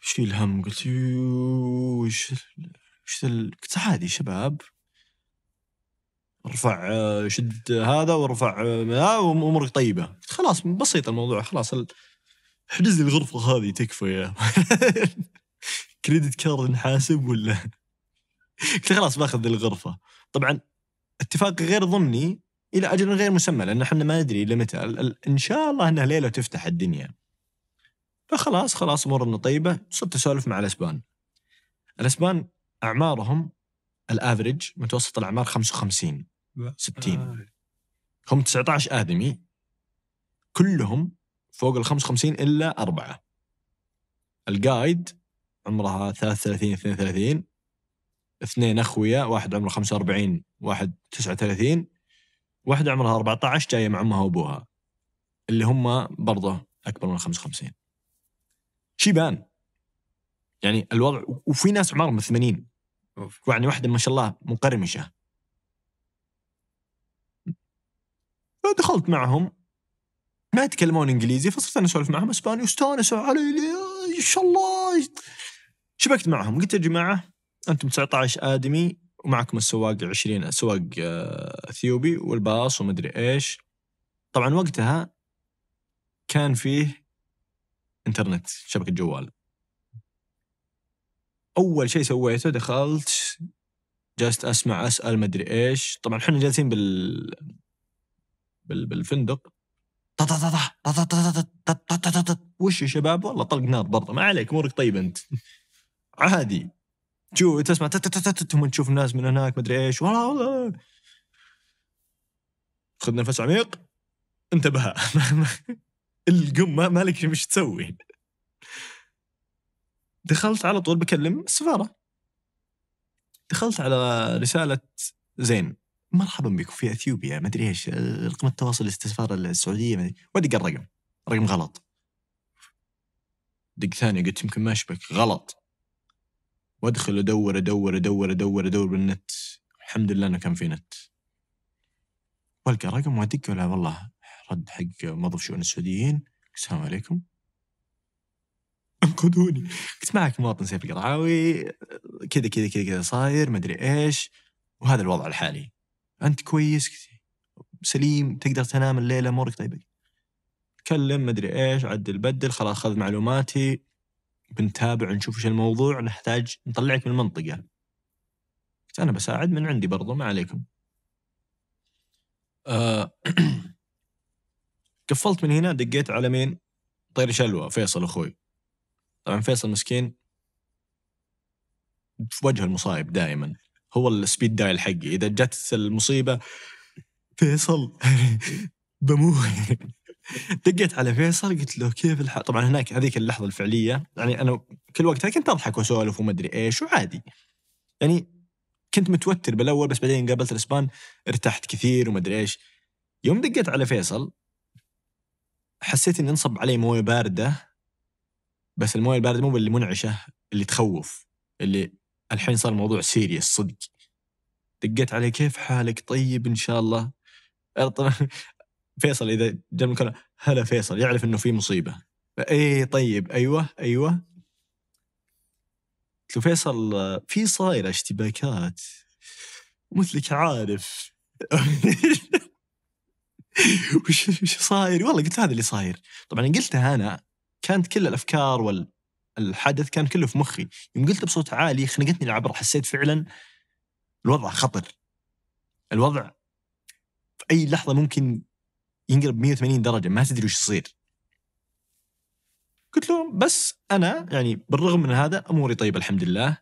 شيل هم الهم قلت وش وش ال... عادي شباب ارفع آه، شد هذا وارفع آه، وامورك طيبه خلاص بسيط الموضوع خلاص احجز لي الغرفه هذه تكفى يا كريدت كارد نحاسب ولا قلت خلاص باخذ الغرفه طبعا اتفاق غير ضمني الى اجل غير مسمى لان احنا ما ندري الى متى ان شاء الله انها ليله تفتح الدنيا فخلاص خلاص امورنا طيبه صرت اسولف مع الاسبان الاسبان اعمارهم الافرج متوسط الاعمار 55 60 آه. هم 19 ادمي كلهم فوق ال 55 الا اربعه الجايد عمرها 33 32 اثنين اخويا واحد عمره 45 واحد 39 واحدة عمرها 14 جاية مع امها وابوها اللي هم برضه اكبر من 55 شيبان يعني الوضع وفي ناس عمرهم 80 يعني واحدة ما شاء الله مقرمشة دخلت معهم ما يتكلمون انجليزي فصرت انا اسولف معهم اسباني واستانسوا علي ان شاء الله شبكت معهم قلت يا جماعه انتم 19 ادمي ومعكم السواق 20 سواق آه، اثيوبي والباص ومدري ايش طبعا وقتها كان فيه انترنت شبكه جوال اول شيء سويته دخلت جلست اسمع اسال مدري ايش طبعا احنا جالسين بال بالفندق وش يا شباب والله طلق نار برضه ما عليك امورك طيبه انت عادي شو تسمع ثم تشوف الناس من هناك مدري ايش والله خذ نفس عميق انتبه القم ما مالك مش تسوي دخلت على طول بكلم السفاره دخلت على رساله زين مرحبا بكم في اثيوبيا ما ادري ايش آه، رقم التواصل الاستسفاره السعوديه وادق الرقم رقم غلط دق ثاني قلت يمكن ما اشبك غلط وادخل ادور ادور ادور ادور ادور بالنت الحمد لله انه كان في نت والقى رقم وادق ولا والله رد حق موظف شؤون السعوديين السلام عليكم انقذوني قلت معك مواطن سيف القرعاوي كذا كذا كذا كذا صاير ما ادري ايش وهذا الوضع الحالي انت كويس سليم تقدر تنام الليله امورك طيبه تكلم مدري ايش عدل بدل خلاص خذ معلوماتي بنتابع نشوف ايش الموضوع نحتاج نطلعك من المنطقه قلت انا بساعد من عندي برضو ما عليكم آه قفلت من هنا دقيت على مين طير شلوى فيصل اخوي طبعا فيصل مسكين في وجه المصايب دائما هو السبيد دايل حقي اذا جت المصيبه فيصل بموت دقيت على فيصل قلت له كيف الحال طبعا هناك هذيك اللحظه الفعليه يعني انا كل وقتها كنت اضحك واسولف وما ادري ايش وعادي يعني كنت متوتر بالاول بس بعدين قابلت الاسبان ارتحت كثير وما ادري ايش يوم دقيت على فيصل حسيت اني انصب علي مويه بارده بس المويه البارده مو باللي منعشه اللي تخوف اللي الحين صار الموضوع سيريس صدق دقيت عليه كيف حالك طيب ان شاء الله أه، فيصل اذا جاء المكالمه هلا فيصل يعرف انه في مصيبه اي طيب ايوه ايوه قلت له فيصل في صايره اشتباكات مثلك عارف وش وش صاير والله قلت هذا اللي صاير طبعا قلتها انا كانت كل الافكار وال الحدث كان كله في مخي يوم قلت بصوت عالي خنقتني العبره حسيت فعلا الوضع خطر الوضع في اي لحظه ممكن ينقلب 180 درجه ما تدري وش يصير قلت له بس انا يعني بالرغم من هذا اموري طيبه الحمد لله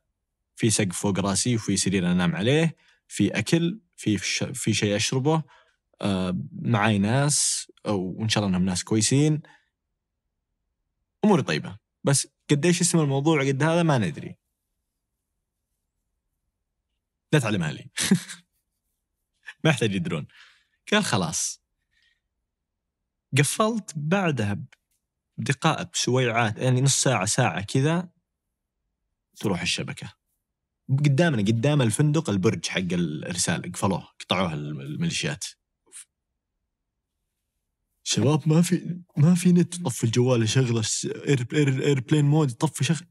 في سقف فوق راسي وفي سرير انام عليه في اكل في في شيء اشربه آه معاي ناس وان شاء الله انهم ناس كويسين اموري طيبه بس قديش اسم الموضوع قد هذا ما ندري لا تعلمها لي ما يحتاج يدرون قال خلاص قفلت بعدها بدقائق شويعات يعني نص ساعة ساعة كذا تروح الشبكة قدامنا قدام الفندق البرج حق الرسالة قفلوه قطعوه الميليشيات شباب ما في ما في نت طفي الجوال شغله اير اير ايربلين مود طفي شغل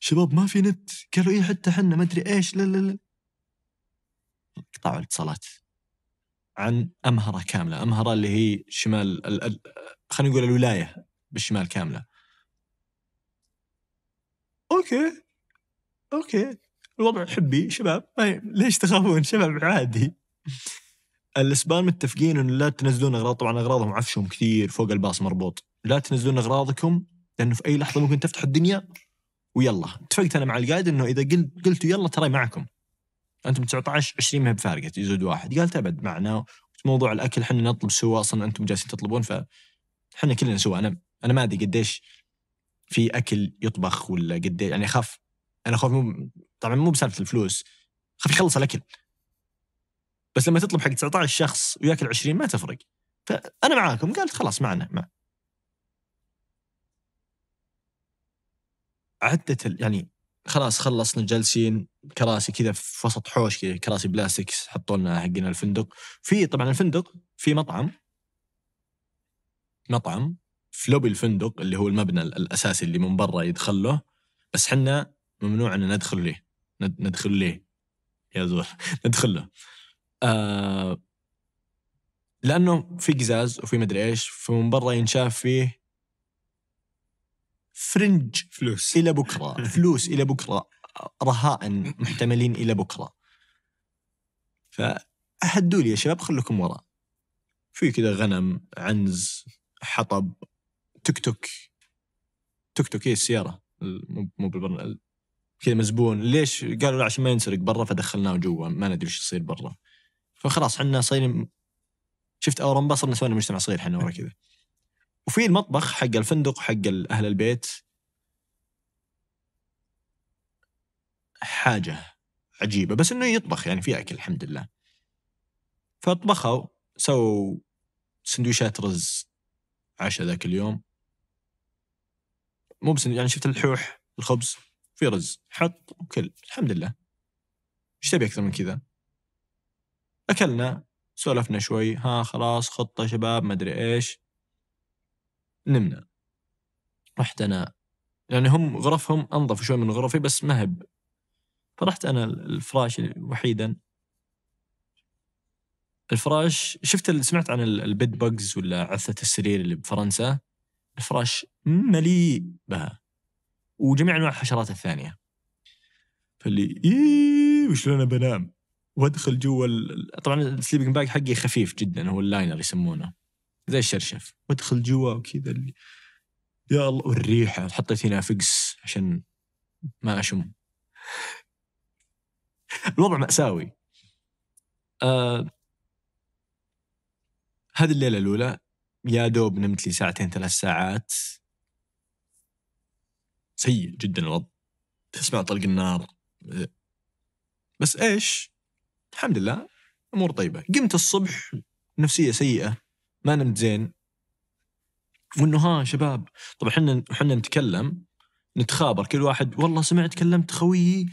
شباب ما في نت قالوا ايه حتى حنا ما ادري ايش لا لا لا قطعوا الاتصالات عن امهره كامله، امهره اللي هي شمال خلينا نقول الولايه بالشمال كامله. اوكي اوكي الوضع حبي شباب ما طيب، ليش تخافون شباب عادي الاسبان متفقين انه لا تنزلون اغراض طبعا اغراضهم عفشهم كثير فوق الباص مربوط لا تنزلون اغراضكم لانه في اي لحظه ممكن تفتح الدنيا ويلا اتفقت انا مع القائد انه اذا قلت قلتوا يلا تراي معكم انتم 19 20 ما بفارقه يزود واحد قالت ابد معنا موضوع الاكل احنا نطلب سوا اصلا انتم جالسين تطلبون فاحنا كلنا سوا انا انا ما ادري قديش في اكل يطبخ ولا قديش يعني اخاف انا اخاف مو طبعا مو بسالفه الفلوس اخاف يخلص الاكل بس لما تطلب حق 19 شخص وياكل 20 ما تفرق فانا معاكم قالت خلاص معنا مع عدة يعني خلاص خلصنا جالسين كراسي كذا في وسط حوش كذا كراسي بلاستيك حطوا لنا حقنا الفندق في طبعا الفندق في مطعم مطعم في لوبي الفندق اللي هو المبنى الاساسي اللي من برا يدخل له بس حنا ممنوع ان ندخل له ندخل له يا زول ندخل له آه، لانه في قزاز وفي مدري ايش فمن برا ينشاف فيه فرنج فلوس الى بكره فلوس الى بكره رهائن محتملين الى بكره فهدوا لي يا شباب خلكم ورا في كذا غنم عنز حطب تك توك تيك توك هي إيه، السياره مو مو بالبرنامج كذا مزبون ليش قالوا عشان ما ينسرق برا فدخلناه جوا ما ندري ايش يصير برا فخلاص احنا صايرين شفت اورنبا صرنا سوينا مجتمع صغير احنا ورا كذا وفي المطبخ حق الفندق حق اهل البيت حاجه عجيبه بس انه يطبخ يعني في اكل الحمد لله فطبخوا سووا سندويشات رز عشاء ذاك اليوم مو بس يعني شفت الحوح الخبز في رز حط وكل الحمد لله ايش تبي اكثر من كذا أكلنا سولفنا شوي ها خلاص خطة شباب ما ادري إيش نمنا رحت أنا يعني هم غرفهم أنظف شوي من غرفي بس ما فرحت أنا الفراش وحيدا الفراش شفت سمعت عن البيد بجز ولا عثة السرير اللي بفرنسا الفراش مليء بها وجميع انواع الحشرات الثانيه فاللي ايه وشلون انا بنام وادخل جوا ال... طبعا السليبنج باج حقي خفيف جدا هو اللاينر يسمونه زي الشرشف وادخل جوا وكذا اللي... يا الله والريحه حطيت هنا فقس عشان ما اشم الوضع مأساوي آه... هذه الليلة الأولى يا دوب نمت لي ساعتين ثلاث ساعات سيء جدا الوضع تسمع طلق النار بس ايش؟ الحمد لله امور طيبه قمت الصبح نفسيه سيئه ما نمت زين وانه ها شباب طبعا احنا احنا نتكلم نتخابر كل واحد والله سمعت كلمت خويي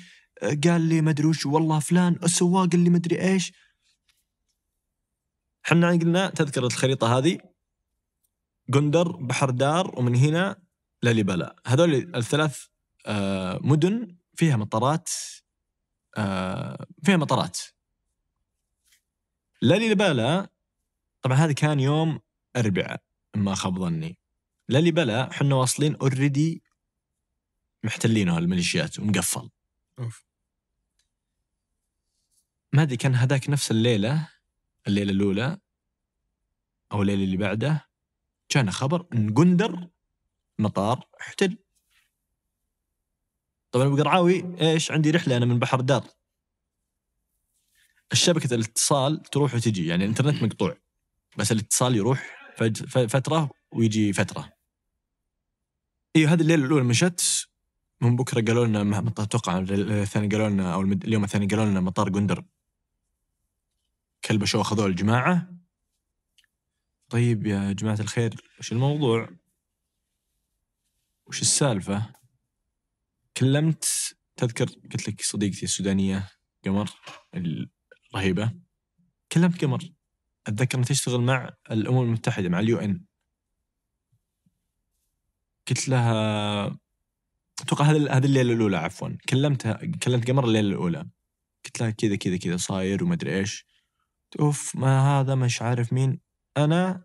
آه، قال لي ما ادري وش والله فلان السواق اللي ما ادري ايش احنا قلنا تذكرة الخريطة هذه قندر بحر دار ومن هنا لاليبلا هذول الثلاث آه، مدن فيها مطارات آه، فيها مطارات اللي بلا طبعا هذا كان يوم اربعاء ما خاب ظني اللي بلا حنا واصلين اوريدي محتلينه الميليشيات ومقفل اوف ما ادري كان هذاك نفس الليله الليله الاولى او الليله اللي بعده جانا خبر ان قندر مطار احتل طبعا ابو قرعاوي ايش عندي رحله انا من بحر دار الشبكة الاتصال تروح وتجي يعني الانترنت مقطوع بس الاتصال يروح فتره ويجي فتره ايوه هذه الليله الاولى مشت من بكره قالوا لنا اتوقع الثاني قالوا لنا او اليوم الثاني قالوا لنا مطار قندر كلبشوا اخذوه الجماعه طيب يا جماعه الخير وش الموضوع؟ وش السالفه؟ كلمت تذكر قلت لك صديقتي السودانيه قمر رهيبه كلمت قمر اتذكر انها تشتغل مع الامم المتحده مع اليو ان قلت لها اتوقع هذه الليله الاولى عفوا كلمتها كلمت قمر الليله الاولى قلت لها كذا كذا كذا صاير وما ادري ايش اوف ما هذا مش عارف مين انا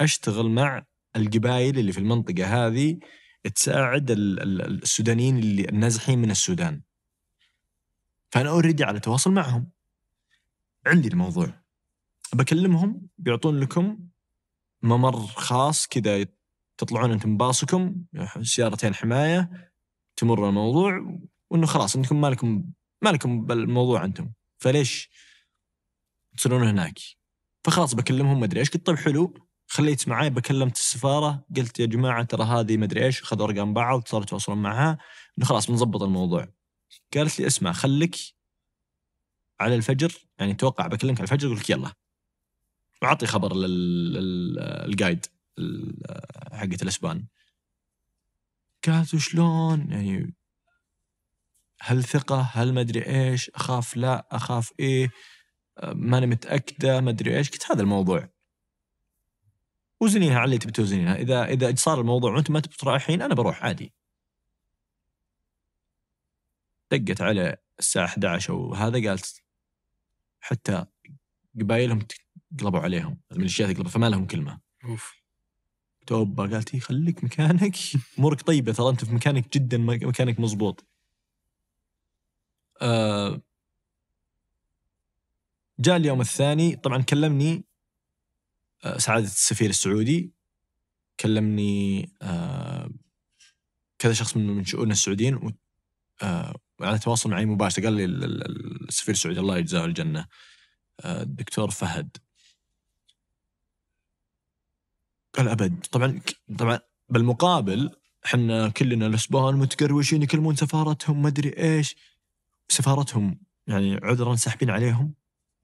اشتغل مع القبائل اللي في المنطقه هذه تساعد السودانيين اللي النازحين من السودان فانا اوريدي على تواصل معهم عندي الموضوع بكلمهم بيعطون لكم ممر خاص كذا تطلعون انتم باصكم سيارتين حمايه تمر الموضوع وانه خلاص انكم ما لكم ما لكم بالموضوع انتم فليش تصيرون هناك فخلاص بكلمهم ما ادري ايش قلت طيب حلو خليت معاي بكلمت السفاره قلت يا جماعه ترى هذه ما ادري ايش اخذوا ارقام بعض صاروا يتواصلون معها انه خلاص بنظبط الموضوع قالت لي اسمع خليك على الفجر يعني توقع بكلمك على الفجر اقول لك يلا واعطي خبر للجايد حقت الاسبان قالت وشلون يعني هل ثقة هل مدري إيش أخاف لا أخاف إيه ماني متأكدة مدري إيش قلت هذا الموضوع وزنيها على اللي تبي توزنيها إذا إذا صار الموضوع وأنت ما تبي تروحين أنا بروح عادي دقت على الساعة 11 وهذا قالت حتى قبايلهم قلبوا عليهم الميليشيات قلبوا فما لهم كلمة أوف توبا قالت إيه، خليك مكانك امورك طيبة ترى أنت في مكانك جدا مكانك مضبوط آه جاء اليوم الثاني طبعا كلمني آه، سعادة السفير السعودي كلمني آه، كذا شخص من من شؤون السعوديين آه، على تواصل معي مباشر قال لي السفير السعودي الله يجزاه الجنه آه، الدكتور فهد قال ابد طبعا طبعا بالمقابل احنا كلنا الاسبان متقروشين يكلمون سفارتهم ما ادري ايش سفارتهم يعني عذرا ساحبين عليهم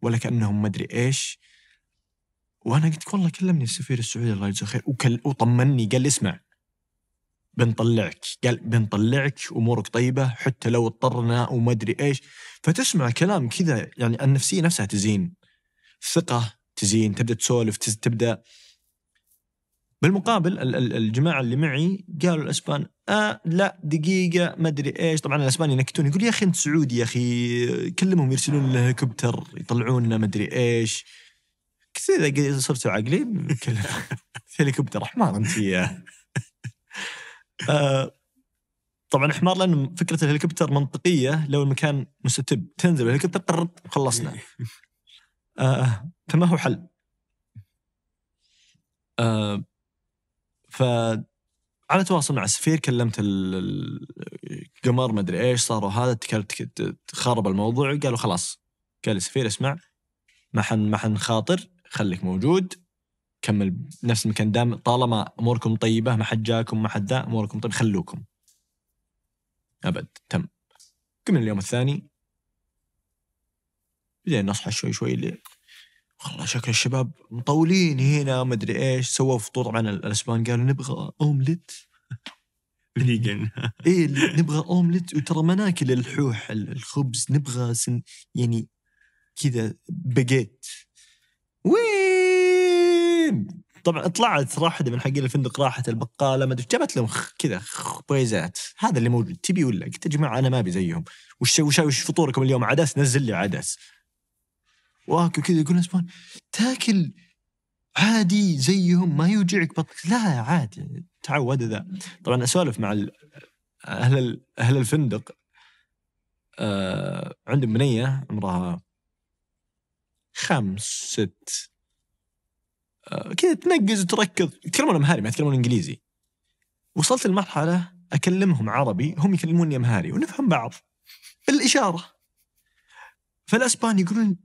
ولا كانهم ما ادري ايش وانا قلت والله كلمني السفير السعودي الله يجزاه خير وكل وطمني قال لي اسمع بنطلعك قال بنطلعك امورك طيبه حتى لو اضطرنا وما ادري ايش فتسمع كلام كذا يعني النفسيه نفسها تزين الثقه تزين تبدا تسولف تبدا بالمقابل الجماعه اللي معي قالوا الاسبان آه لا دقيقه ما ادري ايش طبعا الاسبان ينكتون يقول يا اخي انت سعودي يا اخي كلمهم يرسلون له هليكوبتر يطلعون لنا ما ادري ايش كذا صرت عقلي هليكوبتر حمار انت يا آه، طبعا حمار لان فكره الهليكوبتر منطقيه لو المكان مستتب تنزل الهليكوبتر خلصنا آه فما هو حل آه ف على تواصل مع السفير كلمت القمر ما ادري ايش صار وهذا خرب الموضوع قالوا خلاص قال السفير اسمع ما حن ما حنخاطر خليك موجود كمل نفس المكان دام طالما اموركم طيبه ما حد جاكم ما حد ذا اموركم طيب خلوكم ابد تم كمل اليوم الثاني بدينا نصحى شوي شوي اللي والله شكل الشباب مطولين هنا ما ادري ايش سووا فطور طبعا الاسبان قالوا نبغى اومليت فيجن ايه نبغى اومليت وترى ما ناكل الحوح الخبز نبغى سن يعني كذا باجيت وين مسكين طبعا طلعت واحده من حقين الفندق راحت البقاله ما ادري جابت لهم كذا خبيزات هذا اللي موجود تبي ولا قلت يا جماعه انا ما ابي زيهم وش وش, وش فطوركم اليوم عدس نزل لي عدس واكل كذا يقول اسبان تاكل عادي زيهم ما يوجعك بطنك لا عادي تعود ذا طبعا اسولف مع اهل اهل الفندق آه عندهم بنيه عمرها خمس ست كذا تنقز وتركض يتكلمون امهاري ما يتكلمون انجليزي وصلت لمرحله اكلمهم عربي هم يكلموني امهاري ونفهم بعض بالاشاره فالاسبان يقولون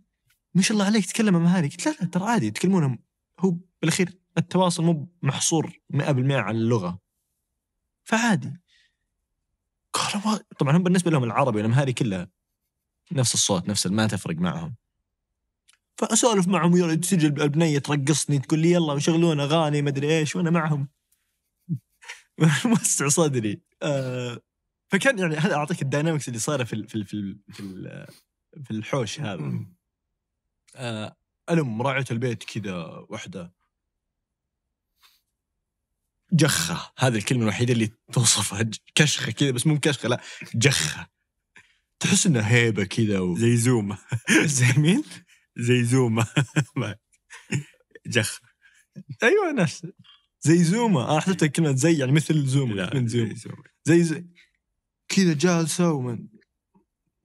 ما شاء الله عليك تتكلم امهاري قلت لا لا ترى عادي يتكلمونهم هو بالاخير التواصل مو محصور 100% على اللغه فعادي قالوا طبعا هم بالنسبه لهم العربي والامهاري كلها نفس الصوت نفس ما تفرق معهم فاسولف معهم يلا تسجل البنيه ترقصني تقول لي يلا وشغلون اغاني ما ادري ايش وانا معهم موسع صدري آه، فكان يعني هذا اعطيك الداينامكس اللي صايره في في في في, الحوش هذا آه، الم راعيه البيت كذا وحده جخه هذه الكلمه الوحيده اللي توصفها كشخه كذا بس مو كشخه لا جخه تحس انها هيبه كذا و... زي زوم زي مين؟ زي زوما جخ ايوه نفس زي زوما انا حسبت إيه. كلمه زي يعني مثل زوما من زوما زي, زي كذا جالسه ومن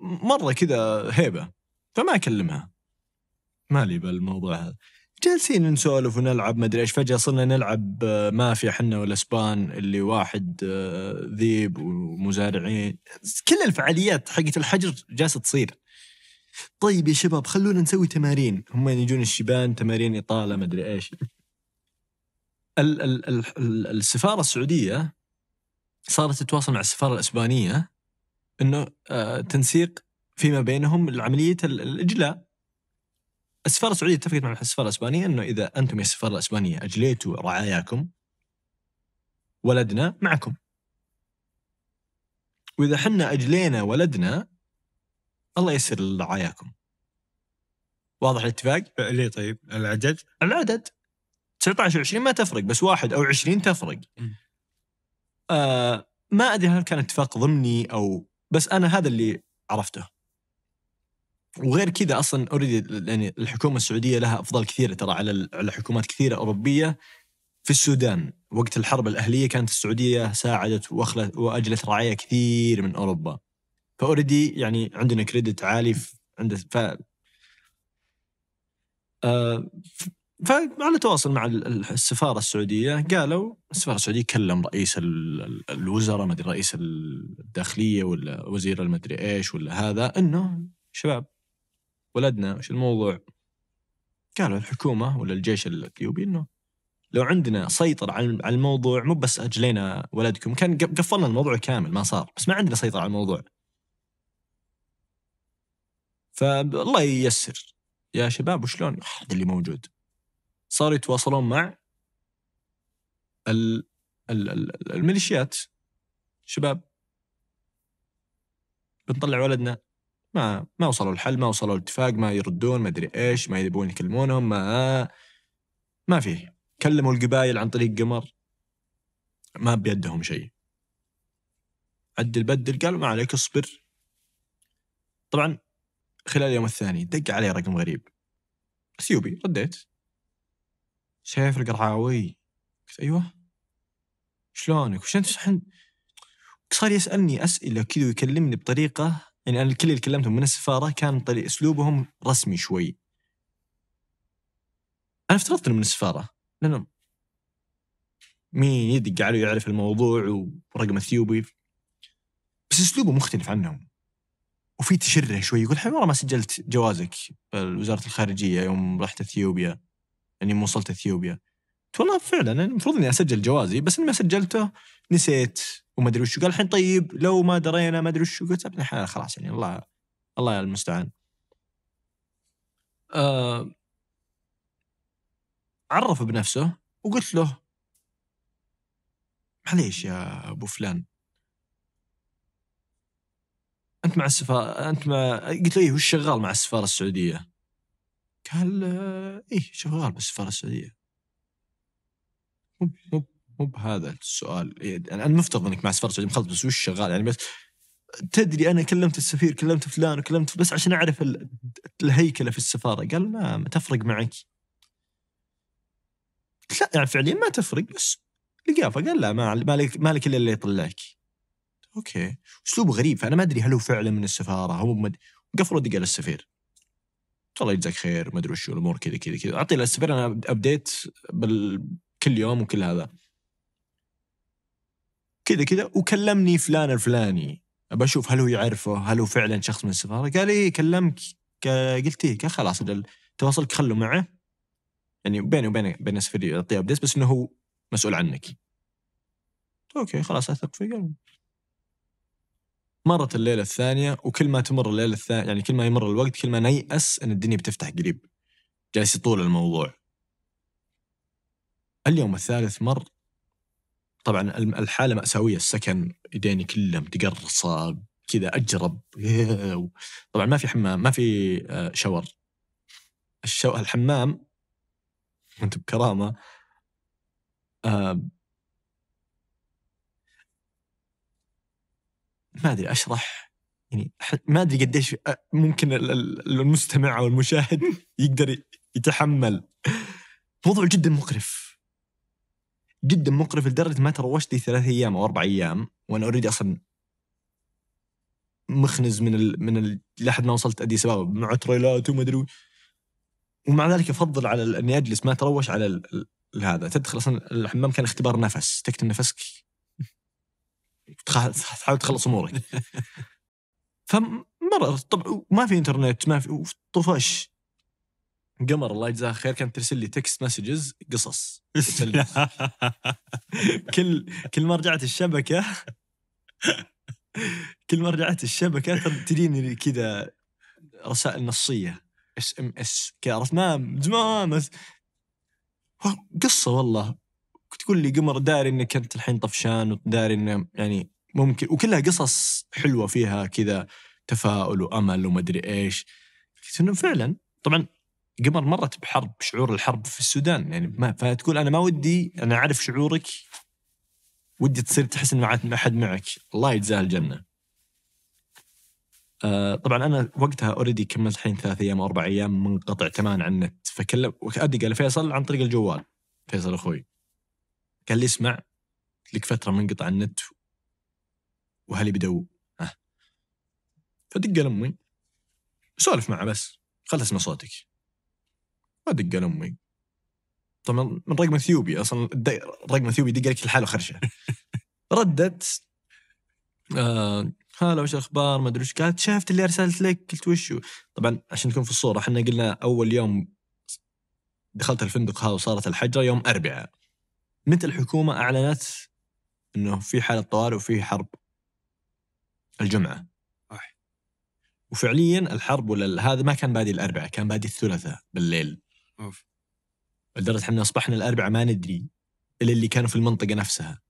مره كذا هيبه فما اكلمها مالي بالموضوع هذا جالسين نسولف ونلعب ما ادري ايش فجاه صرنا نلعب آه، مافيا حنا والاسبان اللي واحد آه، ذيب ومزارعين كل الفعاليات حقت الحجر جالسه تصير طيب يا شباب خلونا نسوي تمارين هم يجون الشيبان تمارين اطاله ما ادري ايش ال ال ال السفاره السعوديه صارت تتواصل مع السفاره الاسبانيه انه آه، تنسيق فيما بينهم لعمليه الاجلاء السفاره السعوديه اتفقت مع السفاره الاسبانيه انه اذا انتم يا السفاره الاسبانيه اجليتوا رعاياكم ولدنا معكم واذا حنا اجلينا ولدنا الله يسر رعاياكم واضح الاتفاق؟ ليه طيب؟ العدد؟ العدد 19 و20 ما تفرق بس واحد او 20 تفرق. آه ما ادري هل كان اتفاق ضمني او بس انا هذا اللي عرفته. وغير كذا اصلا اوريدي يعني الحكومه السعوديه لها افضل كثيره ترى على على حكومات كثيره اوروبيه في السودان وقت الحرب الاهليه كانت السعوديه ساعدت واخلت واجلت رعايا كثير من اوروبا. فاوريدي يعني عندنا كريدت عالي عنده ف آه، فعلى تواصل مع السفاره السعوديه قالوا السفاره السعوديه كلم رئيس الوزراء ما ادري رئيس الداخليه ولا وزير المدري ايش ولا هذا انه شباب ولدنا وش الموضوع؟ قالوا الحكومه ولا الجيش الاثيوبي انه لو عندنا سيطره على الموضوع مو بس اجلينا ولدكم كان قفلنا الموضوع كامل ما صار بس ما عندنا سيطره على الموضوع فالله ييسر يا شباب وشلون هذا اللي موجود صاروا يتواصلون مع ال ال الميليشيات شباب بنطلع ولدنا ما ما وصلوا الحل ما وصلوا الاتفاق ما يردون ما ادري ايش ما يبون يكلمونهم ما ما في كلموا القبائل عن طريق قمر ما بيدهم شيء عدل بدل قالوا ما عليك اصبر طبعا خلال اليوم الثاني دق علي رقم غريب اثيوبي رديت سيف القرعاوي قلت ايوه شلونك وش انت شحن صار يسالني اسئله كذا ويكلمني بطريقه يعني انا الكل اللي كلمتهم من السفاره كان طريق اسلوبهم رسمي شوي انا افترضت انه من السفاره لانه مين يدق عليه يعرف الموضوع ورقم اثيوبي بس اسلوبه مختلف عنهم وفي تشره شوي يقول والله ما سجلت جوازك وزارة الخارجية يوم رحت اثيوبيا يعني مو وصلت اثيوبيا والله فعلا المفروض اني اسجل جوازي بس اني ما سجلته نسيت وما ادري وش قال الحين طيب لو ما درينا ما ادري وش قلت خلاص يعني الله الله المستعان آه عرف بنفسه وقلت له معليش يا ابو فلان انت مع السفاره انت ما قلت له ايه وش شغال مع السفاره السعوديه؟ قال آه، ايه شغال بالسفاره السعوديه مو مو مو بهذا السؤال يعني انا مفترض انك مع السفاره السعوديه مخلص بس وش شغال يعني بس تدري انا كلمت السفير كلمت فلان وكلمت بس عشان اعرف الهيكله في السفاره قال ما, ما تفرق معك لا يعني فعليا ما تفرق بس لقافه قال لا ما مالك مالك الا اللي يطلعك اوكي اسلوب غريب فانا ما ادري هل هو فعلا من السفاره هو مد... قفلوا دق على السفير الله يجزاك خير ما ادري وش الامور كذا كذا كذا اعطي السفير انا ابديت بال... كل يوم وكل هذا كذا كذا وكلمني فلان الفلاني ابى اشوف هل هو يعرفه هل هو فعلا شخص من السفاره قال ايه كلمك قلت ايه خلاص تواصلك خلوا معه يعني بيني وبين بين السفير يعطيه ابديت بس انه هو مسؤول عنك اوكي خلاص اثق فيه مرت الليله الثانيه وكل ما تمر الليله الثانيه يعني كل ما يمر الوقت كل ما نيأس ان الدنيا بتفتح قريب جالس يطول الموضوع اليوم الثالث مر طبعا الحاله ماساويه السكن ايديني كلها متقرصه كذا اجرب طبعا ما في حمام ما في آه، شاور الشو... الحمام وانت بكرامه آه، ما ادري اشرح يعني ما ادري قديش ممكن المستمع او المشاهد يقدر يتحمل موضوع جدا مقرف جدا مقرف لدرجه ما تروشت لي ثلاث ايام او اربع ايام وانا اوريدي اصلا مخنز من ال من ال لحد ما وصلت ادي سباب مع تريلات وما ادري ومع ذلك افضل على اني اجلس ما اتروش على ال... هذا تدخل اصلا الحمام كان اختبار نفس تكتم نفسك تحاول تخلص امورك فمره طبعا ما في انترنت ما في طفش قمر الله يجزاه خير كانت ترسل لي تكست مسجز قصص كل كل ما رجعت الشبكه كل ما رجعت الشبكه تجيني كذا رسائل نصيه اس ام اس كذا عرفت ما نعم، زمان قصه والله كنت تقول لي قمر داري انك انت الحين طفشان وداري انه يعني ممكن وكلها قصص حلوه فيها كذا تفاؤل وامل ادري ايش قلت انه فعلا طبعا قمر مرت بحرب شعور الحرب في السودان يعني ما فتقول انا ما ودي انا اعرف شعورك ودي تصير تحس ان مع احد معك الله يجزاه الجنه آه طبعا انا وقتها اوريدي كملت الحين ثلاث ايام او اربع ايام منقطع تماما عن النت فكلم ادق قال فيصل عن طريق الجوال فيصل اخوي قال لي اسمع لك فتره منقطع النت وهلي بدو ها فدق لامي سولف معه بس خلها اسمع صوتك فدق لامي طبعا من رقم اثيوبي اصلا رقم اثيوبي دق لك لحاله خرشه ردت آه هلا وش الاخبار ما ادري وش قالت شفت اللي ارسلت لك قلت وشو طبعا عشان تكون في الصوره احنا قلنا اول يوم دخلت الفندق هذا وصارت الحجره يوم اربعاء متى الحكومة أعلنت أنه في حالة طوارئ وفي حرب الجمعة صح وفعليا الحرب ولا هذا ما كان بادي الأربعاء كان بادي الثلاثاء بالليل أوف. لدرجة احنا أصبحنا الأربعاء ما ندري إلا اللي كانوا في المنطقة نفسها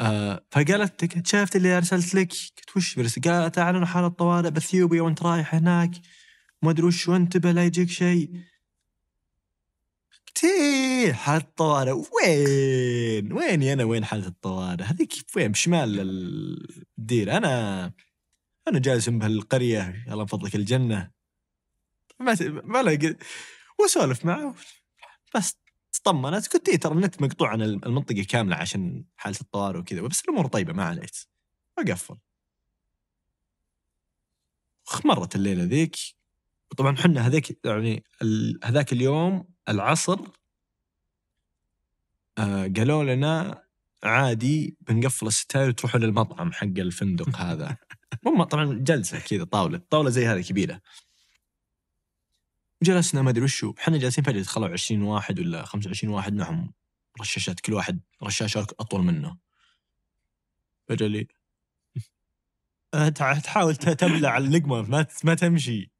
آه فقالت لك شفت اللي ارسلت لك قلت وش قالت أعلنوا حاله طوارئ باثيوبيا وانت رايح هناك ما ادري وش وانتبه لا يجيك شيء تيه حالة الطوارئ وين وين أنا وين حالة الطوارئ هذيك وين بشمال الدير أنا أنا جالس بهالقرية الله من فضلك الجنة ما ما لقيت وأسولف معه بس تطمنت قلت إيه ترى النت مقطوع عن المنطقة كاملة عشان حالة الطوارئ وكذا بس الأمور طيبة ما عليت اقفل مرت الليلة ذيك وطبعا حنا هذيك يعني هذاك اليوم العصر آه، قالوا لنا عادي بنقفل الستاير وتروحوا للمطعم حق الفندق هذا هم طبعا جلسه كذا طاوله طاوله زي هذه كبيره جلسنا ما ادري وشو احنا جالسين فجاه دخلوا 20 واحد ولا 25 واحد معهم رشاشات كل واحد رشاش اطول منه فجاه لي أه، تحاول تبلع اللقمه ما تمشي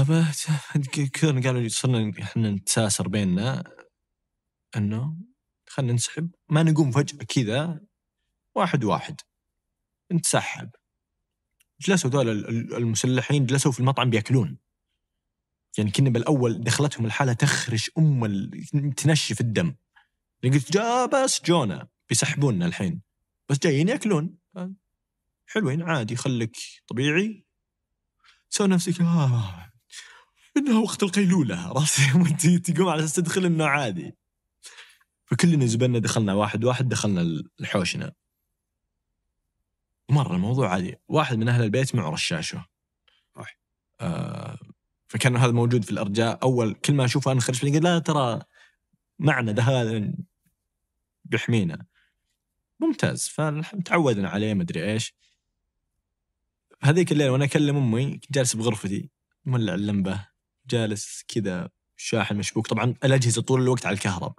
أبا كلنا قالوا لي صرنا احنا نتساسر بيننا انه خلينا ننسحب ما نقوم فجأة كذا واحد واحد نتسحب جلسوا ذول المسلحين جلسوا في المطعم بياكلون يعني كنا بالاول دخلتهم الحاله تخرش ام تنشف الدم يعني قلت جا بس جونا بيسحبوننا الحين بس جايين ياكلون حلوين عادي خليك طبيعي سوي نفسك آه انها وقت القيلوله راسي وانت تقوم على اساس تدخل انه عادي فكلنا زبلنا دخلنا واحد واحد دخلنا الحوشنا مرة الموضوع عادي واحد من أهل البيت معه رشاشه آه فكان هذا موجود في الأرجاء أول كل ما أشوفه أنا خرج لا ترى معنا ده هذا بيحمينا ممتاز فتعودنا عليه ما أدري إيش هذيك الليلة وأنا أكلم أمي كنت جالس بغرفتي مولع اللمبة جالس كذا شاحن مشبوك طبعا الاجهزه طول الوقت على الكهرب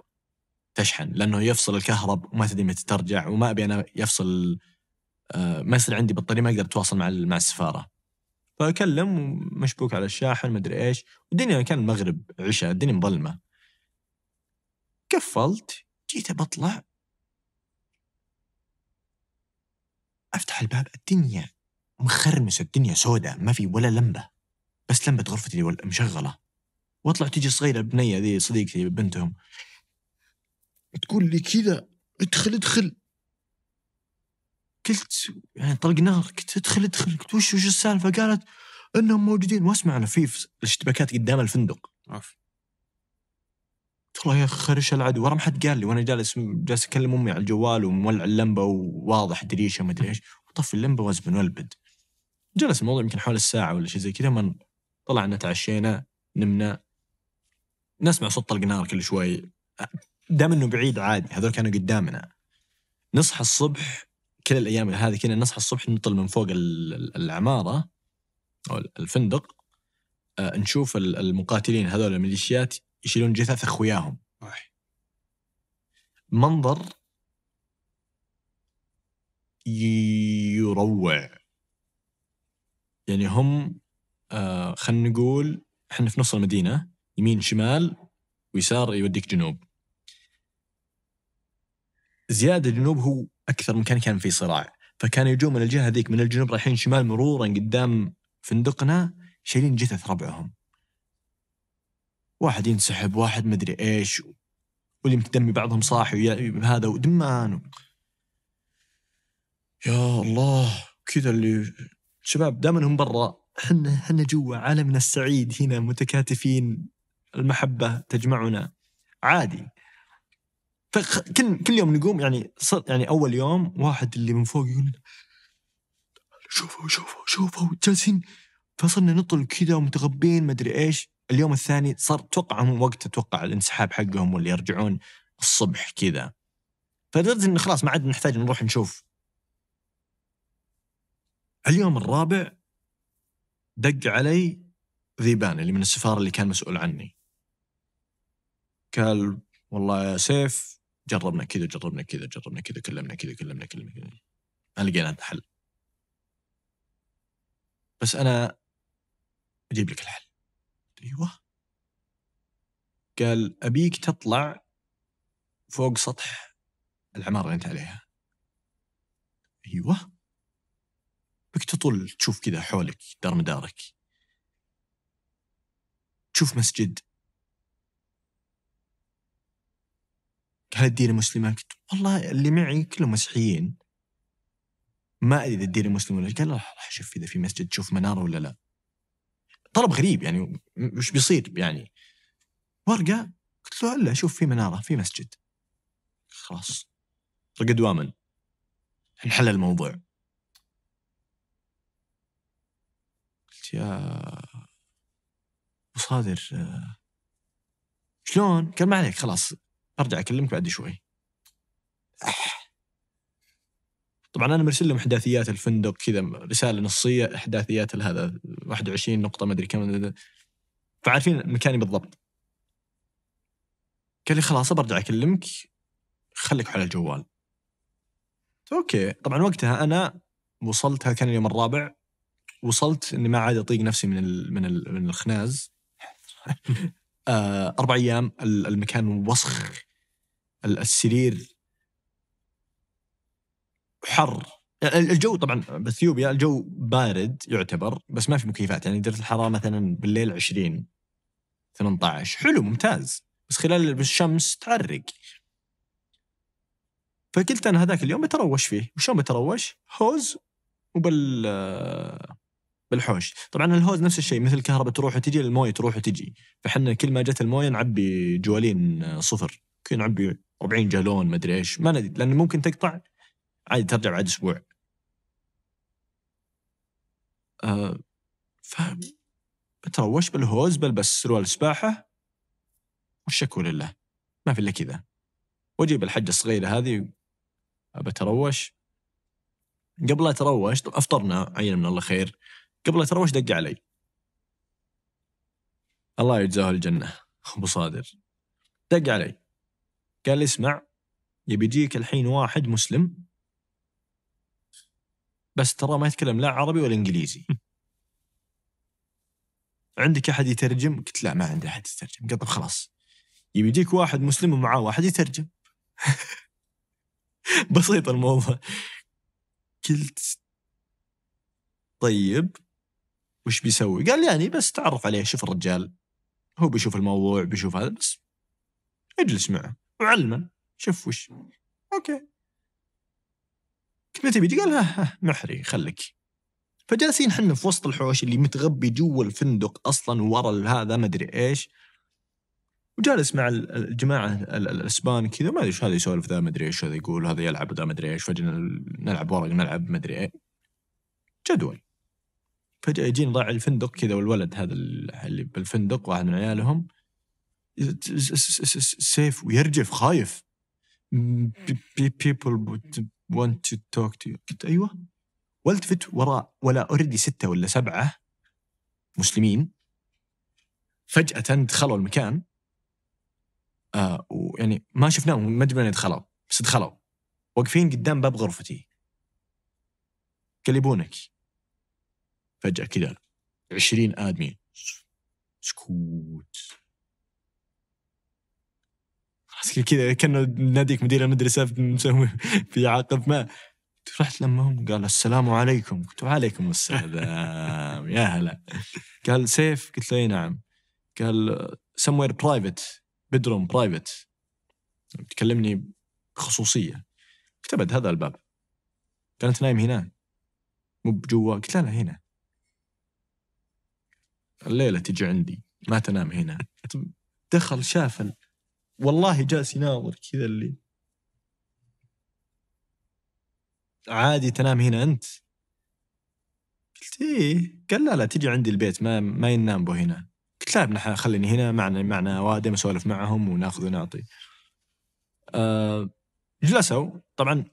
تشحن لانه يفصل الكهرب وما تدري متى ترجع وما ابي انا يفصل آه، ما يصير عندي بطاريه ما اقدر اتواصل مع مع السفاره فاكلم مشبوك على الشاحن ما ادري ايش الدنيا كان المغرب عشاء الدنيا مظلمه قفلت جيت بطلع افتح الباب الدنيا مخرمسه الدنيا سوداء ما في ولا لمبه بس لمبة غرفتي مشغلة واطلع تيجي صغيرة بنية ذي صديقتي بنتهم تقول لي كذا ادخل ادخل قلت يعني طلق نار قلت ادخل ادخل قلت وش وش السالفة قالت انهم موجودين واسمع انا في الاشتباكات قدام الفندق عارف والله يا خرش العدو ورا ما حد قال لي وانا جالس جالس اكلم امي على الجوال ومولع اللمبه وواضح دريشه ما ادري ايش وطفي اللمبه وازبن والبد جلس الموضوع يمكن حوالي الساعه ولا شيء زي كذا من طلعنا تعشينا نمنا نسمع صوت طلق نار كل شوي دام انه بعيد عادي هذول كانوا قدامنا نصحى الصبح كل الايام هذه كنا نصحى الصبح نطل من فوق العماره او الفندق آه، نشوف المقاتلين هذول الميليشيات يشيلون جثث اخوياهم منظر يروع يعني هم آه خلينا نقول احنا في نص المدينه يمين شمال ويسار يوديك جنوب زياده جنوب هو اكثر مكان كان فيه صراع فكان يجون من الجهه ذيك من الجنوب رايحين شمال مرورا قدام فندقنا شايلين جثث ربعهم واحد ينسحب واحد مدري ايش واللي متدمي بعضهم صاحي هذا ودمان و... يا الله كذا اللي الشباب دائما هم برا احنا احنا جوا عالمنا السعيد هنا متكاتفين المحبه تجمعنا عادي فكل كل يوم نقوم يعني صر يعني اول يوم واحد اللي من فوق يقول شوفوا شوفوا شوفوا جالسين فصرنا نطل كذا ومتغبين ما ادري ايش اليوم الثاني صار توقع وقت اتوقع الانسحاب حقهم واللي يرجعون الصبح كذا فلدرجه انه خلاص ما عاد نحتاج نروح نشوف اليوم الرابع دق علي ذيبان اللي من السفاره اللي كان مسؤول عني قال والله يا سيف جربنا كذا جربنا كذا جربنا كذا كلمنا كذا كلمنا كلمنا كذا ما لقينا حل بس انا اجيب لك الحل ايوه قال ابيك تطلع فوق سطح العماره اللي انت عليها ايوه بك تطل تشوف كذا حولك دار مدارك تشوف مسجد هل الديرة مسلمة؟ قلت والله اللي معي كلهم مسيحيين ما ادري اذا الديره مسلمه ولا قال راح اشوف اذا في مسجد تشوف مناره ولا لا طلب غريب يعني وش بيصير يعني ورقه قلت له الا شوف في مناره في مسجد خلاص رقد وامن انحل الموضوع قلت يا مصادر صادر آه، شلون؟ قال ما عليك خلاص ارجع اكلمك بعد شوي. أح. طبعا انا مرسل لهم احداثيات الفندق كذا رساله نصيه احداثيات هذا 21 نقطه ما ادري كم فعارفين مكاني بالضبط. قال لي خلاص برجع اكلمك خليك على الجوال. اوكي طبعا وقتها انا وصلت هذا كان اليوم الرابع وصلت اني ما عاد اطيق نفسي من الـ من الـ من الخناز آه، اربع ايام المكان وسخ السرير حر الجو طبعا باثيوبيا الجو بارد يعتبر بس ما في مكيفات يعني درجه الحراره مثلا بالليل 20 18 حلو ممتاز بس خلال الشمس تعرق فقلت انا هذاك اليوم بتروش فيه وشلون بتروش؟ هوز وبال آه، بالحوش طبعا الهوز نفس الشيء مثل الكهرباء تروح وتجي المويه تروح وتجي فحنا كل ما جت المويه نعبي جوالين آه، صفر كنا نعبي 40 جالون مدري ايش ما ندري لان ممكن تقطع عادي ترجع بعد اسبوع أه ف بتروش بالهوز بلبس سروال سباحه والشكوى لله ما في الا كذا واجيب الحجه الصغيره هذه بتروش قبل لا اتروش افطرنا عين من الله خير قبل ترى وش دق علي الله يجزاه الجنة أبو صادر دق علي قال لي اسمع يبي يجيك الحين واحد مسلم بس ترى ما يتكلم لا عربي ولا انجليزي عندك احد يترجم؟ قلت لا ما عندي احد يترجم قال طيب خلاص يبي يجيك واحد مسلم ومعاه واحد يترجم بسيط الموضوع قلت طيب وش بيسوي؟ قال يعني بس تعرف عليه شوف الرجال هو بيشوف الموضوع بيشوف هذا بس اجلس معه وعلمه شوف وش اوكي متى بيجي قال ها, ها محري خلك فجالسين حنا في وسط الحوش اللي متغبي جوا الفندق اصلا ورا هذا ما ادري ايش وجالس مع الجماعه الاسبان كذا ما ادري ايش هذا يسولف ذا ما ادري ايش هذا يقول هذا يلعب ذا ما ادري ايش فجأة نلعب ورق نلعب ما ادري ايه جدول فجاه يجيني ضاع الفندق كذا والولد هذا اللي بالفندق واحد من عيالهم سيف ويرجف خايف people want to talk to you قلت ايوه والتفت وراء ولا اوريدي سته ولا سبعه مسلمين فجاه دخلوا المكان آه ويعني ما شفناهم ما ادري وين دخلوا بس دخلوا واقفين قدام باب غرفتي يبونك فجأة كذا 20 آدمي سكوت كذا كانه ناديك مدير المدرسة مسوي في عقب ما رحت لمهم قال السلام عليكم قلت وعليكم السلام يا هلا قال سيف قلت له نعم قال سموير برايفت بدروم برايفت تكلمني بخصوصيه قلت ابد هذا الباب قال انت نايم هنا مو بجوا قلت لا لا هنا الليله تجي عندي ما تنام هنا دخل شاف والله جالس يناظر كذا اللي عادي تنام هنا انت قلت ايه قال لا لا تجي عندي البيت ما ما ينام به هنا قلت لا ابن خليني هنا معنا معنا وادم اسولف معهم وناخذ ونعطي أه جلسوا طبعا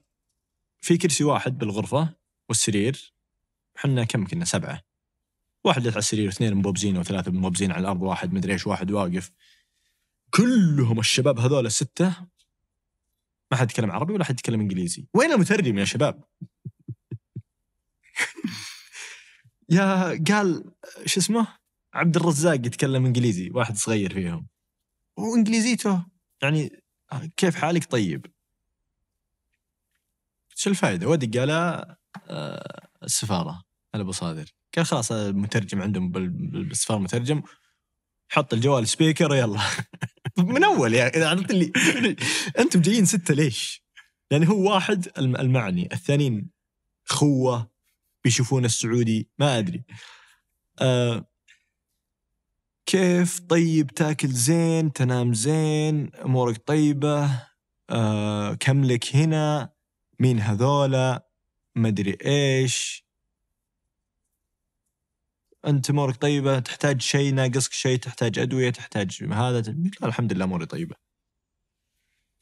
في كرسي واحد بالغرفه والسرير حنا كم كنا سبعه واحد على السرير اثنين مبوبزين او ثلاثه مبوبزين على الارض واحد مدري ايش واحد واقف كلهم الشباب هذول السته ما حد يتكلم عربي ولا حد يتكلم انجليزي وين المترجم يا شباب يا قال شو اسمه عبد الرزاق يتكلم انجليزي واحد صغير فيهم وانجليزيته يعني كيف حالك طيب شو الفائده ودي على آه، السفاره على ابو صادر قال خلاص المترجم عندهم بالسفر مترجم حط الجوال سبيكر يلا من اول يعني عرفت اللي انتم جايين سته ليش؟ لان هو واحد المعني الثانيين خوه بيشوفون السعودي ما ادري آه كيف طيب تاكل زين تنام زين امورك طيبه آه كم لك هنا مين هذولا مدري ايش انت امورك طيبه تحتاج شيء ناقصك شيء تحتاج ادويه تحتاج هذا قال الحمد لله اموري طيبه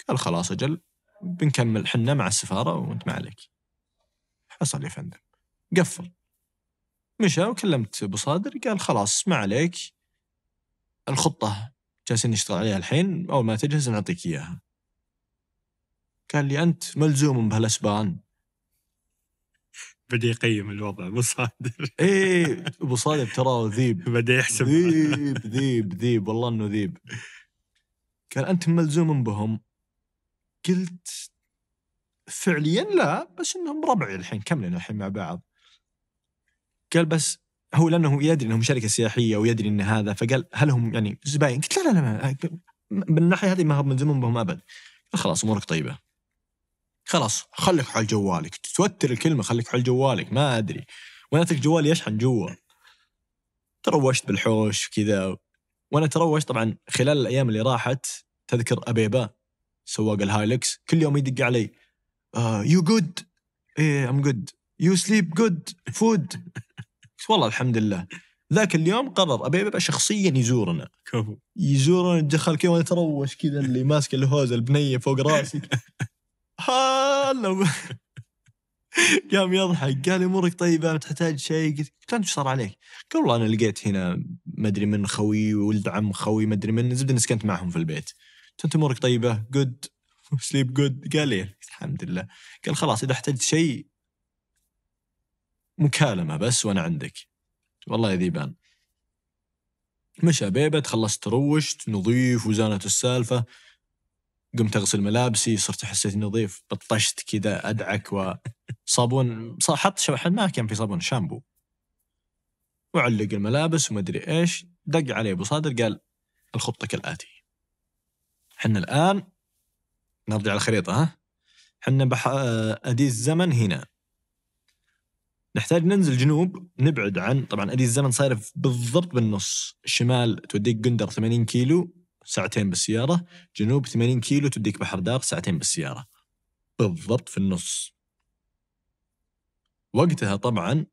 قال خلاص اجل بنكمل حنا مع السفاره وانت ما عليك حصل يا فندم قفل مشى وكلمت ابو صادر قال خلاص ما عليك الخطه جالسين نشتغل عليها الحين اول ما تجهز نعطيك اياها قال لي انت ملزوم بهالاسبان بدا يقيم الوضع إيه، ابو صادر اي ابو صادر تراه ذيب بدا يحسب ذيب ذيب ذيب والله انه ذيب قال انت ملزوم بهم قلت فعليا لا بس انهم ربعي الحين كملنا الحين مع بعض قال بس هو لانه يدري انهم شركه سياحيه ويدري ان هذا فقال هل هم يعني زباين؟ قلت لا لا لا من الناحيه هذه ما هم ملزوم بهم ابد خلاص امورك طيبه خلاص خليك حول جوالك توتر الكلمه خليك حول جوالك ما ادري وانا اترك جوالي يشحن جوا تروشت بالحوش كذا وانا تروشت طبعا خلال الايام اللي راحت تذكر ابيبا سواق الهايلكس كل يوم يدق علي يو آه، جود ايه ام جود يو سليب جود فود والله الحمد لله ذاك اليوم قرر ابي ابي شخصيا يزورنا كفو يزورنا دخل كذا وانا اتروش كذا اللي ماسك الهوز البنيه فوق راسي هلا قام يضحك قال لي امورك طيبه ما تحتاج شيء قلت له ايش صار عليك؟ قال والله انا لقيت هنا ما ادري من خوي ولد عم خوي ما ادري من زبده سكنت معهم في البيت انت امورك طيبه جود سليب جود قال لي الحمد لله قال خلاص اذا احتجت شيء مكالمه بس وانا عندك والله يا ذيبان مشى بيبت خلصت روشت نظيف وزانت السالفه قمت اغسل ملابسي صرت حسيت اني نظيف بطشت كذا ادعك وصابون حط شبحل ما كان في صابون شامبو وعلق الملابس ادري ايش دق علي ابو صادر قال الخطه كالاتي حنا الان نرجع الخريطه ها حنا بح... آه، ادي الزمن هنا نحتاج ننزل جنوب نبعد عن طبعا ادي الزمن صاير بالضبط بالنص الشمال توديك قندر 80 كيلو ساعتين بالسيارة جنوب 80 كيلو توديك بحر دار ساعتين بالسيارة بالضبط في النص وقتها طبعا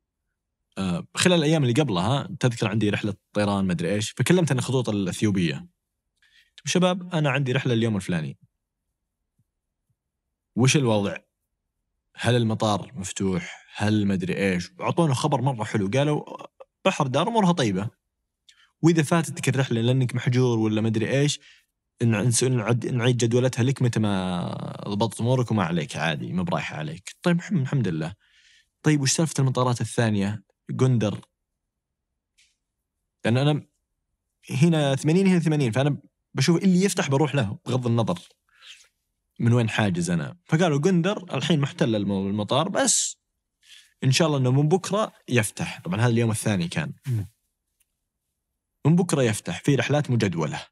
آه، خلال الايام اللي قبلها تذكر عندي رحله طيران مدري ايش فكلمت عن الخطوط الاثيوبيه طيب شباب انا عندي رحله اليوم الفلاني وش الوضع هل المطار مفتوح هل مدري ايش اعطونا خبر مره حلو قالوا آه، بحر دار امورها طيبه واذا فاتتك الرحله لانك محجور ولا مدري ايش نعيد جدولتها لك متى ما ضبطت امورك وما عليك عادي ما برايحه عليك طيب الحمد لله طيب وش سالفه المطارات الثانيه جندر لان انا هنا 80 هنا 80 فانا بشوف اللي يفتح بروح له بغض النظر من وين حاجز انا فقالوا جندر الحين محتل المطار بس ان شاء الله انه من بكره يفتح طبعا هذا اليوم الثاني كان من بكره يفتح في رحلات مجدوله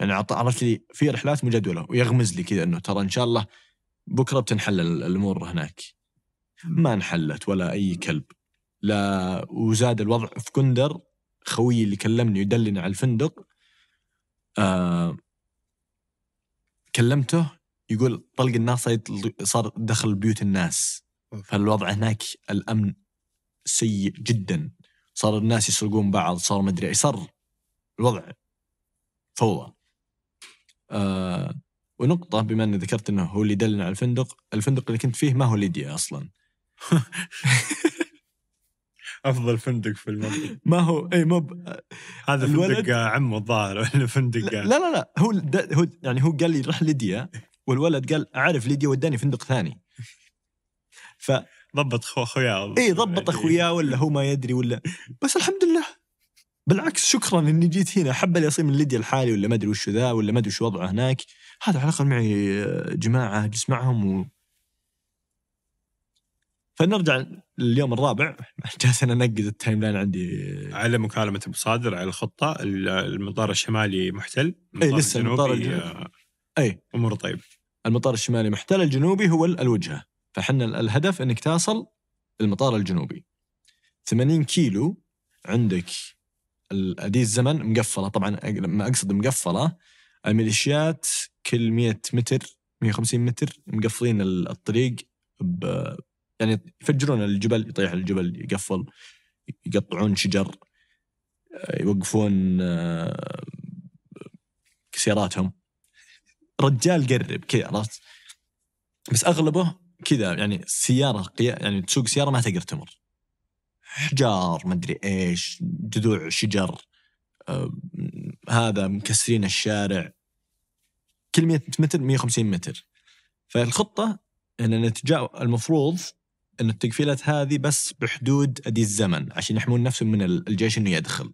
يعني عرفت لي في رحلات مجدوله ويغمز لي كذا انه ترى ان شاء الله بكره بتنحل الامور هناك ما انحلت ولا اي كلب لا وزاد الوضع في كندر خويي اللي كلمني يدلني على الفندق آه كلمته يقول طلق الناس صار دخل بيوت الناس فالوضع هناك الامن سيء جدا صار الناس يسرقون بعض صار مدري ايش صار الوضع فوضى آه ونقطة بما اني ذكرت انه هو اللي دلنا على الفندق، الفندق اللي كنت فيه ما هو ليديا اصلا. افضل فندق في المنطقة ما هو اي مو هذا الولد... فندق عمه الظاهر ولا فندق لا لا لا هو د... هو يعني هو قال لي روح ليديا والولد قال اعرف ليديا وداني فندق ثاني. ف ضبط اخوياه اي ضبط يعني اخوياه ولا هو ما يدري ولا بس الحمد لله بالعكس شكرا اني جيت هنا حبه لي اصير من ليديا الحالي ولا ما ادري وش ذا ولا ما ادري وش وضعه هناك هذا على الاقل معي آه، جماعه اجلس معهم و... فنرجع لليوم الرابع جالس انا انقز التايم لاين عندي على مكالمه ابو صادر على الخطه المطار الشمالي محتل اي لسه المطار الجنوبي آه، اي اموره طيبه المطار الشمالي محتل الجنوبي هو الوجهه فحنا الهدف انك تصل المطار الجنوبي 80 كيلو عندك ادي الزمن مقفله طبعا لما اقصد مقفله الميليشيات كل 100 متر 150 متر مقفلين الطريق ب يعني يفجرون الجبل يطيح الجبل يقفل يقطعون شجر يوقفون آه، سياراتهم رجال قرب كذا عرفت بس اغلبه كذا يعني سياره يعني تسوق سياره ما تقدر تمر حجار ما أدري ايش جذوع شجر آه هذا مكسرين الشارع كل 100 متر 150 متر فالخطه ان نتجا المفروض ان التقفيلات هذه بس بحدود ادي الزمن عشان يحمون نفسهم من الجيش انه يدخل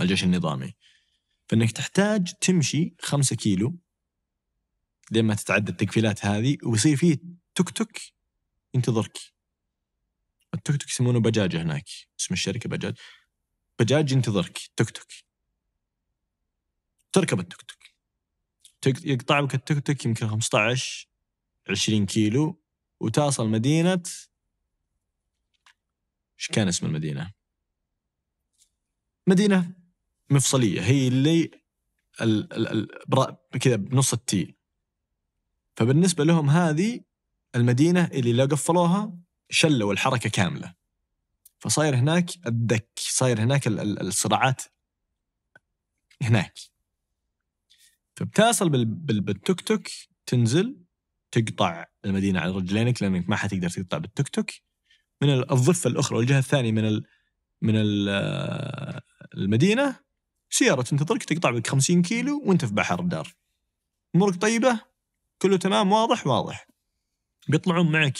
الجيش النظامي فانك تحتاج تمشي 5 كيلو لما تتعدى التقفيلات هذه ويصير فيه توك توك ينتظرك التوك توك يسمونه بجاج هناك اسم الشركة بجاج بجاج ينتظرك توك توك تركب التوك توك يقطع لك التوك توك يمكن 15 20 كيلو وتصل مدينة ايش كان اسم المدينة؟ مدينة مفصلية هي اللي ال ال ال كذا بنص التي فبالنسبة لهم هذه المدينة اللي لو قفلوها شلوا الحركة كاملة فصاير هناك الدك صاير هناك الصراعات هناك فبتصل بالتوك توك تنزل تقطع المدينة على رجلينك لأنك ما حتقدر تقطع بالتوك توك من الضفة الأخرى والجهة الثانية من من آه، المدينة سيارة تنتظرك تقطع بك 50 كيلو وأنت في بحر الدار أمورك طيبة كله تمام واضح واضح بيطلعون معك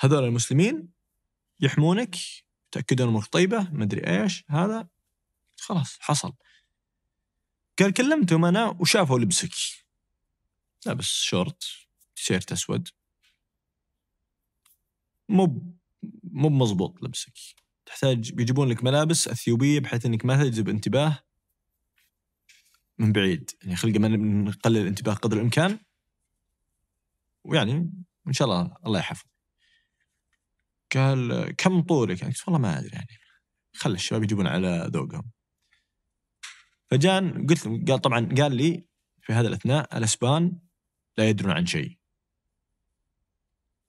هذول المسلمين يحمونك يتاكدون امورك طيبه ما ادري ايش هذا خلاص حصل قال كلمتهم انا وشافوا لبسك لابس شورت تيشيرت اسود مو مو مضبوط لبسك تحتاج بيجيبون لك ملابس اثيوبيه بحيث انك ما تجذب انتباه من بعيد يعني خلق من نقلل الانتباه قدر الامكان ويعني ان شاء الله الله يحفظ قال كم طولك؟ قلت والله ما ادري يعني خلي الشباب يجيبون على ذوقهم فجان قلت له قال طبعا قال لي في هذا الاثناء الاسبان لا يدرون عن شيء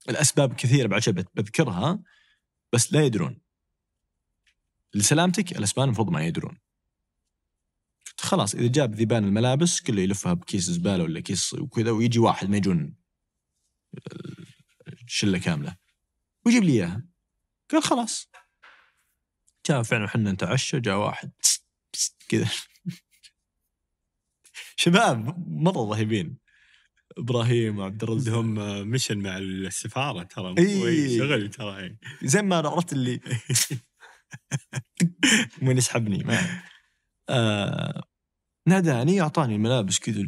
الاسباب كثيره بعد بذكرها بس لا يدرون لسلامتك الاسبان المفروض ما يدرون خلاص اذا جاب ذيبان الملابس كله يلفها بكيس زباله ولا كيس وكذا ويجي واحد ما يجون الشله كامله ويجيب لي اياها قال خلاص جاء فعلا احنا نتعشى جاء واحد كذا شباب مره رهيبين ابراهيم وعبد الرزاق عندهم مشن مع السفاره ترى اي شغل ترى زي ما عرفت اللي وين يسحبني ما آه ناداني اعطاني الملابس كذا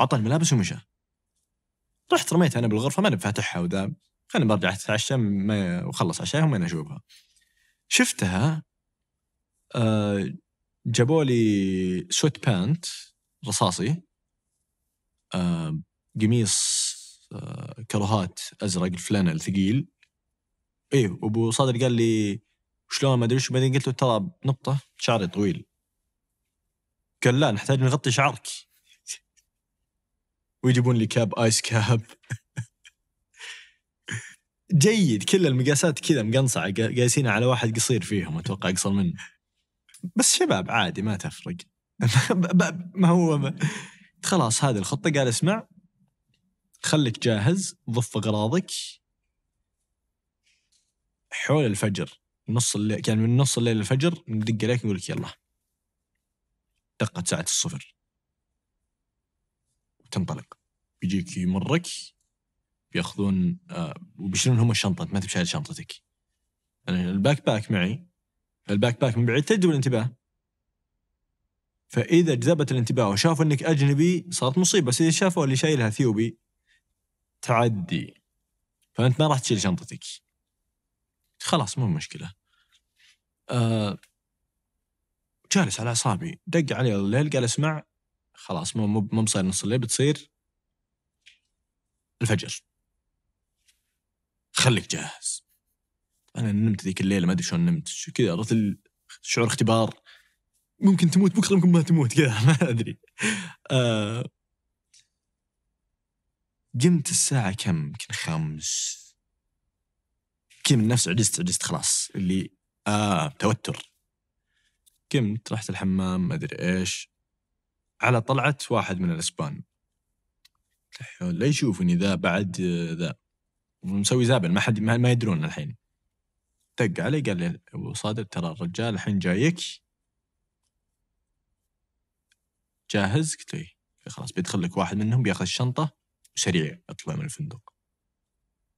اعطاني ملابس ومشى رحت رميت انا بالغرفه ماني بفاتحها وذا خليني برجع اتعشى ما وخلص عشاي وما اشوفها شفتها آه جابوا لي سوت بانت رصاصي آه قميص آه كروهات ازرق الفلانل ثقيل اي وابو صادر قال لي شلون ما ادري وش بعدين قلت له ترى نقطه شعري طويل قال لا نحتاج نغطي شعرك ويجيبون لي كاب ايس كاب جيد كل المقاسات كذا مقنصعه قايسينها على واحد قصير فيهم اتوقع اقصر منه بس شباب عادي ما تفرق ما هو ما. خلاص هذه الخطه قال اسمع خليك جاهز ضف اغراضك حول الفجر نص الليل كان من نص الليل الفجر ندق عليك نقول لك يلا دقت ساعة الصفر تنطلق بيجيك يمرك بياخذون آه وبيشيلون هم الشنطه انت ما انت بشايل شنطتك انا يعني الباك باك معي الباك باك من بعيد تجذب الانتباه فاذا جذبت الانتباه وشافوا انك اجنبي صارت مصيبه بس اذا شافوا اللي شايلها اثيوبي تعدي فانت ما راح تشيل شنطتك خلاص مو مشكله آه جالس على اعصابي دق علي الليل قال اسمع خلاص مو مو مصير نص الليل بتصير الفجر خليك جاهز انا نمت ذيك الليله ما ادري شلون نمت كذا عرفت شعور اختبار ممكن تموت بكره ممكن ما تموت كذا ما ادري آه. قمت الساعة كم؟ يمكن خمس كذا من نفس عجزت عجزت خلاص اللي آه توتر قمت رحت الحمام ما ادري ايش على طلعة واحد من الأسبان لا يشوفني ذا بعد آه، ذا مسوي زابل ما حد ما يدرون الحين دق علي قال لي ابو صادق ترى الرجال الحين جايك جاهز قلت له إيه، خلاص بيدخل لك واحد منهم بياخذ الشنطه وسريع اطلع من الفندق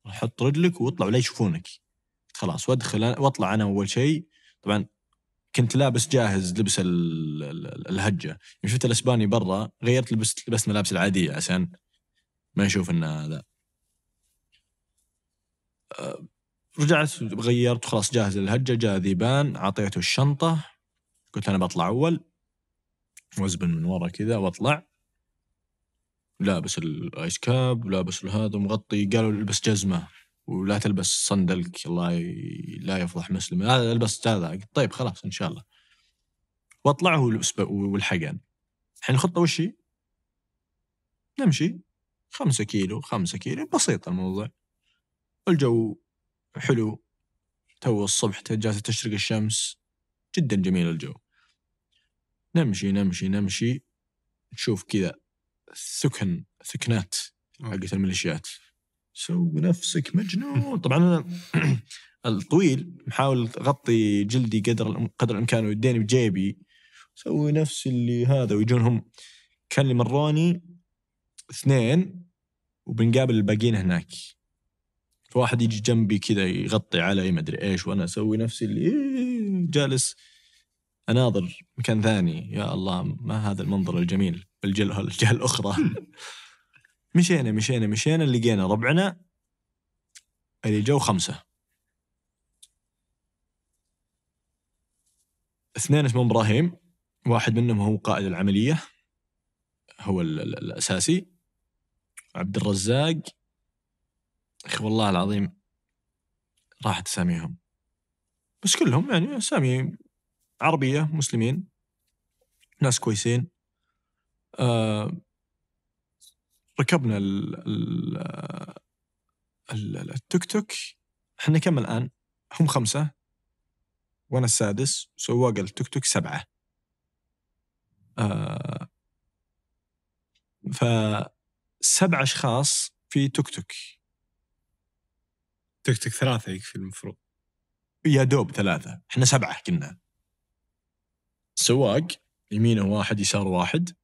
حط رجلك واطلع ولا يشوفونك خلاص وادخل واطلع انا اول شيء طبعا كنت لابس جاهز لبس الهجه يوم يعني شفت الاسباني برا غيرت لبست لبست ملابس العاديه عشان ما يشوف ان هذا أه، رجعت غيرت خلاص جاهز للهجه جاء ذيبان اعطيته الشنطه قلت انا بطلع اول وزبن من ورا كذا واطلع لابس الايس كاب ولابس هذا مغطي قالوا البس جزمه ولا تلبس صندلك الله ي... لا يفضح مسلم هذا البس هذا طيب خلاص ان شاء الله واطلع والحق الحين الخطه وش هي؟ نمشي خمسة كيلو خمسة كيلو بسيط الموضوع الجو حلو تو الصبح جالسة تشرق الشمس جدا جميل الجو نمشي نمشي نمشي نشوف كذا ثكن ثكنات حقت الميليشيات سوي نفسك مجنون طبعا انا الطويل محاول اغطي جلدي قدر قدر الامكان ويديني بجيبي سوي نفسي اللي هذا ويجون هم كان اللي مروني اثنين وبنقابل الباقيين هناك فواحد يجي جنبي كذا يغطي علي ما ادري ايش وانا اسوي نفسي اللي إيه، جالس اناظر مكان ثاني يا الله ما هذا المنظر الجميل بالجهه الاخرى مشينا مشينا مشينا لقينا ربعنا اللي جو خمسة اثنين اسمهم ابراهيم واحد منهم هو قائد العملية هو الـ الـ الأساسي عبد الرزاق أخي والله العظيم راحت أساميهم بس كلهم يعني أسامي عربية مسلمين ناس كويسين آه ركبنا ال ال ال التوك توك احنا كم الان؟ هم خمسه وانا السادس سواق التوك توك سبعه آه فسبع اشخاص في توك توك توك توك ثلاثه يكفي المفروض يا دوب ثلاثه احنا سبعه كنا سواق يمينه واحد يساره واحد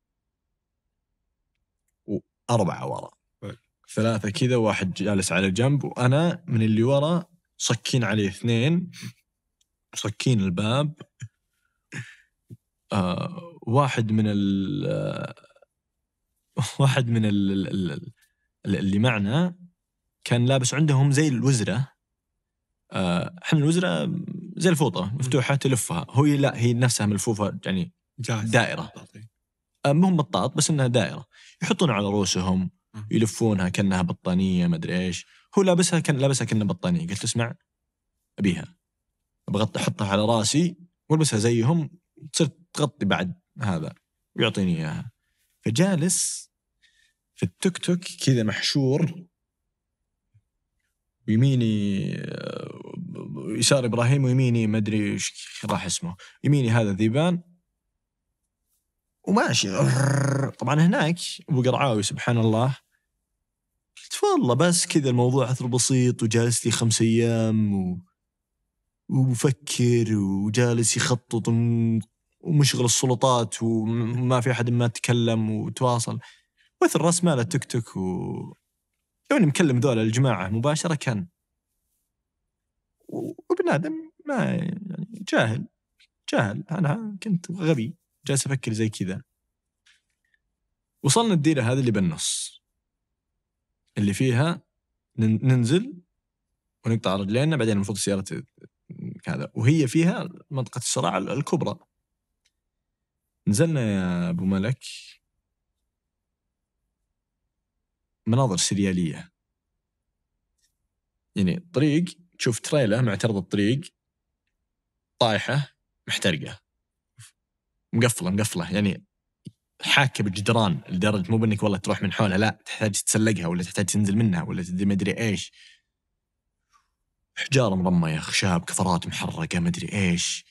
اربعه ورا طيب. ثلاثه كذا واحد جالس على جنب وانا من اللي ورا صكين عليه اثنين صكين الباب آه واحد من ال واحد من الـ الـ اللي معنا كان لابس عندهم زي الوزره آه، احنا آه الوزره زي الفوطه مفتوحه تلفها هو لا هي نفسها ملفوفه يعني جاهز. دائره طيب. آه، مو مطاط بس انها دائره يحطون على رؤوسهم يلفونها كانها بطانيه ما ادري ايش هو لابسها كان لابسها كانها بطانيه قلت اسمع ابيها بغطي احطها على راسي والبسها زيهم تصير تغطي بعد هذا ويعطيني اياها فجالس في التوك توك كذا محشور يميني آه، يسار ابراهيم ويميني ما ادري ايش راح اسمه يميني هذا ذيبان وماشي طبعا هناك ابو قرعاوي سبحان الله قلت والله بس كذا الموضوع اثر بسيط وجالس لي خمس ايام و... وبفكر وجالس يخطط ومشغل السلطات وما في احد ما تكلم وتواصل واثر راس ماله تيك توك و لوني مكلم ذولا الجماعه مباشره كان وابن ادم ما يعني جاهل جاهل انا كنت غبي جالس افكر زي كذا وصلنا الديره هذه اللي بالنص اللي فيها ننزل ونقطع رجلينا بعدين المفروض السياره هذا وهي فيها منطقه الصراع الكبرى نزلنا يا ابو ملك مناظر سرياليه يعني طريق تشوف تريلا معترض الطريق طايحه محترقه مقفله مقفله يعني حاكه بالجدران لدرجه مو بانك والله تروح من حولها لا تحتاج تتسلقها ولا تحتاج تنزل منها ولا ما ادري ايش حجاره مرميه خشاب كفرات محرقه ما ادري ايش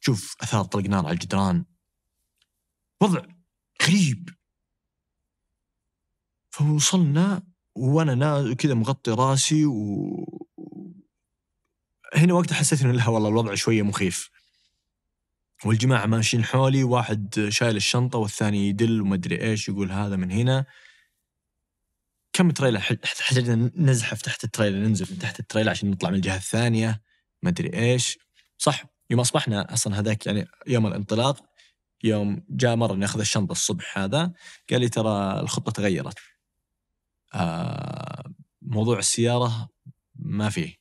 تشوف اثار طلق نار على الجدران وضع غريب فوصلنا وانا كذا مغطي راسي و هنا وقتها حسيت إنه لها والله الوضع شويه مخيف والجماعة ماشيين حولي واحد شايل الشنطة والثاني يدل وما أدري إيش يقول هذا من هنا كم تريلر احتاجنا نزحف تحت التريلر ننزل من تحت التريلر عشان نطلع من الجهة الثانية ما أدري إيش صح يوم أصبحنا أصلا هذاك يعني يوم الانطلاق يوم جاء مرة ناخذ الشنطة الصبح هذا قال لي ترى الخطة تغيرت آه موضوع السيارة ما فيه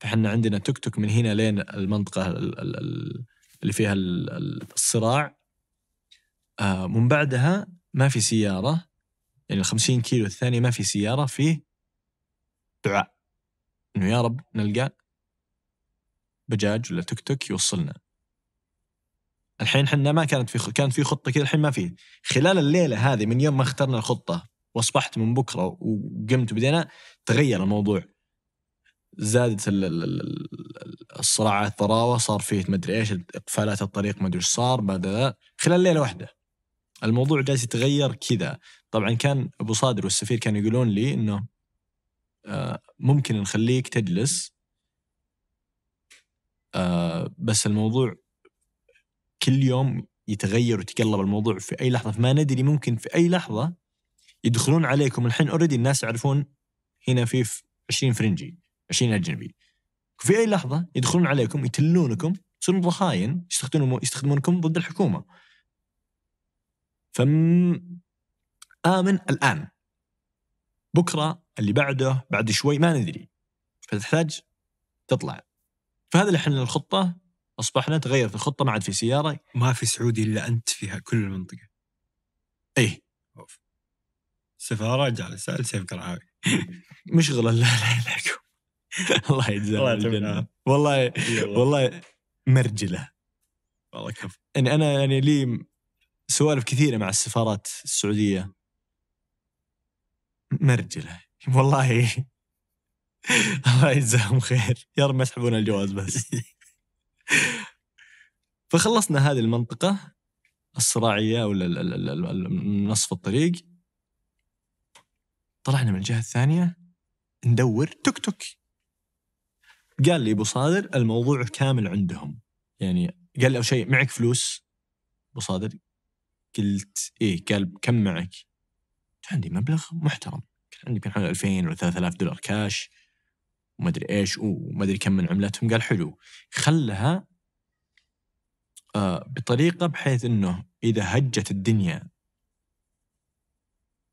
فحنا عندنا توك توك من هنا لين المنطقة الـ ال ال اللي فيها الصراع آه، من بعدها ما في سيارة يعني ال 50 كيلو الثانية ما في سيارة فيه دعاء انه يا رب نلقى بجاج ولا توك توك يوصلنا الحين حنا ما كانت في خ... كانت في خطه كذا الحين ما في خلال الليله هذه من يوم ما اخترنا الخطه واصبحت من بكره وقمت بدينا تغير الموضوع زادت ال... ال... الصراع على الثراوه صار فيه مدري ايش اقفالات الطريق ما ادري ايش صار بعد خلال ليله واحده الموضوع جالس يتغير كذا طبعا كان ابو صادر والسفير كانوا يقولون لي انه آه، ممكن نخليك تجلس آه، بس الموضوع كل يوم يتغير ويتقلب الموضوع في اي لحظه فما ندري ممكن في اي لحظه يدخلون عليكم الحين اوريدي الناس يعرفون هنا في 20 فرنجي 20 اجنبي في اي لحظه يدخلون عليكم يتلونكم تصيرون ضخاين يستخدمون يستخدمونكم ضد الحكومه. فم امن الان بكره اللي بعده بعد شوي ما ندري فتحتاج تطلع فهذا اللي احنا الخطه اصبحنا تغيرت الخطه ما عاد في سياره ما في سعودي الا انت فيها كل المنطقه ايه سفاره جالسه لسيف قرعاوي مشغله لا يعينكم الله يجزاه الله والله والله مرجله والله كفو يعني انا يعني لي سوالف كثيره مع السفارات السعوديه مرجله والله الله يجزاهم خير يا رب ما يسحبون الجواز بس فخلصنا هذه المنطقة الصراعية ولا نصف الطريق طلعنا من الجهة الثانية ندور توك توك قال لي ابو صادر الموضوع كامل عندهم يعني قال لي اول شيء معك فلوس ابو صادر قلت ايه قال كم معك؟ كان عندي مبلغ محترم كان عندي يمكن حوالي 2000 ولا 3000 دولار كاش وما ادري ايش وما ادري كم من عملتهم قال حلو خلها آه بطريقه بحيث انه اذا هجت الدنيا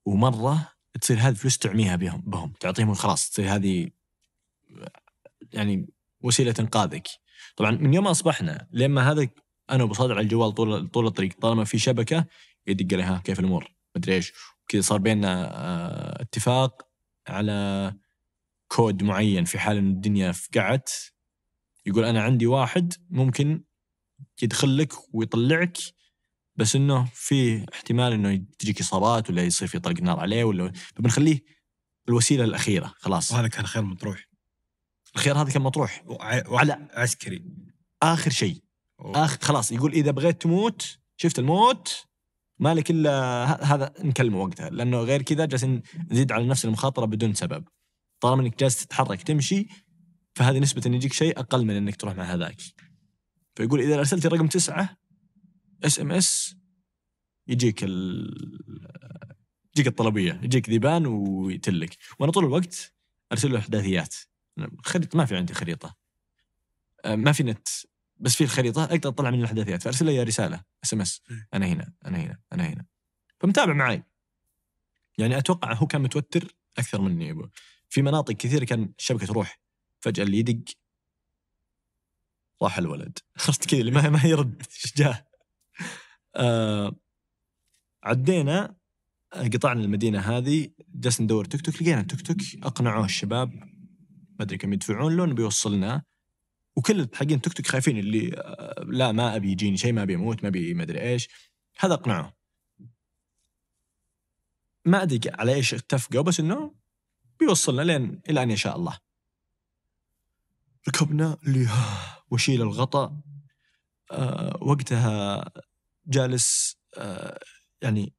ومره تصير هذه الفلوس تعميها بهم بهم تعطيهم خلاص تصير هذه يعني وسيله انقاذك طبعا من يوم اصبحنا لين ما هذا انا وبصادع على الجوال طول طول الطريق طالما في شبكه يدق لي ها كيف الامور مدري ايش وكذا صار بيننا آه، اتفاق على كود معين في حال ان الدنيا فقعت يقول انا عندي واحد ممكن يدخل لك ويطلعك بس انه في احتمال انه تجيك اصابات ولا يصير في طلق نار عليه ولا فبنخليه الوسيله الاخيره خلاص وهذا كان خير مطروح الخيار هذا كان مطروح وعلى عسكري اخر شيء اخر خلاص يقول اذا بغيت تموت شفت الموت مالك الا هذا نكلمه وقتها لانه غير كذا جالسين نزيد على نفس المخاطره بدون سبب طالما انك جالس تتحرك تمشي فهذه نسبه ان يجيك شيء اقل من انك تروح مع هذاك فيقول اذا ارسلت رقم تسعه اس ام اس يجيك ال يجيك الطلبيه يجيك ذيبان ويتلك وانا طول الوقت ارسل له احداثيات خريطة ما في عندي خريطة أه، ما في نت بس في الخريطة أقدر أطلع من الأحداثيات فأرسل لي رسالة اس ام اس أنا هنا أنا هنا أنا هنا فمتابع معي يعني أتوقع هو كان متوتر أكثر مني أبو. في مناطق كثيرة كان الشبكة تروح فجأة اللي يدق راح الولد عرفت كذا اللي ما ما يرد ايش آه عدينا قطعنا المدينه هذه جلسنا ندور توك توك لقينا توك توك اقنعوه الشباب ما ادري كم يدفعون له بيوصلنا وكل حقين توك توك خايفين اللي لا ما ابي يجيني شيء ما ابي اموت ما ابي ما ادري ايش هذا اقنعه ما ادري على ايش اتفقوا بس انه بيوصلنا لين الى ان يشاء الله ركبنا اللي وشيل الغطاء أه وقتها جالس أه يعني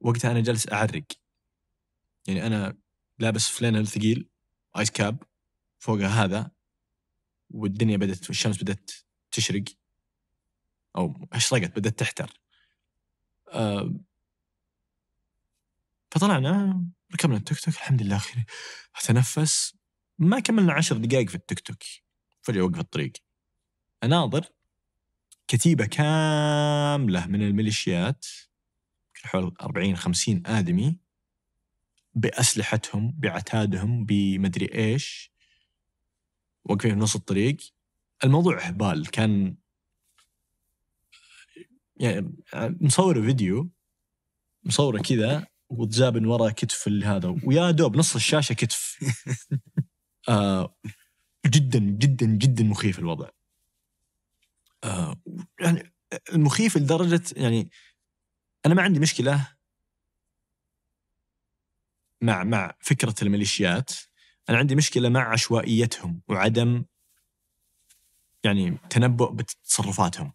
وقتها انا جالس اعرق يعني انا لابس فلانل ثقيل ايس كاب فوق هذا والدنيا بدأت والشمس بدأت تشرق أو أشرقت بدأت تحتر آه، فطلعنا ركبنا التيك توك الحمد لله خير أتنفس ما كملنا عشر دقائق في التيك توك فجأة وقف الطريق أناظر كتيبة كاملة من الميليشيات حول 40 50 آدمي بأسلحتهم بعتادهم بمدري إيش واقفين بنص الطريق الموضوع هبال كان يعني مصوره فيديو مصوره كذا وتجاب من ورا كتف هذا ويا دوب نص الشاشه كتف آه جدا جدا جدا مخيف الوضع آه يعني المخيف لدرجه يعني انا ما عندي مشكله مع مع فكره الميليشيات انا عندي مشكله مع عشوائيتهم وعدم يعني تنبؤ بتصرفاتهم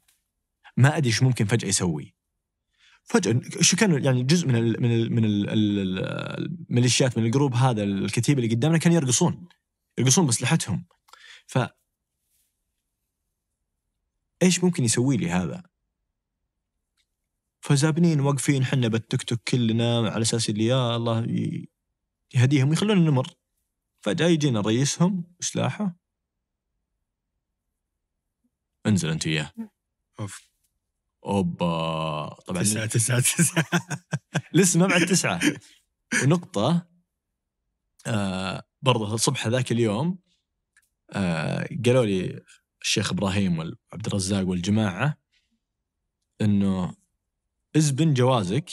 ما ادري ايش ممكن فجاه يسوي فجاه شو كان يعني جزء من الـ من الـ من الـ الميليشيات من الجروب هذا الكتيبه اللي قدامنا كانوا يرقصون يرقصون باسلحتهم ف ايش ممكن يسوي لي هذا؟ فزابنين واقفين حنا بالتيك توك كلنا على اساس اللي يا الله يهديهم ويخلونا نمر فجأة يجينا رئيسهم سلاحه انزل انت اياه اوف اوبا طبعا تسعة تسعة تسعة لسه ما بعد تسعة ونقطة آه برضه الصبح هذاك اليوم آه قالوا لي الشيخ ابراهيم وعبد الرزاق والجماعة انه ازبن جوازك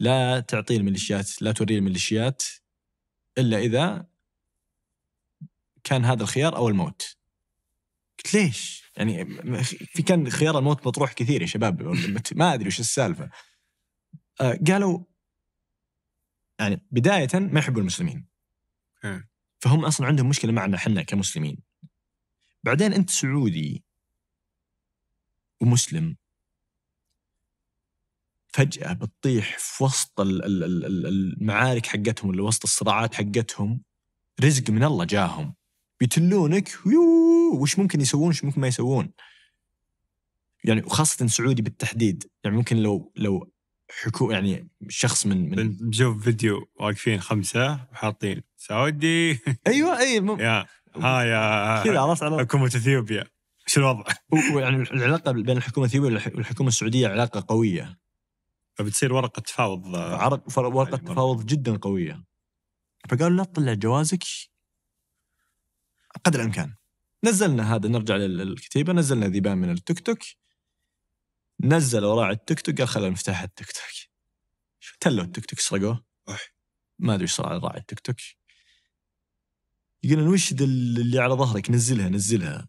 لا تعطيه الميليشيات لا توريه الميليشيات الا اذا كان هذا الخيار او الموت قلت ليش؟ يعني في كان خيار الموت مطروح كثير يا شباب ما ادري وش السالفه آه، قالوا يعني بدايه ما يحبوا المسلمين فهم اصلا عندهم مشكله معنا احنا كمسلمين بعدين انت سعودي ومسلم فجأة بتطيح في وسط المعارك حقتهم ولا وسط الصراعات حقتهم رزق من الله جاهم بيتلونك وش ممكن يسوون وش ممكن ما يسوون يعني وخاصة سعودي بالتحديد يعني ممكن لو لو حكو يعني شخص من من بنشوف فيديو واقفين خمسة وحاطين سعودي ايوه اي مم... يا ها يا كذا عرفت على حكومة اثيوبيا شو الوضع؟ يعني العلاقة بين الحكومة الاثيوبية والحكومة السعودية علاقة قوية فبتصير ورقه تفاوض آه، عرق ورقه تفاوض جدا قويه فقالوا لا تطلع جوازك قدر الامكان نزلنا هذا نرجع للكتيبه نزلنا ذيبان من التيك توك نزل وراء التيك توك قال خلينا نفتح التيك توك شو تلوا التيك توك سرقوه ما ادري ايش صار على راعي التيك توك يقول وش اللي على ظهرك نزلها نزلها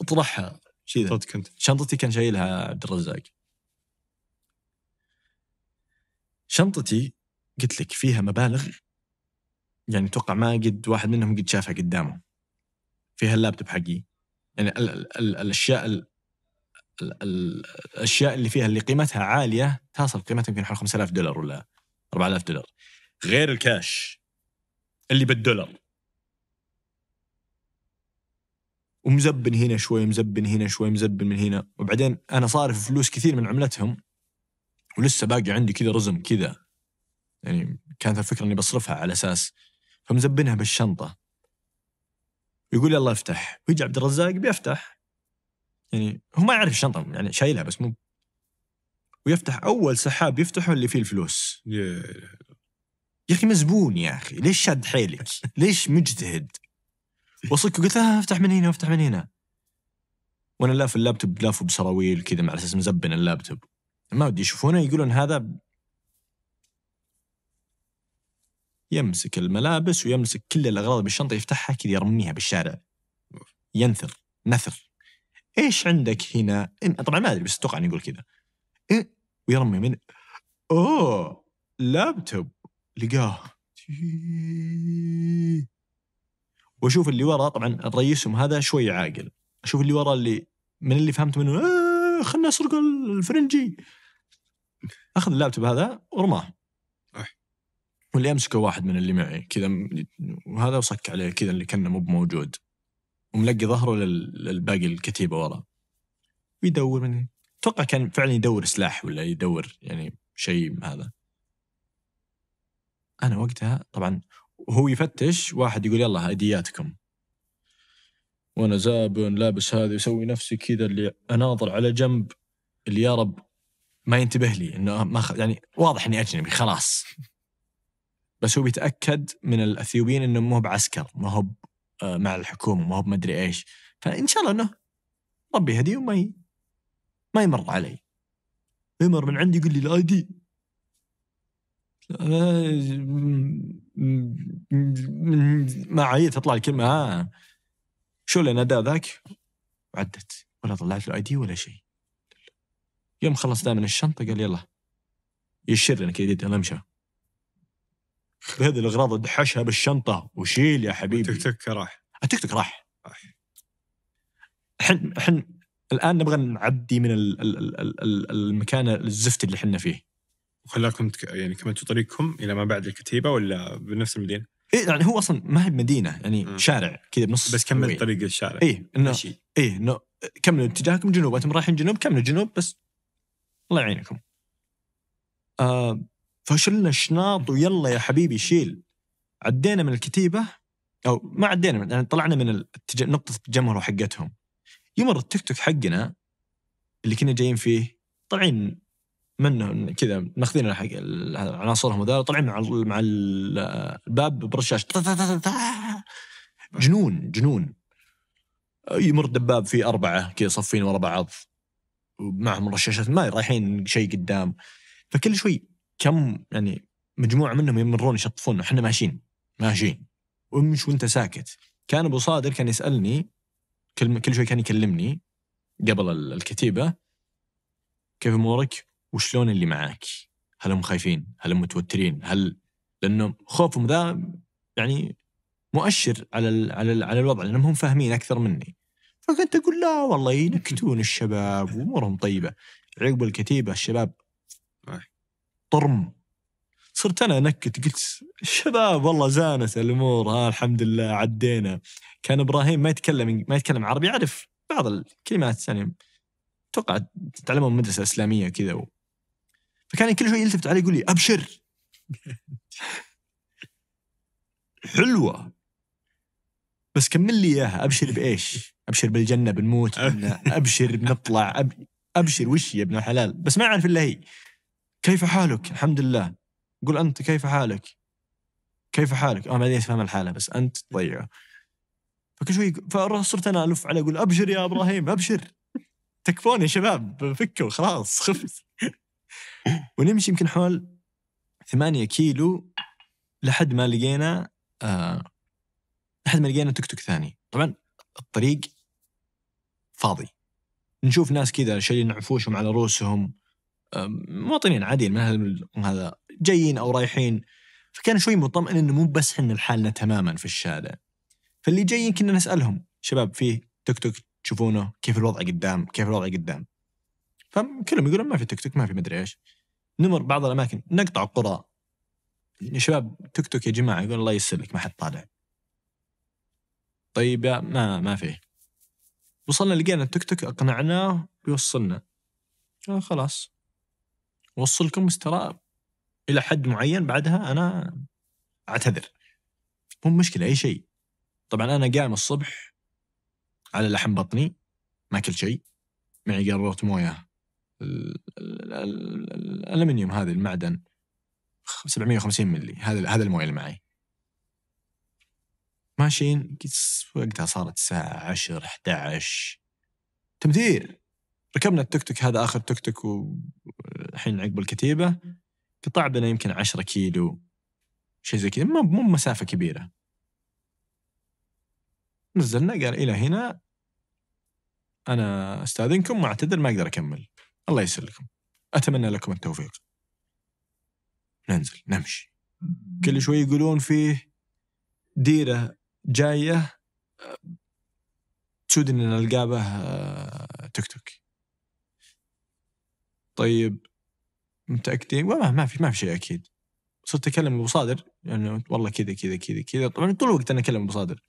اطرحها كذا كنت شنطتي كان شايلها عبد الرزاق شنطتي قلت لك فيها مبالغ يعني اتوقع ما قد واحد منهم قد شافها قدامه فيها اللابتوب حقي يعني ال ال ال الاشياء ال ال ال الاشياء اللي فيها اللي قيمتها عاليه تصل قيمتها يمكن حوالي 5000 دولار ولا 4000 دولار غير الكاش اللي بالدولار ومزبن هنا شوي مزبن هنا شوي مزبن من هنا وبعدين انا صارف فلوس كثير من عملتهم ولسه باقي عندي كذا رزم كذا يعني كانت الفكره اني بصرفها على اساس فمزبنها بالشنطه يقول يلا افتح ويجي عبد الرزاق بيفتح يعني هو ما يعرف الشنطه يعني شايلها بس مو ويفتح اول سحاب يفتحه اللي فيه الفلوس يا اخي مزبون يا اخي ليش شاد حيلك ليش مجتهد وصلك قلت آه افتح من هنا افتح من هنا وانا لاف اللابتوب لافه بسراويل كذا مع اساس مزبن اللابتوب ما ودي يشوفونه يقولون هذا يمسك الملابس ويمسك كل الاغراض بالشنطه يفتحها كذا يرميها بالشارع ينثر نثر ايش عندك هنا؟ طبعا ما ادري بس اتوقع انه يقول كذا إيه؟ ويرمي من اوه لابتوب لقاه واشوف اللي ورا طبعا رئيسهم هذا شوي عاقل اشوف اللي ورا اللي من اللي فهمت منه آه خلنا نسرق الفرنجي اخذ اللابتوب هذا ورماه واللي امسكه واحد من اللي معي كذا وهذا وصك عليه كذا اللي كانه مو بموجود وملقي ظهره للباقي الكتيبه ورا ويدور من اتوقع كان فعلا يدور سلاح ولا يدور يعني شيء هذا انا وقتها طبعا وهو يفتش واحد يقول يلا هدياتكم وانا زابن لابس هذا يسوي نفسي كذا اللي اناظر على جنب اللي يا رب ما ينتبه لي انه ما خ... يعني واضح اني اجنبي خلاص بس هو بيتاكد من الاثيوبيين انه مو بعسكر ما هو آه، مع الحكومه ما هو بمدري ايش فان شاء الله انه ربي هدي وما ي... ما يمر علي يمر من عندي يقول لي الاي دي ما عيت تطلع الكلمه ها آه. شو اللي نادى ذاك وعدت ولا طلعت الاي دي ولا شيء يوم خلص دائما من الشنطة قال يلا يشر لنا كذا يلا امشى خذ الاغراض ادحشها بالشنطة وشيل يا حبيبي التيك توك راح التيك توك راح احنا احنا الان نبغى نعدي من الـ الـ الـ المكان الزفت اللي احنا فيه وخلاكم يعني كملتوا طريقكم الى ما بعد الكتيبه ولا بنفس المدينه؟ إيه يعني هو اصلا ما هي بمدينه يعني م. شارع كذا بنص بس كمل طريق الشارع اي انه اي انه كملوا اتجاهكم جنوب انتم رايحين جنوب كملوا جنوب بس الله يعينكم آه فشلنا الشناط ويلا يا حبيبي شيل عدينا من الكتيبه او ما عدينا من يعني طلعنا من التج... نقطه التجمهر وحقتهم يمر التيك توك حقنا اللي كنا جايين فيه طالعين منه كذا ماخذين عناصرهم هذول طالعين مع مع الباب برشاش جنون جنون آه، يمر دباب فيه اربعه كذا صفين ورا بعض ومعهم رشاشات ما رايحين شيء قدام فكل شوي كم يعني مجموعه منهم يمرون يشطفون احنا ماشيين ماشيين وامش وانت ساكت كان ابو صادر كان يسالني كل كل شوي كان يكلمني قبل الكتيبه كيف امورك وشلون اللي معاك هل هم خايفين هل هم متوترين هل لانه خوفهم ذا يعني مؤشر على الـ على الـ على الوضع لانهم هم فاهمين اكثر مني فكنت اقول لا والله ينكتون الشباب وامورهم طيبه عقب الكتيبه الشباب طرم صرت انا انكت قلت الشباب والله زانت الامور ها الحمد لله عدينا كان ابراهيم ما يتكلم ما يتكلم عربي يعرف بعض الكلمات يعني اتوقع تعلمها من مدرسه اسلاميه كذا و... فكان كل شوي يلتفت علي يقول لي ابشر حلوه بس كمل لي اياها ابشر بايش؟ ابشر بالجنه بنموت ابشر بنطلع أب... ابشر وش يا ابن الحلال بس ما اعرف الا هي كيف حالك الحمد لله قل انت كيف حالك كيف حالك اه بعدين يفهم الحاله بس انت تضيعه فكل شوي فصرت انا الف عليه اقول ابشر يا ابراهيم ابشر تكفون يا شباب فكوا خلاص خفت ونمشي يمكن حول ثمانية كيلو لحد ما لقينا آه لحد ما لقينا توك توك ثاني طبعا الطريق فاضي نشوف ناس كذا شايلين عفوشهم على رؤوسهم مواطنين عاديين من هذا جايين او رايحين فكان شوي مطمئن انه مو بس احنا لحالنا تماما في الشارع فاللي جايين كنا نسالهم شباب فيه تيك توك تشوفونه كيف الوضع قدام كيف الوضع قدام فكلهم يقولون ما في تيك توك ما في مدري ايش نمر بعض الاماكن نقطع قرى شباب تيك توك يا جماعه يقول الله يسلك ما حد طالع طيبه ما ما فيه وصلنا لقينا التيك توك اقنعناه بيوصلنا آه خلاص وصلكم استراء الى حد معين بعدها انا اعتذر مو مشكله اي شيء طبعا انا قايم الصبح على لحم بطني ما كل شيء معي قارورة مويه الالمنيوم هذه المعدن 750 ملي هذا هذا المويه اللي معي ماشيين وقتها صارت الساعة 10 11 تمثيل ركبنا التوك توك هذا آخر توك توك والحين عقب الكتيبة قطع بنا يمكن 10 كيلو شيء زي كذا مو مسافة كبيرة نزلنا قال إلى هنا أنا أستاذنكم وأعتذر ما أقدر أكمل الله يسر لكم أتمنى لكم التوفيق ننزل نمشي كل شوي يقولون فيه ديرة جايه تسود ان نلقى به آه، تيك توك طيب متاكدين والله ما في ما في شيء اكيد صرت اكلم ابو صادر يعني والله كذا كذا كذا كذا طبعا طول الوقت انا اكلم ابو صادر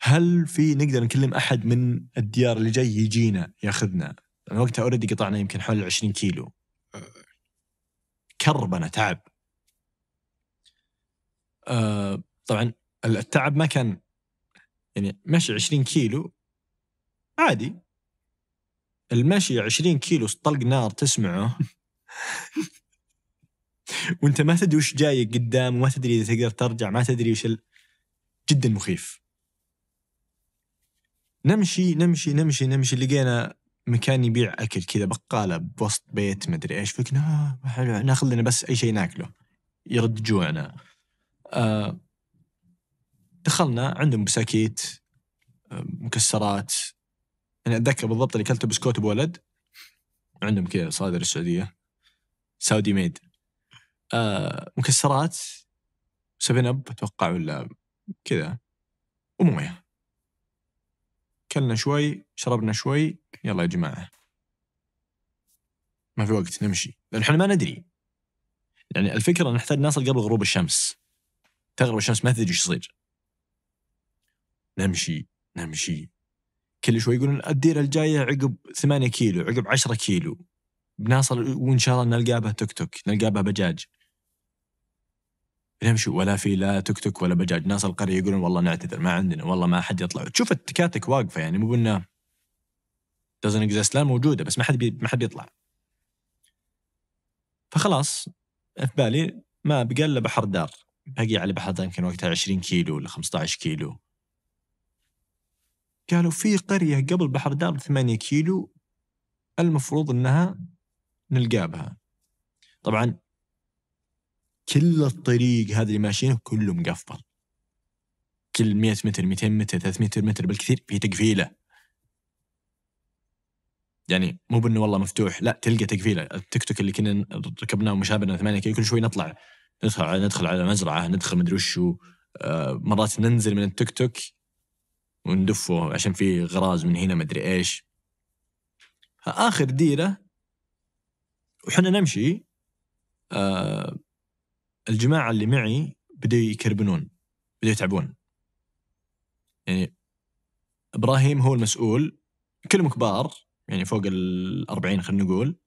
هل في نقدر نكلم احد من الديار اللي جاي يجينا ياخذنا؟ لان وقتها اوريدي قطعنا يمكن حول 20 كيلو آه، كربنا تعب أه طبعا التعب ما كان يعني مشي 20 كيلو عادي المشي 20 كيلو طلق نار تسمعه وانت ما تدري وش جاي قدام وما تدري اذا تقدر ترجع ما تدري وش ال... جدا مخيف نمشي نمشي نمشي نمشي لقينا مكان يبيع اكل كذا بقاله بوسط بيت ما ادري ايش فقلنا آه، حلو ناخذ لنا بس اي شيء ناكله يرد جوعنا آه دخلنا عندهم بساكيت مكسرات يعني اتذكر بالضبط اللي اكلته بسكوت بولد عندهم كذا صادر السعوديه سعودي ميد آه مكسرات سفن اب اتوقع ولا كذا ومويه كلنا شوي شربنا شوي يلا يا جماعه ما في وقت نمشي لان احنا ما ندري يعني الفكره نحتاج نصل قبل غروب الشمس تغرب الشمس ما تدري ايش يصير نمشي نمشي كل شوي يقولون الديره الجايه عقب 8 كيلو عقب 10 كيلو بنصل وان شاء الله نلقى بها توك توك نلقى بها بجاج نمشي ولا في لا توك توك ولا بجاج ناس القريه يقولون والله نعتذر ما عندنا والله ما حد يطلع تشوف التكاتك واقفه يعني مو قلنا دزن اكزيست لا موجوده بس ما حد بي ما حد بيطلع فخلاص في بالي ما بقى الا بحر دار باقي على بحر دار يمكن وقتها 20 كيلو ولا 15 كيلو قالوا في قرية قبل بحر دار 8 كيلو المفروض أنها نلقابها طبعا كل الطريق هذا اللي ماشيينه كله مقفل كل 100 متر 200 متر 300 متر بالكثير في تقفيله يعني مو بانه والله مفتوح لا تلقى تقفيله التيك توك اللي كنا ركبناه مشابهنا 8 كيلو كل شوي نطلع ندخل على ندخل على مزرعه ندخل مدري وشو آه، مرات ننزل من التيك توك وندفه عشان في غراز من هنا مدري ايش اخر ديره وحنا نمشي آه الجماعه اللي معي بدوا يكربنون بدوا يتعبون يعني ابراهيم هو المسؤول كلهم كبار يعني فوق ال 40 خلينا نقول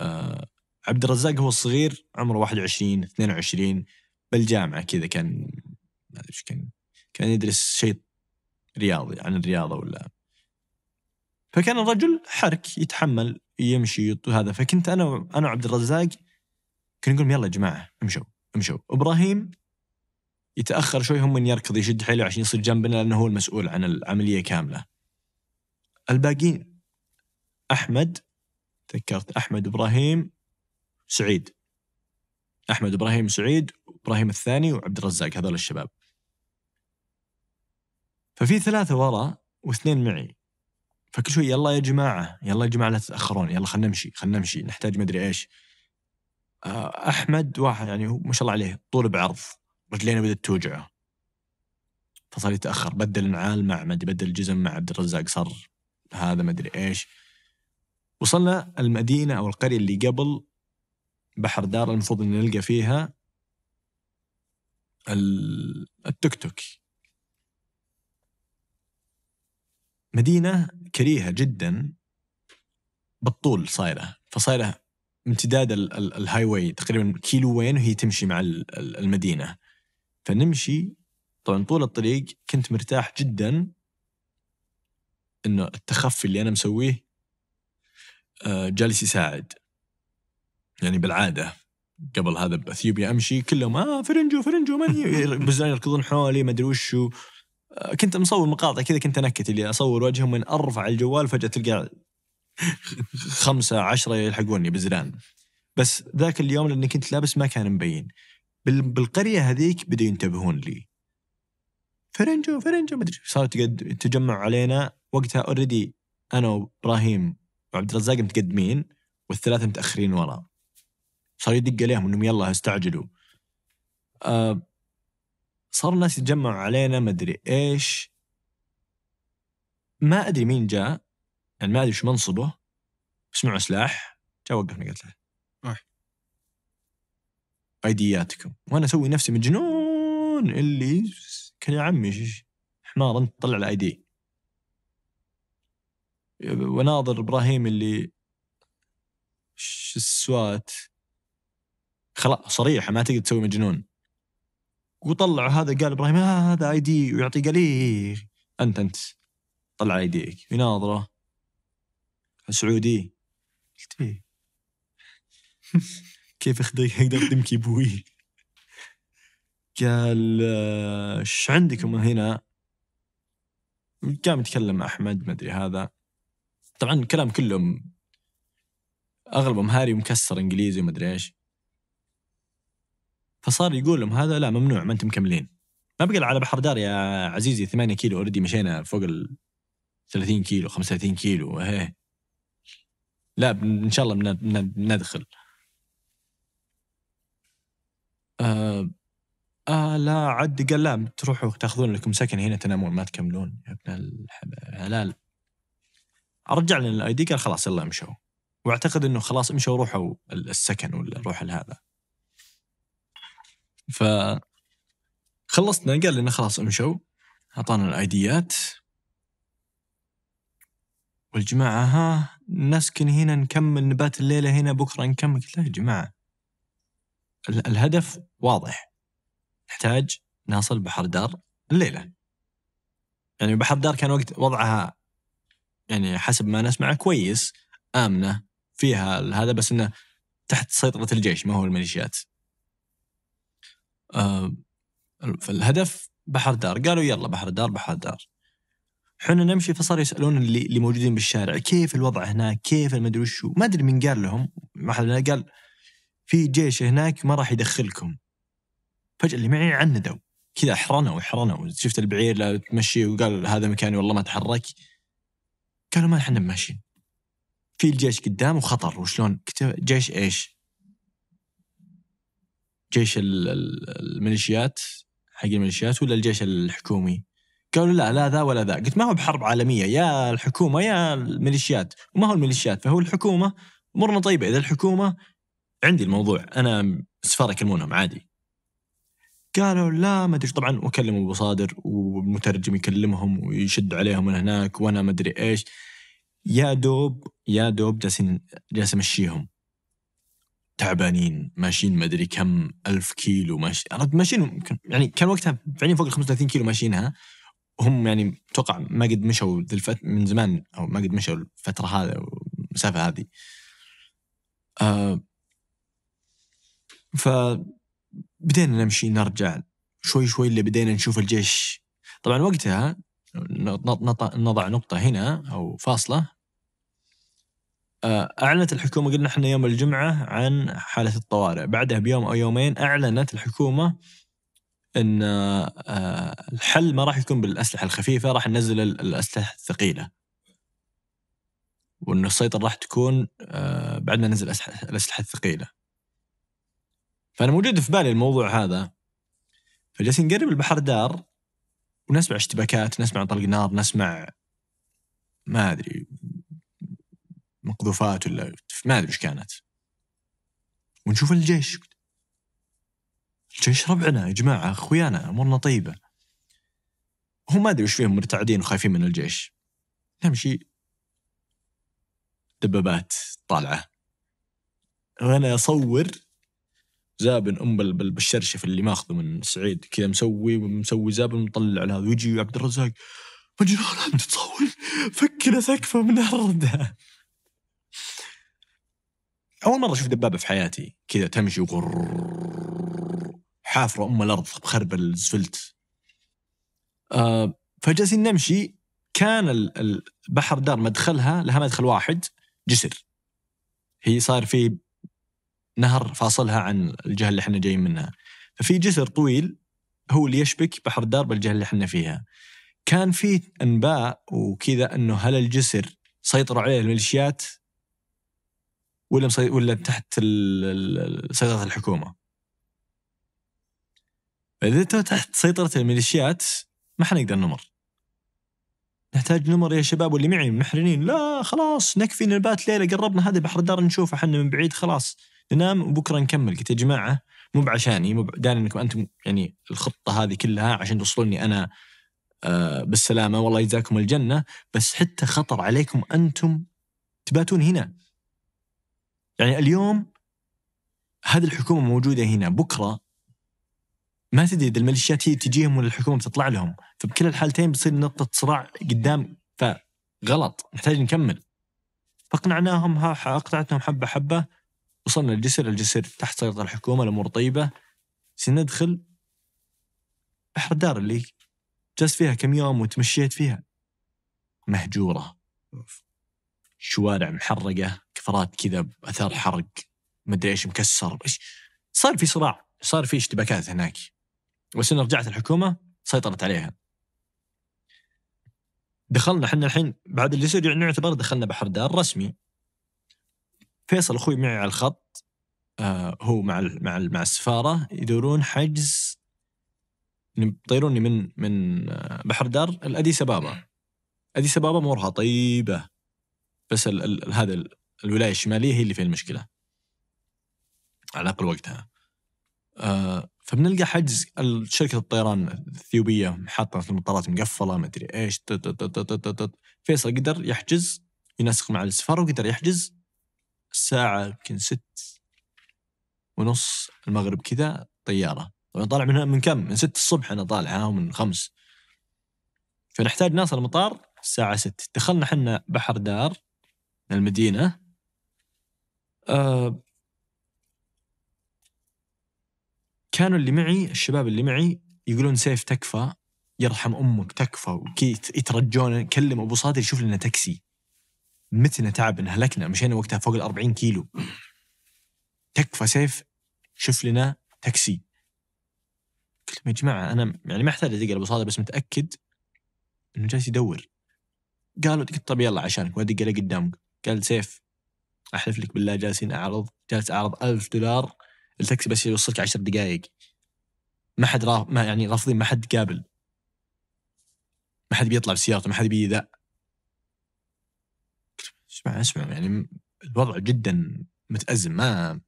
آه عبد الرزاق هو الصغير عمره 21 22 بالجامعه كذا كان ما ادري ايش كان كان يدرس شيء رياضي عن الرياضه ولا فكان الرجل حرك يتحمل يمشي هذا فكنت انا انا وعبد الرزاق كنا نقول يلا يا جماعه امشوا امشوا ابراهيم يتاخر شوي هم من يركض يشد حيله عشان يصير جنبنا لانه هو المسؤول عن العمليه كامله الباقيين احمد تذكرت احمد ابراهيم سعيد احمد ابراهيم سعيد ابراهيم الثاني وعبد الرزاق هذول الشباب ففي ثلاثه ورا واثنين معي فكل شوي يلا يا جماعه يلا يا جماعه لا تتاخرون يلا خلينا نمشي خلينا نمشي نحتاج مدري ايش آه، احمد واحد يعني ما شاء الله عليه طول بعرض رجلينه بدات توجعه فصار يتاخر بدل نعال مع مدري بدل جزم مع عبد الرزاق صار هذا مدري ايش وصلنا المدينه او القريه اللي قبل بحر دار المفروض ان نلقى فيها التوك توك مدينه كريهه جدا بالطول صايره فصايره امتداد الهاي واي تقريبا كيلو وين وهي تمشي مع المدينه فنمشي طبعا طول الطريق كنت مرتاح جدا انه التخفي اللي انا مسويه آه، جالس يساعد يعني بالعاده قبل هذا باثيوبيا امشي كلهم اه فرنجو فرنجو من يركضون حولي ما ادري وشو كنت مصور مقاطع كذا كنت انكت اللي اصور وجههم من ارفع الجوال فجاه تلقى خمسة عشرة يلحقوني بزران بس ذاك اليوم لاني كنت لابس ما كان مبين بالقريه هذيك بدأوا ينتبهون لي فرنجو فرنجو مدري صارت تجمع علينا وقتها اوريدي انا وابراهيم وعبد الرزاق متقدمين والثلاثه متاخرين ورا صار يدق عليهم انهم يلا استعجلوا أه صار الناس يتجمعوا علينا ما ادري ايش ما ادري مين جاء يعني ما ادري شو منصبه بس معه سلاح جاء وقفنا قلت له ايدياتكم وانا اسوي نفسي مجنون اللي كان يا عمي حمار انت طلع الايدي وناظر ابراهيم اللي شو السوات خلاص صريحه ما تقدر تسوي مجنون وطلع هذا قال ابراهيم آه هذا اي دي ويعطيه قال إيه،, إيه،, إيه انت انت طلع اي ديك يناظره سعودي قلت ايه كيف اخدي اقدر دمكي بوي قال آه، ايش عندكم هنا قام يتكلم احمد ما ادري هذا طبعا الكلام كلهم اغلبهم هاري مكسر انجليزي وما ادري ايش فصار يقول لهم هذا لا ممنوع ما انتم مكملين ما بقى على بحر دار يا عزيزي 8 كيلو اوريدي مشينا فوق ال 30 كيلو 35 كيلو هي. إيه. لا ان شاء الله بندخل آه, آه لا عد قال لا بتروحوا تاخذون لكم سكن هنا تنامون ما تكملون يا ابن الحلال رجع لنا الاي دي قال خلاص يلا امشوا واعتقد انه خلاص امشوا روحوا السكن ولا روح لهذا ف خلصنا قال لنا خلاص امشوا اعطانا الايديات والجماعة ها نسكن هنا نكمل نبات الليلة هنا بكرة نكمل قلت له يا جماعة الهدف واضح نحتاج نصل بحر دار الليلة يعني بحر دار كان وقت وضعها يعني حسب ما نسمع كويس آمنة فيها هذا بس انه تحت سيطرة الجيش ما هو الميليشيات آه، فالهدف بحر دار قالوا يلا بحر دار بحر دار حنا نمشي فصار يسالون اللي, اللي موجودين بالشارع كيف الوضع هناك كيف ما ادري وشو ما ادري من قال لهم ما حد قال في جيش هناك ما راح يدخلكم فجاه اللي معي عندوا كذا حرنوا حرنوا شفت البعير لا تمشي وقال هذا مكاني والله ما تحرك قالوا ما احنا ماشيين في الجيش قدام وخطر وشلون جيش ايش جيش الميليشيات حق الميليشيات ولا الجيش الحكومي قالوا لا لا ذا ولا ذا قلت ما هو بحرب عالمية يا الحكومة يا الميليشيات وما هو الميليشيات فهو الحكومة أمورنا طيبة إذا الحكومة عندي الموضوع أنا سفارة يكلمونهم عادي قالوا لا ما ادري طبعا وكلموا ابو صادر والمترجم يكلمهم ويشد عليهم من هناك وانا ما ادري ايش يا دوب يا دوب جالسين جالس امشيهم تعبانين ماشيين ما ادري كم الف كيلو ماشي ماشيين يعني كان وقتها فعليا يعني فوق ال 35 كيلو ماشيينها هم يعني اتوقع ما قد مشوا من زمان او ما قد مشوا الفتره هذا المسافه هذه آه ف بدينا نمشي نرجع شوي شوي اللي بدينا نشوف الجيش طبعا وقتها نضع نقطة هنا أو فاصلة آه، اعلنت الحكومه قلنا احنا يوم الجمعه عن حاله الطوارئ بعدها بيوم او يومين اعلنت الحكومه ان آه، آه، الحل ما راح يكون بالاسلحه الخفيفه راح ننزل الاسلحه الثقيله وان السيطره راح تكون بعد ما ننزل الاسلحه الثقيله فانا موجود في بالي الموضوع هذا فجالسين نقرب البحر دار ونسمع اشتباكات نسمع طلق نار نسمع ما ادري مقذوفات ولا ما ادري ايش كانت ونشوف الجيش الجيش ربعنا يا جماعه اخويانا امورنا طيبه هم ما ادري وش فيهم مرتعدين وخايفين من الجيش نمشي دبابات طالعه وانا اصور زابن ام بالشرشف اللي ماخذه من سعيد كذا مسوي مسوي زابن مطلع هذا ويجي عبد الرزاق مجنون انت تصور فكنا سقفه من الردة اول مره اشوف دبابه في حياتي كذا تمشي وغر حافره ام الارض بخرب الزفلت أه فجالسين نمشي كان البحر دار مدخلها لها مدخل واحد جسر هي صار في نهر فاصلها عن الجهه اللي احنا جايين منها ففي جسر طويل هو اللي يشبك بحر دار بالجهه اللي احنا فيها كان في انباء وكذا انه هل الجسر سيطروا عليه الميليشيات ولا مصي... ولا تحت سيطره الحكومه اذا انت تحت سيطره الميليشيات ما حنقدر نمر نحتاج نمر يا شباب واللي معي محرنين لا خلاص نكفي نبات ليله قربنا هذا بحر الدار نشوفه احنا من بعيد خلاص ننام وبكره نكمل قلت يا جماعه مو بعشاني مو داري انكم انتم يعني الخطه هذه كلها عشان توصلوني انا آه بالسلامه والله يجزاكم الجنه بس حتى خطر عليكم انتم تباتون هنا يعني اليوم هذه الحكومه موجوده هنا بكره ما تدري اذا الميليشيات هي تجيهم ولا الحكومه بتطلع لهم فبكلا الحالتين بتصير نقطه صراع قدام فغلط نحتاج نكمل فاقنعناهم اقنعتهم حبه حبه وصلنا الجسر الجسر تحت سيطره الحكومه الامور طيبه سندخل بحر الدار اللي جلست فيها كم يوم وتمشيت فيها مهجوره شوارع محرقه فترات كذا اثار حرق مدري ايش مكسر ايش صار في صراع صار في اشتباكات هناك بس انه رجعت الحكومه سيطرت عليها دخلنا احنا الحين بعد اللي يصير يعني يعتبر دخلنا بحر دار رسمي فيصل اخوي معي على الخط آه هو مع الـ مع الـ مع السفاره يدورون حجز يطيروني من من بحر دار الأدي ابابا اديس ابابا امورها طيبه بس هذا الولايه الشماليه هي اللي فيها المشكله على الاقل وقتها آه فبنلقى حجز شركه الطيران الاثيوبيه حاطه المطارات مقفله ما ادري ايش فيصل قدر يحجز ينسق مع السفاره وقدر يحجز الساعه يمكن ست ونص المغرب كذا طياره طبعا طالع من من كم؟ من 6 الصبح انا طالع ها ومن 5 فنحتاج نصل المطار الساعة 6 دخلنا احنا بحر دار المدينة آه، كانوا اللي معي الشباب اللي معي يقولون سيف تكفى يرحم امك تكفى وكي يترجون كلم ابو صادر يشوف لنا تاكسي متنا تعب انهلكنا مشينا وقتها فوق ال 40 كيلو تكفى سيف شوف لنا تاكسي قلت لهم يا جماعه انا يعني ما احتاج ادق ابو صادر بس متاكد انه جالس يدور قالوا طب يلا عشانك وادق عليه قدامك قال سيف احلف لك بالله جالسين اعرض جالس اعرض ألف دولار التاكسي بس يوصلك عشر دقائق ما حد راف ما يعني رافضين ما حد قابل ما حد بيطلع بسيارته ما حد بيذا اسمع اسمع يعني الوضع جدا متأزم ما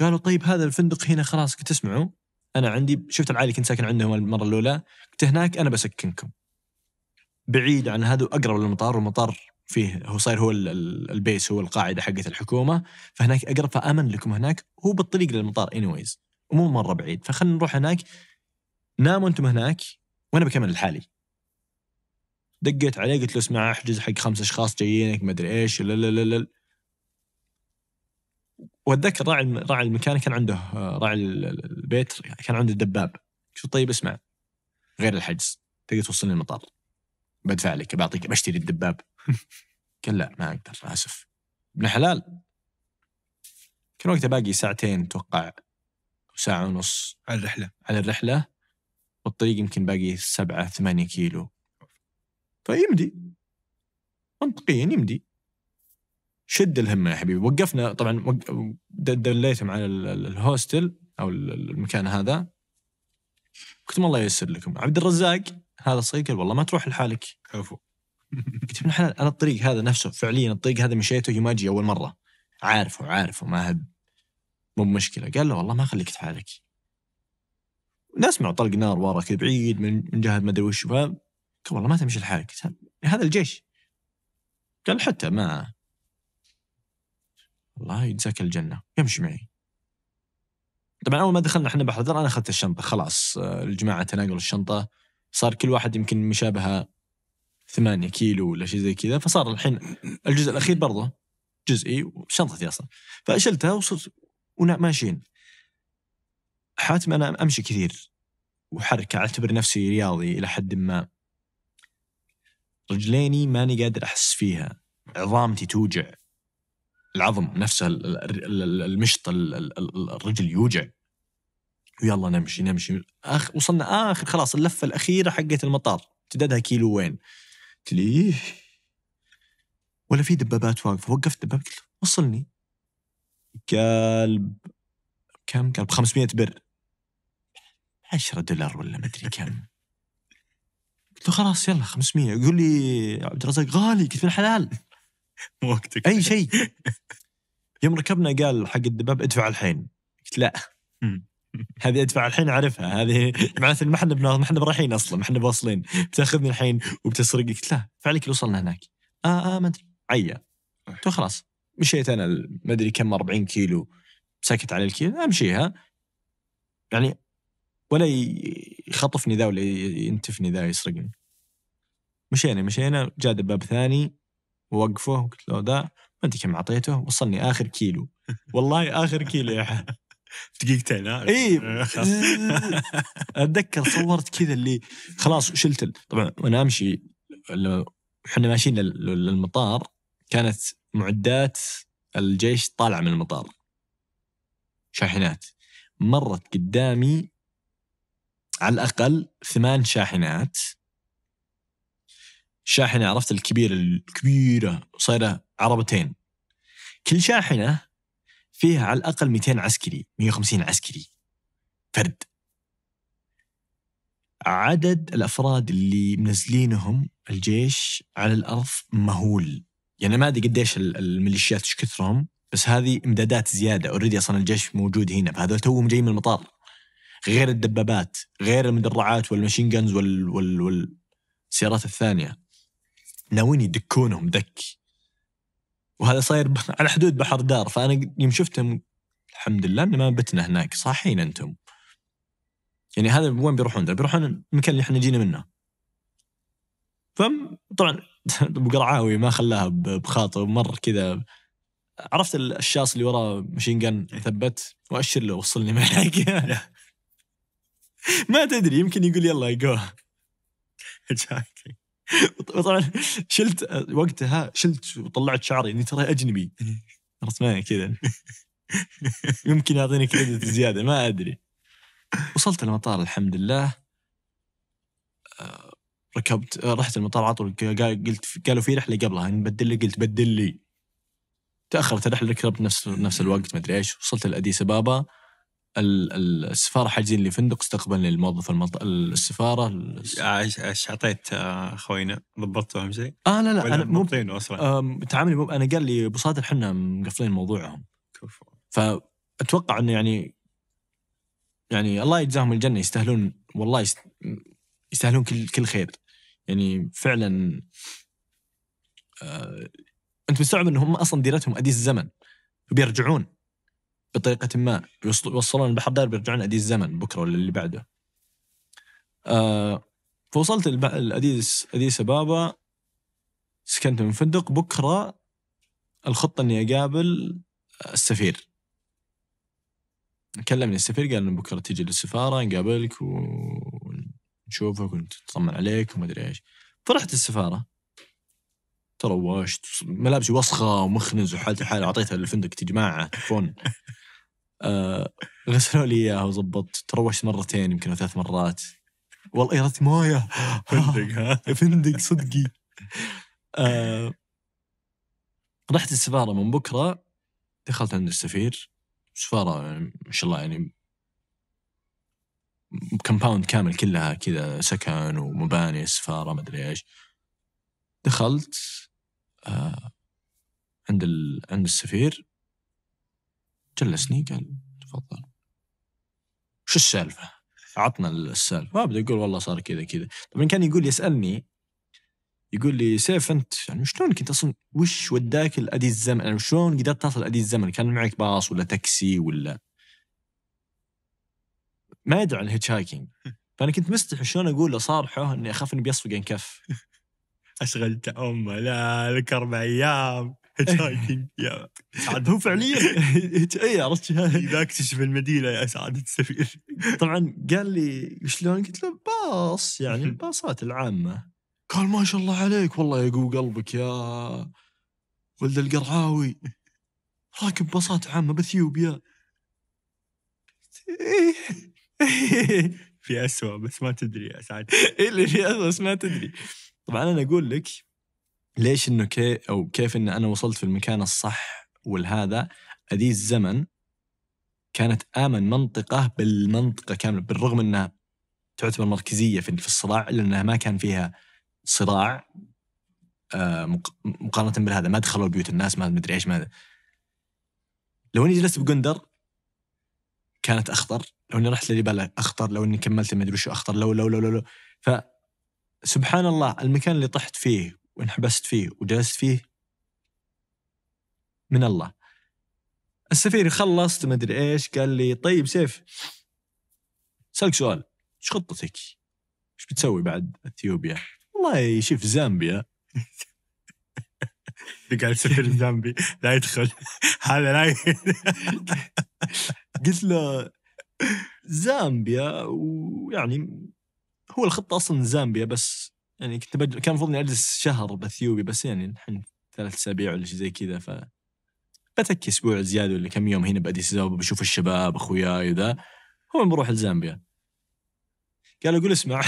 قالوا طيب هذا الفندق هنا خلاص كنت اسمعوا انا عندي شفت العائله كنت ساكن عندهم المره الاولى كنت هناك انا بسكنكم بعيد عن هذا واقرب للمطار والمطار فيه هو صاير هو البيس هو القاعده حقت الحكومه فهناك اقرب فامن لكم هناك هو بالطريق للمطار ويز ومو مره بعيد فخلنا نروح هناك ناموا انتم هناك وانا بكمل لحالي دقيت عليه قلت له اسمع احجز حق خمس اشخاص جايينك ما ادري ايش لا لا لا واتذكر راعي راعي المكان كان عنده آه، راعي البيت كان عنده دباب شو طيب اسمع غير الحجز تقدر توصلني المطار بدفع لك بعطيك بشتري الدباب قال لا ما اقدر اسف ابن حلال كان وقتها باقي ساعتين اتوقع او ساعه ونص على الرحله على الرحله والطريق يمكن باقي سبعة ثمانية كيلو فيمدي منطقيا يمدي شد الهمه يا حبيبي وقفنا طبعا دليتهم على الهوستل او المكان هذا قلت الله ييسر لكم عبد الرزاق هذا صيكل قال والله ما تروح لحالك عفو قلت ابن حلال انا الطريق هذا نفسه فعليا الطريق هذا مشيته يوم اجي اول مره عارفه عارفه ما هب مو مشكله قال له والله ما خليك تحالك نسمع طلق نار ورا كذا بعيد من جهه ما ادري وش قال والله ما تمشي لحالك هذا الجيش قال حتى ما الله يجزاك الجنه يمشي معي طبعا اول ما دخلنا احنا بحر انا اخذت الشنطه خلاص آه، الجماعه تناقلوا الشنطه صار كل واحد يمكن مشابهه 8 كيلو ولا شيء زي كذا فصار الحين الجزء الاخير برضه جزئي وشنطتي اصلا فشلتها وصرت وماشيين حاتم انا امشي كثير وحركه اعتبر نفسي رياضي الى حد ما رجليني ماني قادر احس فيها عظامتي توجع العظم نفسه المشط الرجل يوجع ويلا نمشي نمشي آخ وصلنا اخر خلاص اللفه الاخيره حقت المطار امتدادها كيلو وين قلت لي إيه. ولا في دبابات واقفه وقفت الدباب قلت وصلني قال كم قال ب 500 بر 10 دولار ولا ما ادري كم قلت له خلاص يلا 500 يقول لي عبد الرزاق غالي قلت له الحلال وقتك اي شيء يوم ركبنا قال حق الدباب ادفع الحين قلت لا هذه ادفع الحين اعرفها هذه معناته ما احنا ما احنا رايحين اصلا ما احنا واصلين بتاخذني الحين وبتسرق قلت لا فعليك اللي وصلنا هناك اه اه ما ادري عيا تو خلاص مشيت انا ما ادري كم 40 كيلو سكت على الكيلو امشيها يعني ولا يخطفني ذا ولا ينتفني ذا يسرقني مشينا مشينا جاء دباب ثاني ووقفه قلت له ذا ما ادري كم اعطيته وصلني اخر كيلو والله اخر كيلو يا حبيبي دقيقتين ها اي اتذكر صورت كذا اللي خلاص شلت طبعا وانا امشي احنا ماشيين للمطار كانت معدات الجيش طالعه من المطار شاحنات مرت قدامي على الاقل ثمان شاحنات شاحنه عرفت الكبيره الكبيره صايره عربتين كل شاحنه فيها على الاقل 200 عسكري 150 عسكري فرد عدد الافراد اللي منزلينهم الجيش على الارض مهول يعني ما ادري قديش الميليشيات ايش كثرهم بس هذه امدادات زياده اوريدي اصلا الجيش موجود هنا فهذول توهم جايين من المطار غير الدبابات غير المدرعات والماشين جنز وال, وال... والسيارات الثانيه ناويين يدكونهم دك وهذا صاير على حدود بحر دار فانا يوم شفتهم الحمد لله ان ما بتنا هناك صاحين انتم يعني هذا وين بيروحون بيروحون المكان اللي احنا جينا منه طبعا ابو قرعاوي ما خلاها بخاطر مر كذا عرفت الشاص اللي وراه ماشين جن ثبت واشر له وصلني معك ما تدري يمكن يقول يلا جو طبعا شلت وقتها شلت وطلعت شعري اني ترى اجنبي رسمان يعني كذا يمكن يعطيني كريدت زياده ما ادري وصلت المطار الحمد لله آه، ركبت آه، رحت المطار على طول قلت قالوا في رحله قبلها نبدل يعني لي قلت بدل لي تاخرت الرحله ركبت نفس نفس الوقت ما ادري ايش وصلت لاديس ابابا السفاره حاجزين لي فندق استقبلني الموظف المط... السفاره ايش اعطيت آه، اخوينا ضبطتوا اهم شيء؟ اه لا لا انا مو اصلا آه، تعاملي مب... انا قال لي ابو صادر احنا مقفلين موضوعهم فاتوقع انه يعني يعني الله يجزاهم الجنه يستاهلون والله يست... يستاهلون كل كل خير يعني فعلا آه... انت مستوعب انهم اصلا ديرتهم اديس الزمن بيرجعون بطريقه ما يوصلون البحر دار بيرجعون اديس زمن بكره ولا اللي بعده آه فوصلت الاديس اديس ابابا سكنت من فندق بكره الخطه اني اقابل السفير كلمني السفير قال بكره تيجي للسفاره نقابلك ونشوفك ونتطمن عليك وما ادري ايش فرحت السفاره تروشت ملابسي وسخه ومخنز وحالتي حالي اعطيتها للفندق تجمعها تفون آه، غسلوا لي اياها وظبطت تروشت مرتين يمكن او ثلاث مرات والله ريت مويه فندق ها فندق صدقي آه، رحت السفاره من بكره دخلت عند السفير سفاره يعني ما شاء الله يعني كمباوند كامل كلها كذا سكن ومباني سفاره ما ادري ايش دخلت آه، عند عند السفير جلسني قال تفضل شو السالفه؟ عطنا السالفه وابدا يقول والله صار كذا كذا طبعا كان يقول يسالني يقول لي سيف انت يعني شلون كنت اصلا وش وداك لادي الزمن يعني شلون قدرت تصل ادي الزمن كان معك باص ولا تاكسي ولا ما يدري عن الهيتش هايكينج فانا كنت مستحي شلون اقول اصارحه اني اخاف اني بيصفق عن كف اشغلت امه لا لك اربع ايام هيتش هايكينج يا سعد هو فعليا اي إيه، عرفت اذا إيه، اكتشف المدينه يا سعاده السفير طبعا قال لي شلون؟ قلت له باص يعني الباصات العامه قال ما شاء الله عليك والله يقوي قلبك يا ولد القرعاوي راكب باصات عامه باثيوبيا إيه، في أسوأ بس ما تدري يا سعد اللي في أسوأ بس ما تدري طبعا انا اقول لك ليش انه كي او كيف ان انا وصلت في المكان الصح والهذا هذه الزمن كانت امن منطقه بالمنطقه كامله بالرغم انها تعتبر مركزيه في الصراع الا انها ما كان فيها صراع آه، مقارنه بهذا ما دخلوا بيوت الناس ما ادري ايش ما لو اني جلست بقندر كانت اخطر لو اني رحت لليبالا اخطر لو اني كملت ما ادري وش اخطر لو لو لو لو, لو. ف سبحان الله المكان اللي طحت فيه وانحبست فيه وجلست فيه من الله السفير خلصت ما ادري ايش قال لي طيب سيف سالك سؤال ايش خطتك؟ ايش بتسوي بعد اثيوبيا؟ والله شوف زامبيا قاعد سفير زامبي لا يدخل هذا لا قلت له زامبيا ويعني هو الخطه اصلا زامبيا بس يعني كنت بج... كان المفروض اني اجلس شهر باثيوبيا بس يعني الحين ثلاث اسابيع ولا شيء زي كذا ف بتكي اسبوع زياده ولا كم يوم هنا باديس ابابا بشوف الشباب اخوياي وذا هو بروح لزامبيا قال اقول اسمع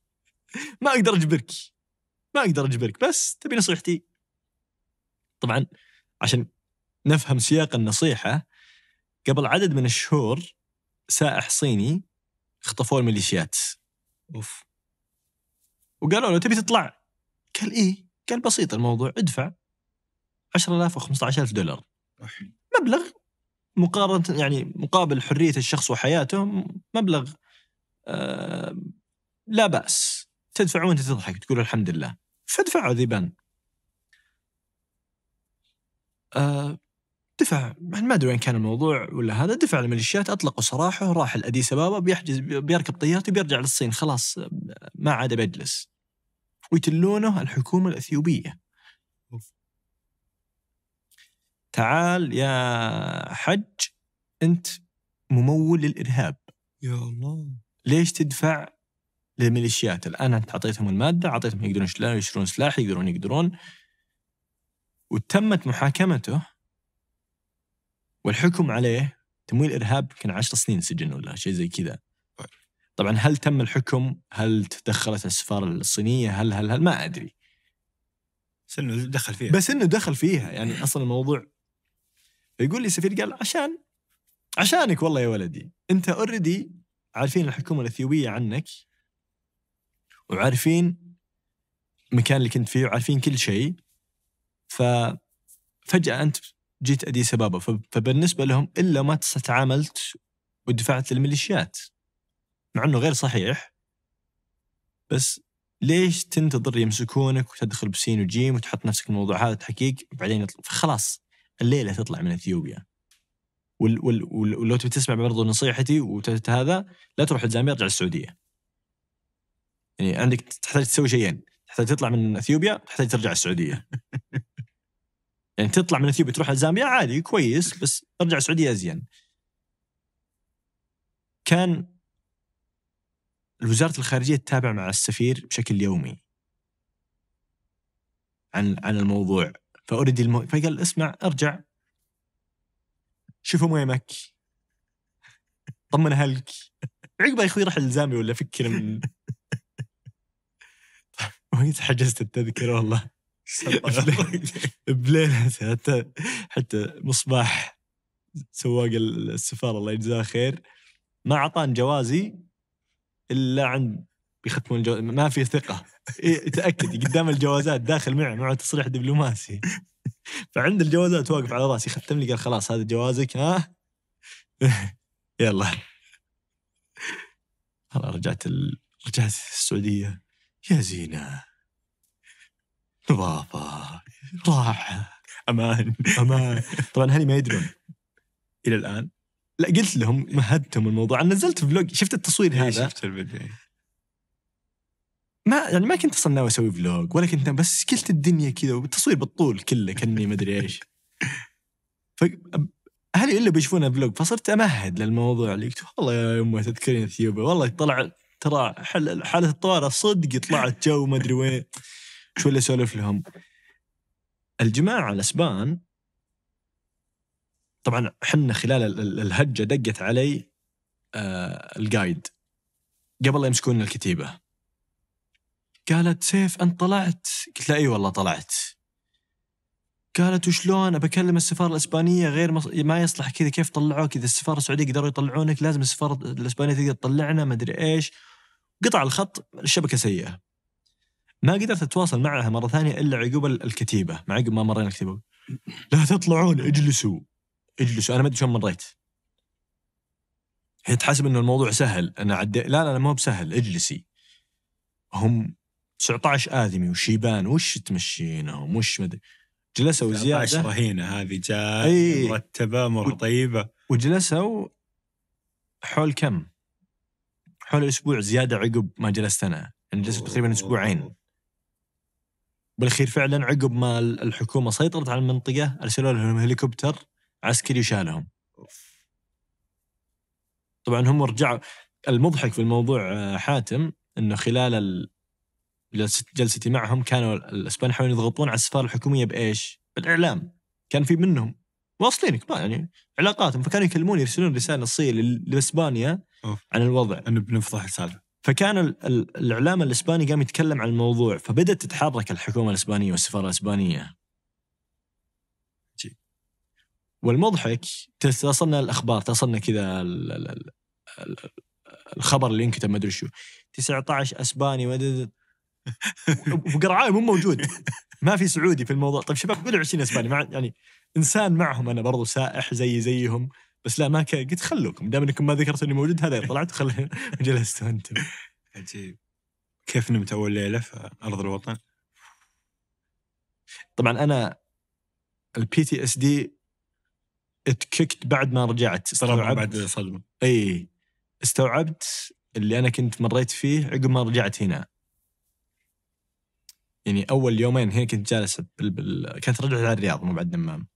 ما اقدر اجبرك ما اقدر اجبرك بس تبي نصيحتي طبعا عشان نفهم سياق النصيحه قبل عدد من الشهور سائح صيني خطفوه الميليشيات اوف وقالوا له تبي تطلع قال ايه قال بسيط الموضوع ادفع 10000 و 15000 دولار مبلغ مقارنة يعني مقابل حرية الشخص وحياته مبلغ آه لا بأس تدفع وانت تضحك تقول الحمد لله فدفعوا ذيبان آه دفع ما ادري وين كان الموضوع ولا هذا دفع الميليشيات اطلقوا سراحه راح الاديس ابابا بيحجز بيركب طيارته بيرجع للصين خلاص ما عاد بيجلس ويتلونه الحكومة الأثيوبية تعال يا حج أنت ممول للإرهاب يا الله ليش تدفع للميليشيات الآن أنت أعطيتهم المادة أعطيتهم يقدرون يشترون سلاح يقدرون يقدرون وتمت محاكمته والحكم عليه تمويل إرهاب يمكن 10 سنين سجن ولا شيء زي كذا طبعا هل تم الحكم؟ هل تدخلت السفاره الصينيه؟ هل هل هل ما ادري. بس انه دخل فيها بس انه دخل فيها يعني اصلا الموضوع فيقول لي السفير قال عشان عشانك والله يا ولدي انت اوريدي عارفين الحكومه الاثيوبيه عنك وعارفين المكان اللي كنت فيه وعارفين كل شيء ففجاه انت جيت ادي سبابه فبالنسبه لهم الا ما تعاملت ودفعت للميليشيات مع انه غير صحيح بس ليش تنتظر يمسكونك وتدخل بسين وجيم وتحط نفسك الموضوع هذا تحقيق بعدين يطلع خلاص الليله تطلع من اثيوبيا ولو تبي تسمع برضو نصيحتي وهذا لا تروح الجامعه ارجع السعوديه يعني عندك تحتاج تسوي شيئين تحتاج تطلع من اثيوبيا تحتاج ترجع السعوديه يعني تطلع من اثيوبيا تروح الزامبيا عادي كويس بس ارجع السعوديه ازين كان الوزارة الخارجية تتابع مع السفير بشكل يومي عن عن الموضوع فأريد المو... فقال اسمع ارجع شوف ميمك طمن اهلك عقب يا اخوي راح الزامي ولا فكر من وين حجزت التذكرة والله بليلة حتى حتى مصباح سواق السفارة الله يجزاه خير ما اعطاني جوازي الا عند بيختمون الجواز ما في ثقه إيه، تاكد قدام الجوازات داخل معه معه تصريح دبلوماسي فعند الجوازات واقف على راسي ختم لي قال خلاص هذا جوازك ها يلا والله رجعت ال... رجعت السعوديه يا زينه نظافه راحه امان امان طبعا هني ما يدرون الى الان لا قلت لهم مهدتهم الموضوع انا نزلت فلوج شفت التصوير إيه، هذا شفت الفيديو ما يعني ما كنت اصلا ناوي اسوي فلوج ولا كنت بس قلت الدنيا كذا والتصوير بالطول كله كاني ما ادري ايش ف اهلي الا بيشوفون فلوج فصرت امهد للموضوع اللي قلت والله يا يمه تذكرين اثيوبيا والله طلع ترى حل حاله الطوارئ صدق طلعت جو ما ادري وين شو اللي اسولف لهم الجماعه الاسبان طبعا احنا خلال الهجه دقت علي آه القايد قبل لا يمسكون الكتيبه قالت سيف انت طلعت قلت لها اي والله طلعت قالت وشلون بكلم السفاره الاسبانيه غير مص... ما يصلح كذا كيف طلعوك اذا السفاره السعوديه قدروا يطلعونك لازم السفاره الاسبانيه تقدر تطلعنا ما ادري ايش قطع الخط الشبكه سيئه ما قدرت اتواصل معها مره ثانيه الا عقب الكتيبه مع عقب ما مرينا الكتيبه لا تطلعون اجلسوا اجلسوا انا ما ادري شلون مريت هي تحسب انه الموضوع سهل انا عدي لا لا لا مو بسهل اجلسي هم 19 آدمي وشيبان وش تمشينهم وش ما جلسوا زياده رهينه هذه جاء أي... مرتبه مره طيبه وجلسوا حول كم؟ حول اسبوع زياده عقب ما جلست انا، انا يعني جلست تقريبا اسبوعين. بالاخير فعلا عقب ما الحكومه سيطرت على المنطقه ارسلوا لهم هليكوبتر عسكري وشالهم طبعا هم رجعوا المضحك في الموضوع آه، حاتم انه خلال جلستي معهم كانوا الاسبان يحاولون يضغطون على السفاره الحكوميه بايش؟ بالاعلام كان في منهم واصلين كبار يعني علاقاتهم فكانوا يكلمون يرسلون رساله نصيه لاسبانيا عن الوضع انه بنفضح السالفه فكان الاعلام الاسباني قام يتكلم عن الموضوع فبدات تتحرك الحكومه الاسبانيه والسفاره الاسبانيه والمضحك تصلنا الاخبار تصلنا كذا الخبر اللي ينكتب ما ادري شو 19 اسباني ما وقرعاي مو موجود ما في سعودي في الموضوع طيب شباب قولوا 20 اسباني مع يعني انسان معهم انا برضو سائح زي زيهم بس لا ما ك... قلت خلوكم دام انكم ما ذكرتوا اني موجود هذا طلعت خل جلست انتم عجيب كيف نمت اول ليله في ارض الوطن؟ طبعا انا البي تي اس دي اتككت بعد ما رجعت استوعبت بعد صدمه اي استوعبت اللي انا كنت مريت فيه عقب ما رجعت هنا يعني اول يومين هنا كنت جالس بال... بال... كانت رجعت على الرياض مو بعد الدمام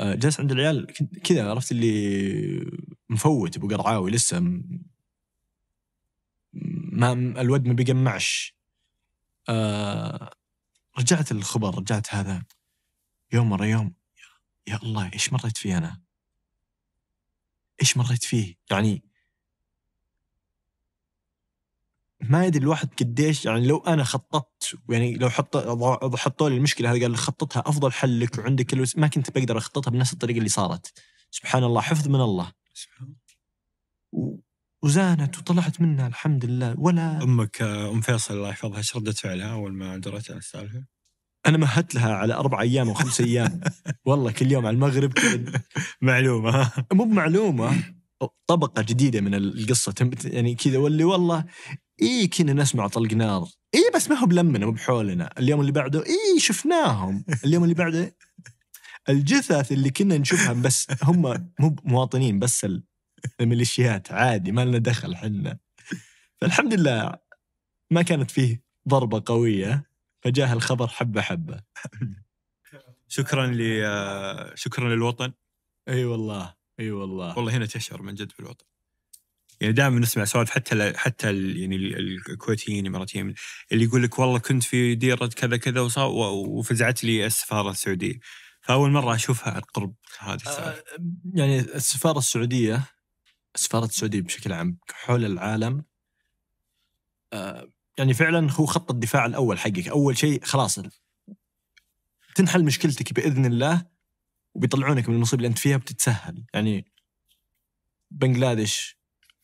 آه، جالس عند العيال كذا عرفت اللي مفوت ابو قرعاوي لسه م... ما الود ما بيجمعش أه رجعت الخبر رجعت هذا يوم ورا يوم يا الله ايش مريت فيه انا؟ ايش مريت فيه؟ يعني ما يدري الواحد قديش يعني لو انا خططت يعني لو حط حطوا لي المشكله هذه قال خططها افضل حل لك وعندك كل ما كنت بقدر اخططها بنفس الطريقه اللي صارت سبحان الله حفظ من الله سبحان الله وزانت وطلعت منها الحمد لله ولا امك ام فيصل الله يحفظها ايش رده فعلها اول ما درت عن السالفه؟ انا مهدت لها على اربع ايام او خمس ايام والله كل يوم على المغرب معلومه مو بمعلومه طبقه جديده من القصه يعني كذا واللي والله اي كنا نسمع طلق نار اي بس ما هو بلمنا مو بحولنا اليوم اللي بعده اي شفناهم اليوم اللي بعده الجثث اللي كنا نشوفها بس هم مو مواطنين بس الميليشيات عادي ما لنا دخل حنا فالحمد لله ما كانت فيه ضربه قويه فجاه الخبر حبه حبه شكرا ل شكرا للوطن اي أيوة والله اي أيوة والله والله هنا تشعر من جد بالوطن يعني دائما نسمع سوالف حتى ل... حتى ال... يعني الكويتيين الاماراتيين اللي يقول لك والله كنت في ديره كذا كذا وصا... وفزعت لي السفاره السعوديه فاول مره اشوفها عن قرب هذه السالفه آه يعني السفاره السعوديه السفاره السعوديه بشكل عام حول العالم آه يعني فعلا هو خط الدفاع الاول حقك اول شيء خلاص تنحل مشكلتك باذن الله وبيطلعونك من المصيبه اللي انت فيها بتتسهل يعني بنجلاديش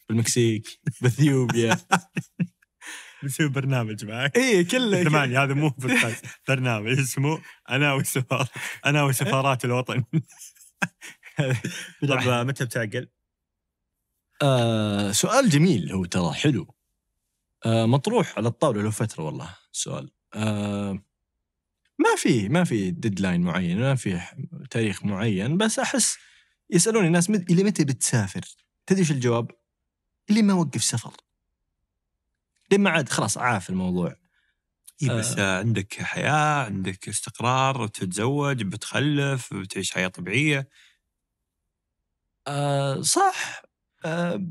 بالمكسيك باثيوبيا بنسوي برنامج معك اي كله ثمانية هذا مو برنامج اسمه انا وسفارة انا وسفارات الوطن طب متى بتعقل؟ آه سؤال جميل هو ترى حلو آه، مطروح على الطاوله له فتره والله السؤال آه، ما في ما في ديدلاين معين ما في تاريخ معين بس احس يسالوني الناس الى متى بتسافر؟ تدري ايش الجواب؟ اللي ما وقف سفر لما عاد خلاص عاف الموضوع إيه بس آه. عندك حياه عندك استقرار تتزوج بتخلف بتعيش حياه طبيعيه آه صح آه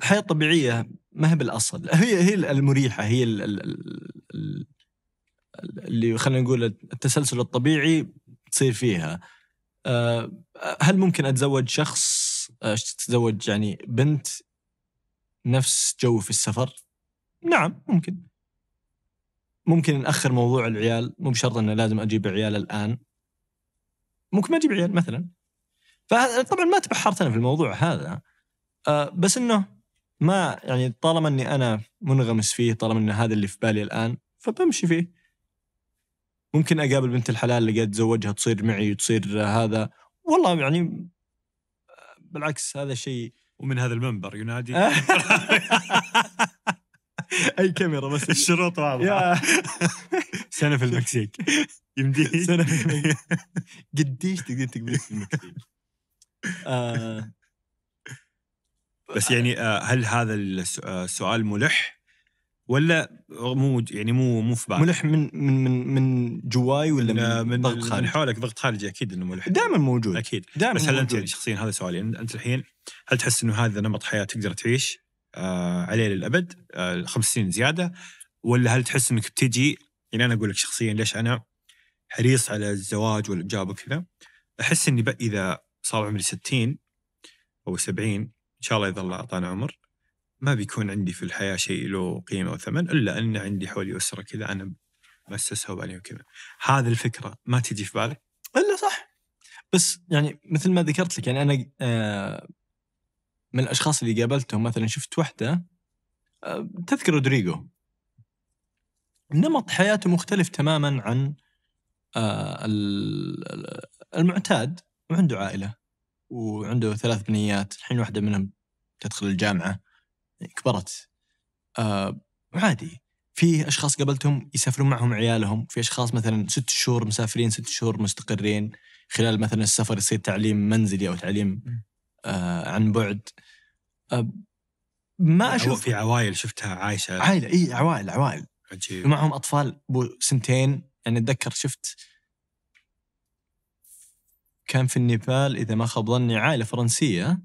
الحياه الطبيعيه ما هي بالاصل هي هي المريحه هي الـ الـ الـ اللي خلينا نقول التسلسل الطبيعي تصير فيها آه، هل ممكن اتزوج شخص آه، تتزوج يعني بنت نفس جو في السفر نعم ممكن ممكن نأخر موضوع العيال مو بشرط انه لازم اجيب عيال الان ممكن ما اجيب عيال مثلا فطبعا ما تبحرت انا في الموضوع هذا آه، بس انه ما يعني طالما اني انا منغمس فيه طالما ان هذا اللي في بالي الان فبمشي فيه ممكن اقابل بنت الحلال اللي قاعد تزوجها تصير معي وتصير هذا والله يعني بالعكس هذا شيء ومن هذا المنبر ينادي اي كاميرا بس الشروط واضحه سنه في المكسيك يمدي سنه في المكسيك قديش تقدر تقبل في المكسيك آه بس يعني آه، هل هذا السؤال آه، ملح ولا مو يعني مو مو في بالك ملح من من من من جواي ولا من, آه، من ضغط خارجي؟ من حولك ضغط خارجي اكيد انه ملح دائما موجود اكيد دائما بس هل انت يعني شخصيا هذا سؤالي انت الحين هل تحس انه هذا نمط حياه تقدر تعيش آه عليه للابد آه خمس سنين زياده ولا هل تحس انك بتجي يعني انا اقول لك شخصيا ليش انا حريص على الزواج والانجاب وكذا احس اني اذا صار عمري 60 او 70 إن شاء الله إذا الله أعطانا عمر ما بيكون عندي في الحياة شيء له قيمة وثمن إلا أن عندي حولي أسرة كذا أنا مؤسسها وبعدين وكذا هذه الفكرة ما تجي في بالك إلا صح بس يعني مثل ما ذكرت لك يعني أنا آه، من الأشخاص اللي قابلتهم مثلا شفت واحدة آه، تذكر رودريجو نمط حياته مختلف تماما عن آه، المعتاد وعنده عائلة وعنده ثلاث بنيات الحين واحدة منهم تدخل الجامعة كبرت آه عادي في اشخاص قابلتهم يسافرون معهم عيالهم في اشخاص مثلا ست شهور مسافرين ست شهور مستقرين خلال مثلا السفر يصير تعليم منزلي او تعليم آه عن بعد آه ما يعني اشوف في عوائل شفتها عايشه عائله اي عوائل عوائل عجيب معهم اطفال سنتين يعني اتذكر شفت كان في النيبال اذا ما خاب ظني عائله فرنسيه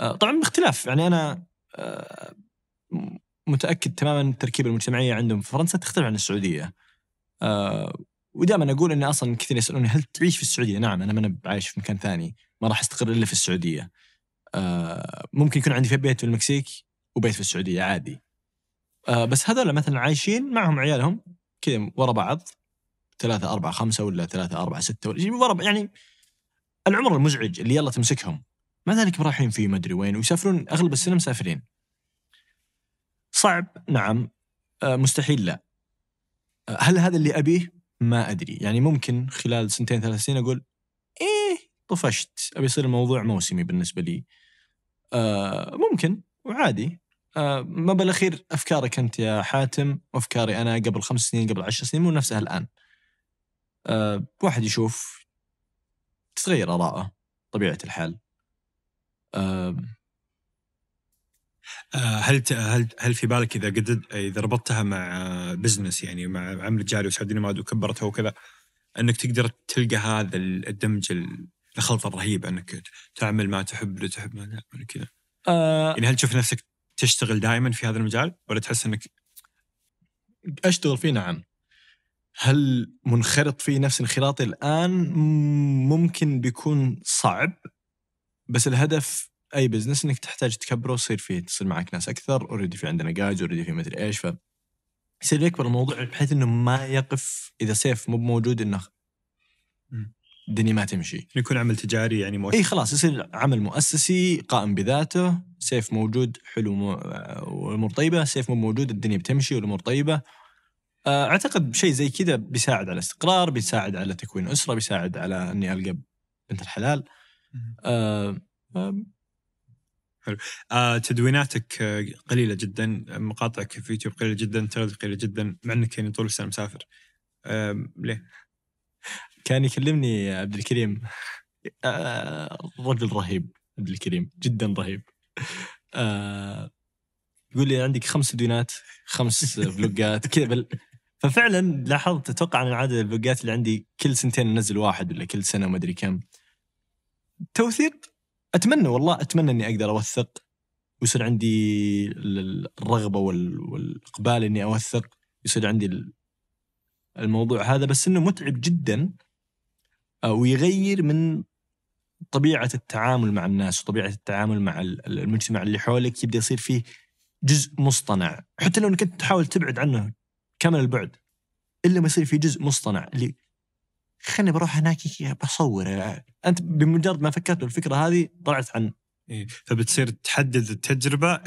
آه، طبعا باختلاف يعني انا آه، متاكد تماما التركيبه المجتمعيه عندهم في فرنسا تختلف عن السعوديه آه، ودائما اقول اني اصلا كثير يسالوني هل تعيش في السعوديه؟ نعم انا ما عايش في مكان ثاني ما راح استقر الا في السعوديه. ممكن يكون عندي في بيت في المكسيك وبيت في السعوديه عادي. بس هذول مثلا عايشين معهم عيالهم كذا ورا بعض 3 4 5 ولا 3 4 6 ولا مباراه يعني العمر المزعج اللي يلا تمسكهم ما ذلك رايحين فيه ما ادري وين ويسافرون اغلب السنه مسافرين صعب نعم آه، مستحيل لا آه، هل هذا اللي ابيه ما ادري يعني ممكن خلال سنتين ثلاث سنين اقول ايه طفشت ابي يصير الموضوع موسمي بالنسبه لي آه ممكن وعادي آه ما بالاخير افكارك انت يا حاتم وافكاري انا قبل خمس سنين قبل عشر سنين مو نفسها الان أه واحد يشوف تتغير آراءه طبيعة الحال أه هل هل هل في بالك اذا قدرت اذا ربطتها مع بزنس يعني مع عمل تجاري وسعودي نماد وكبرتها وكذا انك تقدر تلقى هذا الدمج الخلطه الرهيبه انك تعمل ما تحب لا تحب ما تعمل كذا آه يعني هل تشوف نفسك تشتغل دائما في هذا المجال ولا تحس انك اشتغل فيه نعم هل منخرط فيه نفس انخراطي الان ممكن بيكون صعب بس الهدف اي بزنس انك تحتاج تكبره وتصير فيه تصير معك ناس اكثر اوريدي في عندنا جاج اوريدي في مدري ايش ف يصير يكبر الموضوع بحيث انه ما يقف اذا سيف مو موجود انه الدنيا ما تمشي يكون عمل تجاري يعني مؤسسي اي خلاص يصير عمل مؤسسي قائم بذاته سيف موجود حلو آه، والامور طيبه سيف مو موجود الدنيا بتمشي والامور طيبه آه، اعتقد شيء زي كذا بيساعد على الاستقرار بيساعد على تكوين اسره بيساعد على اني القى بنت الحلال آه، حلو آه تدويناتك آه، قليله جدا مقاطعك في يوتيوب قليله جدا تغذية قليله جدا مع انك يعني طول السنه مسافر آه ليه؟ كان يكلمني عبد الكريم آه رجل رهيب عبد الكريم جدا رهيب آه يقول لي عندك خمس دينات خمس فلوجات كذا ففعلا لاحظت اتوقع انا عدد البقات اللي عندي كل سنتين انزل واحد ولا كل سنه ما ادري كم توثيق اتمنى والله اتمنى اني اقدر اوثق ويصير عندي الرغبه والاقبال اني اوثق يصير عندي الموضوع هذا بس انه متعب جدا آه، ويغير من طبيعه التعامل مع الناس وطبيعه التعامل مع المجتمع اللي حولك يبدا يصير فيه جزء مصطنع حتى لو انك انت تحاول تبعد عنه كامل البعد الا ما يصير في جزء مصطنع اللي خلني بروح هناك بصور انت بمجرد ما فكرت بالفكره هذه طلعت عن إيه. فبتصير تحدد التجربه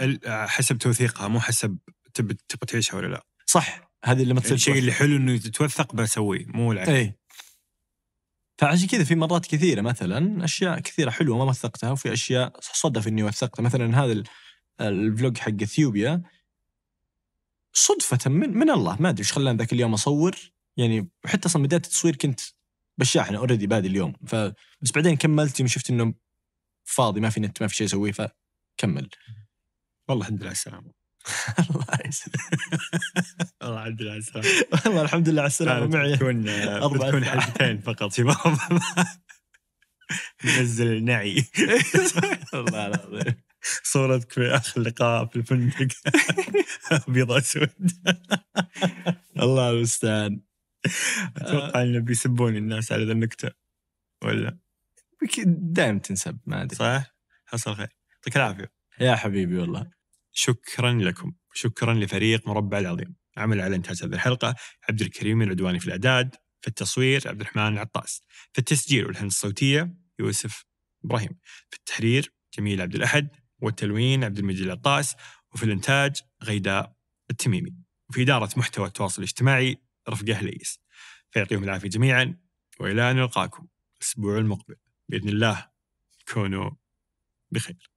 حسب توثيقها مو حسب تبي تبغى تعيشها ولا لا صح هذه لما تصير الشيء اللي حلو انه تتوثق بسويه مو العكس اي فعشان كذا في مرات كثيره مثلا اشياء كثيره حلوه ما وثقتها وفي اشياء صدف اني وثقتها مثلا هذا الفلوج حق اثيوبيا صدفة من, من الله ما ادري ايش خلاني ذاك اليوم اصور يعني وحتى اصلا بداية التصوير كنت بالشاحنة اوريدي بادي اليوم ف بس بعدين كملت يوم شفت انه فاضي ما في نت ما في شيء اسويه فكمل والله الحمد لله على السلامة الله والله الحمد لله على السلامة والله الحمد لله على السلامة معي بتكون بتكون حلقتين فقط في بعض نزل نعي والله العظيم صورتك في اخر لقاء في الفندق ابيض اسود الله المستعان اتوقع آه. انه بيسبوني الناس على ذا النكته ولا دائما تنسب ما ادري صح حصل خير يعطيك العافيه يا حبيبي والله شكرا لكم شكرا لفريق مربع العظيم عمل على انتاج هذه الحلقه عبد الكريم العدواني في الاعداد في التصوير عبد الرحمن العطاس في التسجيل والهندسه الصوتيه يوسف ابراهيم في التحرير جميل عبد الاحد والتلوين عبد المجيد العطاس وفي الإنتاج غيداء التميمي وفي إدارة محتوى التواصل الاجتماعي رفقه ليس فيعطيهم العافية جميعا وإلى أن نلقاكم الأسبوع المقبل بإذن الله كونوا بخير